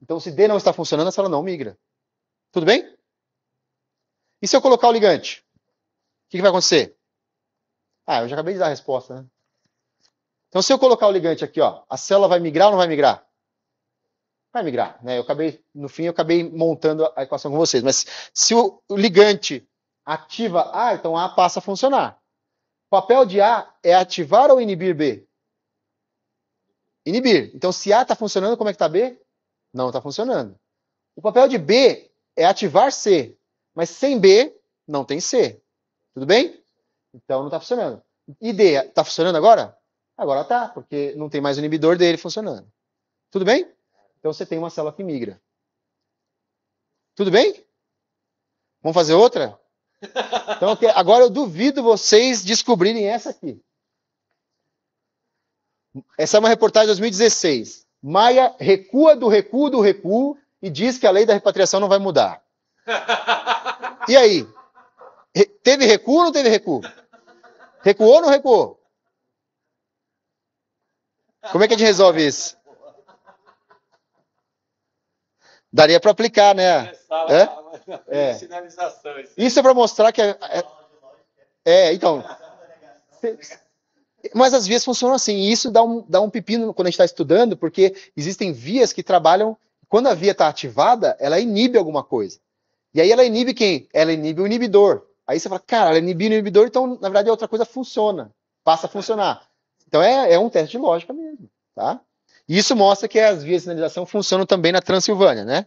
Então, se D não está funcionando, a célula não migra. Tudo bem? E se eu colocar o ligante? O que, que vai acontecer? Ah, eu já acabei de dar a resposta, né? Então, se eu colocar o ligante aqui, ó, a célula vai migrar ou não vai migrar? Vai migrar, né? Eu acabei, no fim, eu acabei montando a equação com vocês. Mas se o ligante ativa A, então A passa a funcionar. O papel de A é ativar ou inibir B? Inibir. Então, se A está funcionando, como é que está B? Não está funcionando. O papel de B é ativar C. Mas sem B, não tem C. Tudo bem? Então, não está funcionando. E D, está funcionando agora? Agora tá, porque não tem mais o inibidor dele funcionando. Tudo bem? Então você tem uma célula que migra. Tudo bem? Vamos fazer outra? Então, agora eu duvido vocês descobrirem essa aqui. Essa é uma reportagem de 2016. Maia recua do recuo do recuo e diz que a lei da repatriação não vai mudar. E aí? Teve recuo ou não teve recuo? Recuou ou não recuou? Como é que a gente resolve isso? Daria para aplicar, né? É? É. Isso é para mostrar que. É, é, é então. Mas as vias funcionam assim. E isso dá um, dá um pepino quando a gente está estudando, porque existem vias que trabalham. Quando a via está ativada, ela inibe alguma coisa. E aí ela inibe quem? Ela inibe o inibidor. Aí você fala, cara, ela inibiu o inibidor, então na verdade a outra coisa funciona. Passa a funcionar. Então é, é um teste de lógica mesmo, tá? Isso mostra que as vias de sinalização funcionam também na Transilvânia, né?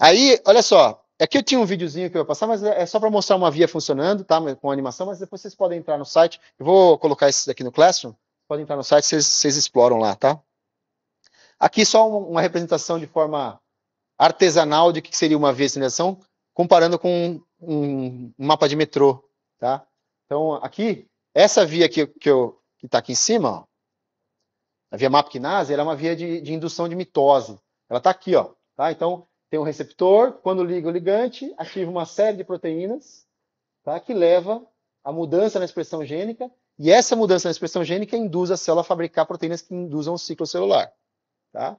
Aí, olha só, aqui é eu tinha um videozinho que eu ia passar, mas é só para mostrar uma via funcionando, tá? Com animação, mas depois vocês podem entrar no site. Eu vou colocar esses aqui no Classroom. Podem entrar no site, vocês, vocês exploram lá, tá? Aqui só uma representação de forma artesanal de que seria uma via de sinalização, comparando com um, um mapa de metrô, tá? Então, aqui, essa via aqui que eu que está aqui em cima, ó. a via MAP quinase ela é uma via de, de indução de mitose. Ela está aqui, ó. Tá? Então, tem um receptor, quando liga o ligante, ativa uma série de proteínas tá? que leva a mudança na expressão gênica, e essa mudança na expressão gênica induz a célula a fabricar proteínas que induzam o ciclo celular. Tá?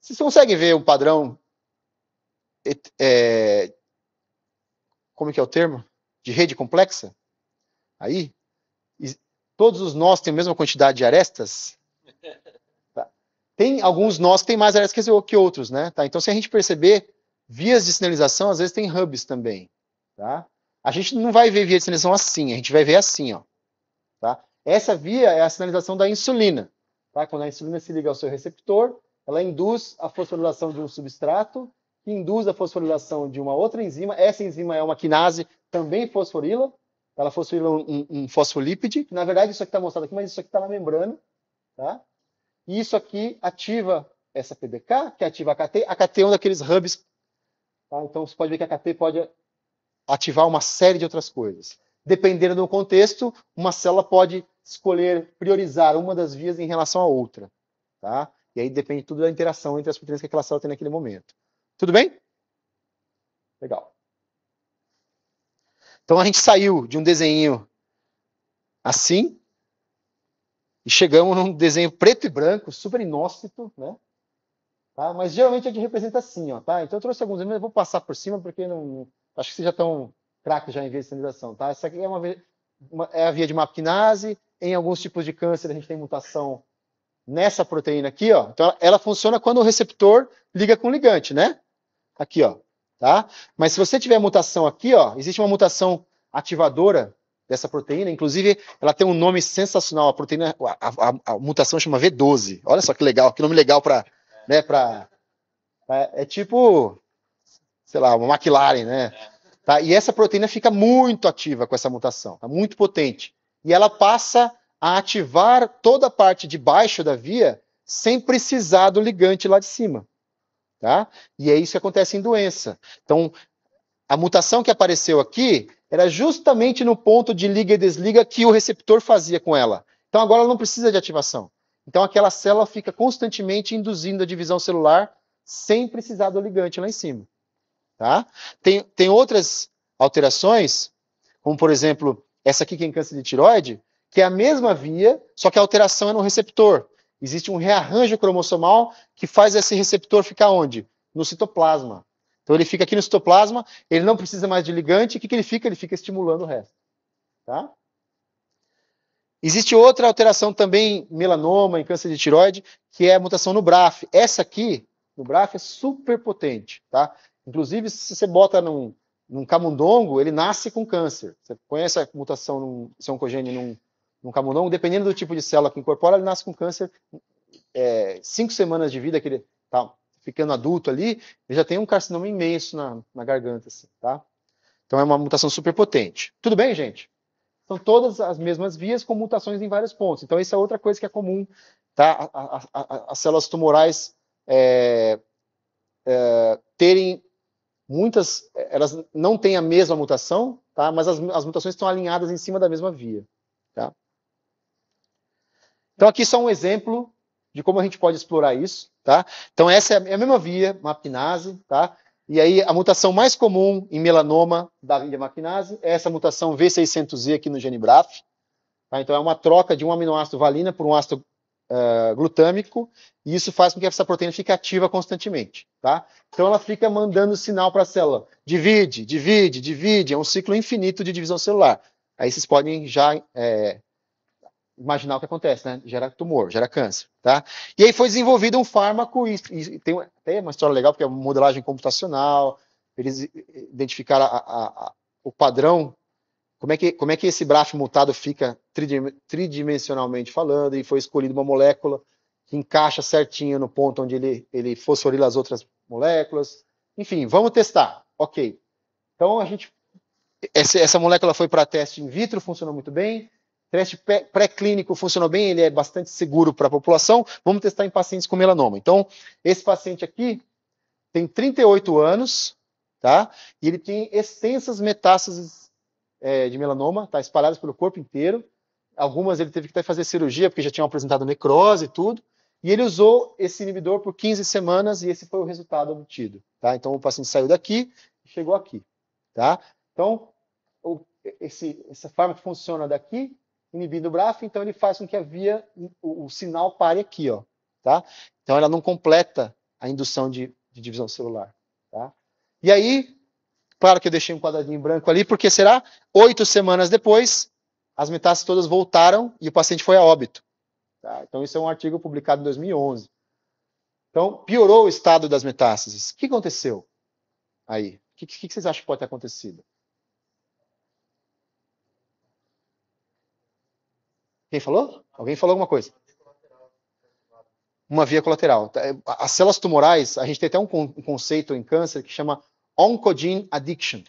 Vocês conseguem ver o padrão. É, como é que é o termo? De rede complexa? Aí? Todos os nós têm a mesma quantidade de arestas? Tá. Tem alguns nós que têm mais arestas que outros, né? Tá? Então, se a gente perceber, vias de sinalização, às vezes tem hubs também, tá? A gente não vai ver via de sinalização assim, a gente vai ver assim, ó. Tá? Essa via é a sinalização da insulina, tá? Quando a insulina se liga ao seu receptor, ela induz a fosforilação de um substrato, que induz a fosforilação de uma outra enzima. Essa enzima é uma quinase, também fosforila, ela fosse um, um, fosfolípide, na verdade isso aqui está mostrado aqui, mas isso aqui está na membrana. Tá? E isso aqui ativa essa PDK, que ativa a KT. A KT é um daqueles hubs. Tá? Então você pode ver que a KT pode ativar uma série de outras coisas. Dependendo do contexto, uma célula pode escolher priorizar uma das vias em relação à outra. Tá? E aí depende tudo da interação entre as proteínas que aquela célula tem naquele momento. Tudo bem? Legal. Então a gente saiu de um desenho assim e chegamos num desenho preto e branco, super inóspito, né? Tá? Mas geralmente a gente representa assim, ó, tá? Então eu trouxe alguns, mas eu vou passar por cima porque não acho que vocês já estão craques já em vegetalização, tá? Essa aqui é uma, uma é a via de kinase. em alguns tipos de câncer a gente tem mutação nessa proteína aqui, ó. Então ela, ela funciona quando o receptor liga com o ligante, né? Aqui, ó tá? Mas se você tiver mutação aqui, ó, existe uma mutação ativadora dessa proteína, inclusive ela tem um nome sensacional, a proteína, a, a, a mutação chama V12. Olha só que legal, que nome legal para, né, para é, é, tipo, sei lá, uma McLaren, né? Tá? E essa proteína fica muito ativa com essa mutação, tá muito potente. E ela passa a ativar toda a parte de baixo da via sem precisar do ligante lá de cima. Tá? E é isso que acontece em doença. Então, a mutação que apareceu aqui era justamente no ponto de liga e desliga que o receptor fazia com ela. Então, agora ela não precisa de ativação. Então, aquela célula fica constantemente induzindo a divisão celular sem precisar do ligante lá em cima. Tá? Tem, tem outras alterações, como, por exemplo, essa aqui que é em câncer de tiroide, que é a mesma via, só que a alteração é no receptor. Existe um rearranjo cromossomal que faz esse receptor ficar onde? No citoplasma. Então ele fica aqui no citoplasma, ele não precisa mais de ligante, e o que, que ele fica? Ele fica estimulando o resto. Tá? Existe outra alteração também melanoma, em câncer de tiroide, que é a mutação no BRAF. Essa aqui, no BRAF, é super potente. Tá? Inclusive, se você bota num, num camundongo, ele nasce com câncer. Você conhece a mutação no se é num, no camundongo, dependendo do tipo de célula que incorpora, ele nasce com câncer é, cinco semanas de vida que ele tá ficando adulto ali, ele já tem um carcinoma imenso na, na garganta, assim, tá? Então é uma mutação super potente. Tudo bem, gente? São todas as mesmas vias com mutações em vários pontos. Então isso é outra coisa que é comum, tá? A, a, a, as células tumorais é, é, terem muitas, elas não têm a mesma mutação, tá? Mas as, as mutações estão alinhadas em cima da mesma via. Então, aqui só um exemplo de como a gente pode explorar isso, tá? Então, essa é a é mesma via, MAPinase, tá? E aí, a mutação mais comum em melanoma da via MAPinase é essa mutação v 600 z aqui no gene BRAF. Tá? Então, é uma troca de um aminoácido valina por um ácido uh, glutâmico, e isso faz com que essa proteína fique ativa constantemente, tá? Então, ela fica mandando sinal para a célula, divide, divide, divide, é um ciclo infinito de divisão celular. Aí vocês podem já é, imaginar o que acontece, né? Gera tumor, gera câncer, tá? E aí foi desenvolvido um fármaco, e, e tem até uma história legal, porque é modelagem computacional, eles identificaram a, a, a, o padrão, como é, que, como é que esse braço mutado fica tridimensionalmente falando, e foi escolhida uma molécula que encaixa certinho no ponto onde ele, ele fosforila as outras moléculas. Enfim, vamos testar. Ok. Então a gente. Essa, essa molécula foi para teste in vitro, funcionou muito bem teste pré-clínico funcionou bem, ele é bastante seguro para a população. Vamos testar em pacientes com melanoma. Então, esse paciente aqui tem 38 anos, tá? E ele tem extensas metástases é, de melanoma, tá? Espalhadas pelo corpo inteiro. Algumas ele teve que até fazer cirurgia, porque já tinham apresentado necrose e tudo. E ele usou esse inibidor por 15 semanas e esse foi o resultado obtido, tá? Então, o paciente saiu daqui e chegou aqui, tá? Então, esse, essa forma que funciona daqui inibindo o BRAF, então ele faz com que a via, o, o sinal pare aqui, ó, tá? Então ela não completa a indução de, de divisão celular, tá? E aí, claro que eu deixei um quadradinho branco ali, porque será oito semanas depois, as metástases todas voltaram e o paciente foi a óbito. Tá? Então isso é um artigo publicado em 2011. Então piorou o estado das metástases. O que aconteceu aí? O que, que, que vocês acham que pode ter acontecido? Quem falou? Alguém falou alguma coisa? Uma via colateral. Tá, é, as células tumorais, a gente tem até um conceito em câncer que chama oncogene addiction.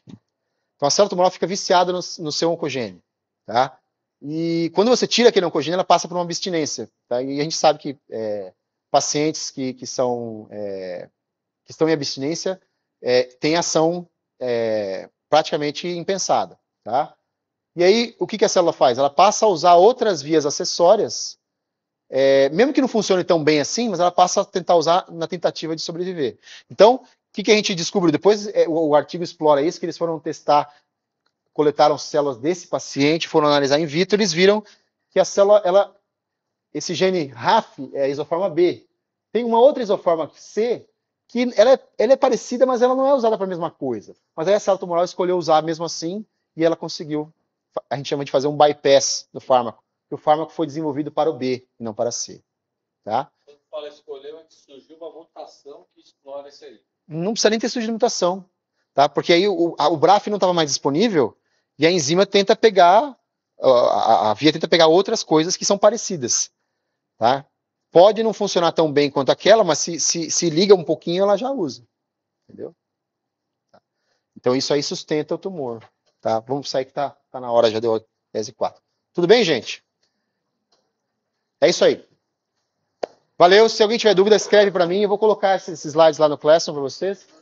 Então a célula tumoral fica viciada no, no seu oncogênio. tá? E quando você tira aquele oncogênio, ela passa por uma abstinência, tá? E a gente sabe que é, pacientes que, que são é, que estão em abstinência é, têm ação é, praticamente impensada, tá? E aí, o que, que a célula faz? Ela passa a usar outras vias acessórias, é, mesmo que não funcione tão bem assim, mas ela passa a tentar usar na tentativa de sobreviver. Então, o que, que a gente descobriu? Depois é, o, o artigo explora isso, que eles foram testar, coletaram células desse paciente, foram analisar in vitro, eles viram que a célula, ela, esse gene RAF, é a isoforma B. Tem uma outra isoforma C, que ela é, ela é parecida, mas ela não é usada para a mesma coisa. Mas aí a célula tumoral escolheu usar mesmo assim, e ela conseguiu a gente chama de fazer um bypass do fármaco, que o fármaco foi desenvolvido para o B e não para C. Tá? Quando fala escolheu, que surgiu uma mutação que explora isso aí. Não precisa nem ter surgido mutação, tá? porque aí o, a, o BRAF não estava mais disponível e a enzima tenta pegar, a, a, a via tenta pegar outras coisas que são parecidas. Tá? Pode não funcionar tão bem quanto aquela, mas se, se, se liga um pouquinho, ela já usa. Entendeu? Tá. Então isso aí sustenta o tumor. Tá? Vamos sair que tá, tá na hora, já deu 10 e 4. Tudo bem, gente? É isso aí. Valeu. Se alguém tiver dúvida, escreve para mim. Eu vou colocar esses slides lá no Classroom para vocês.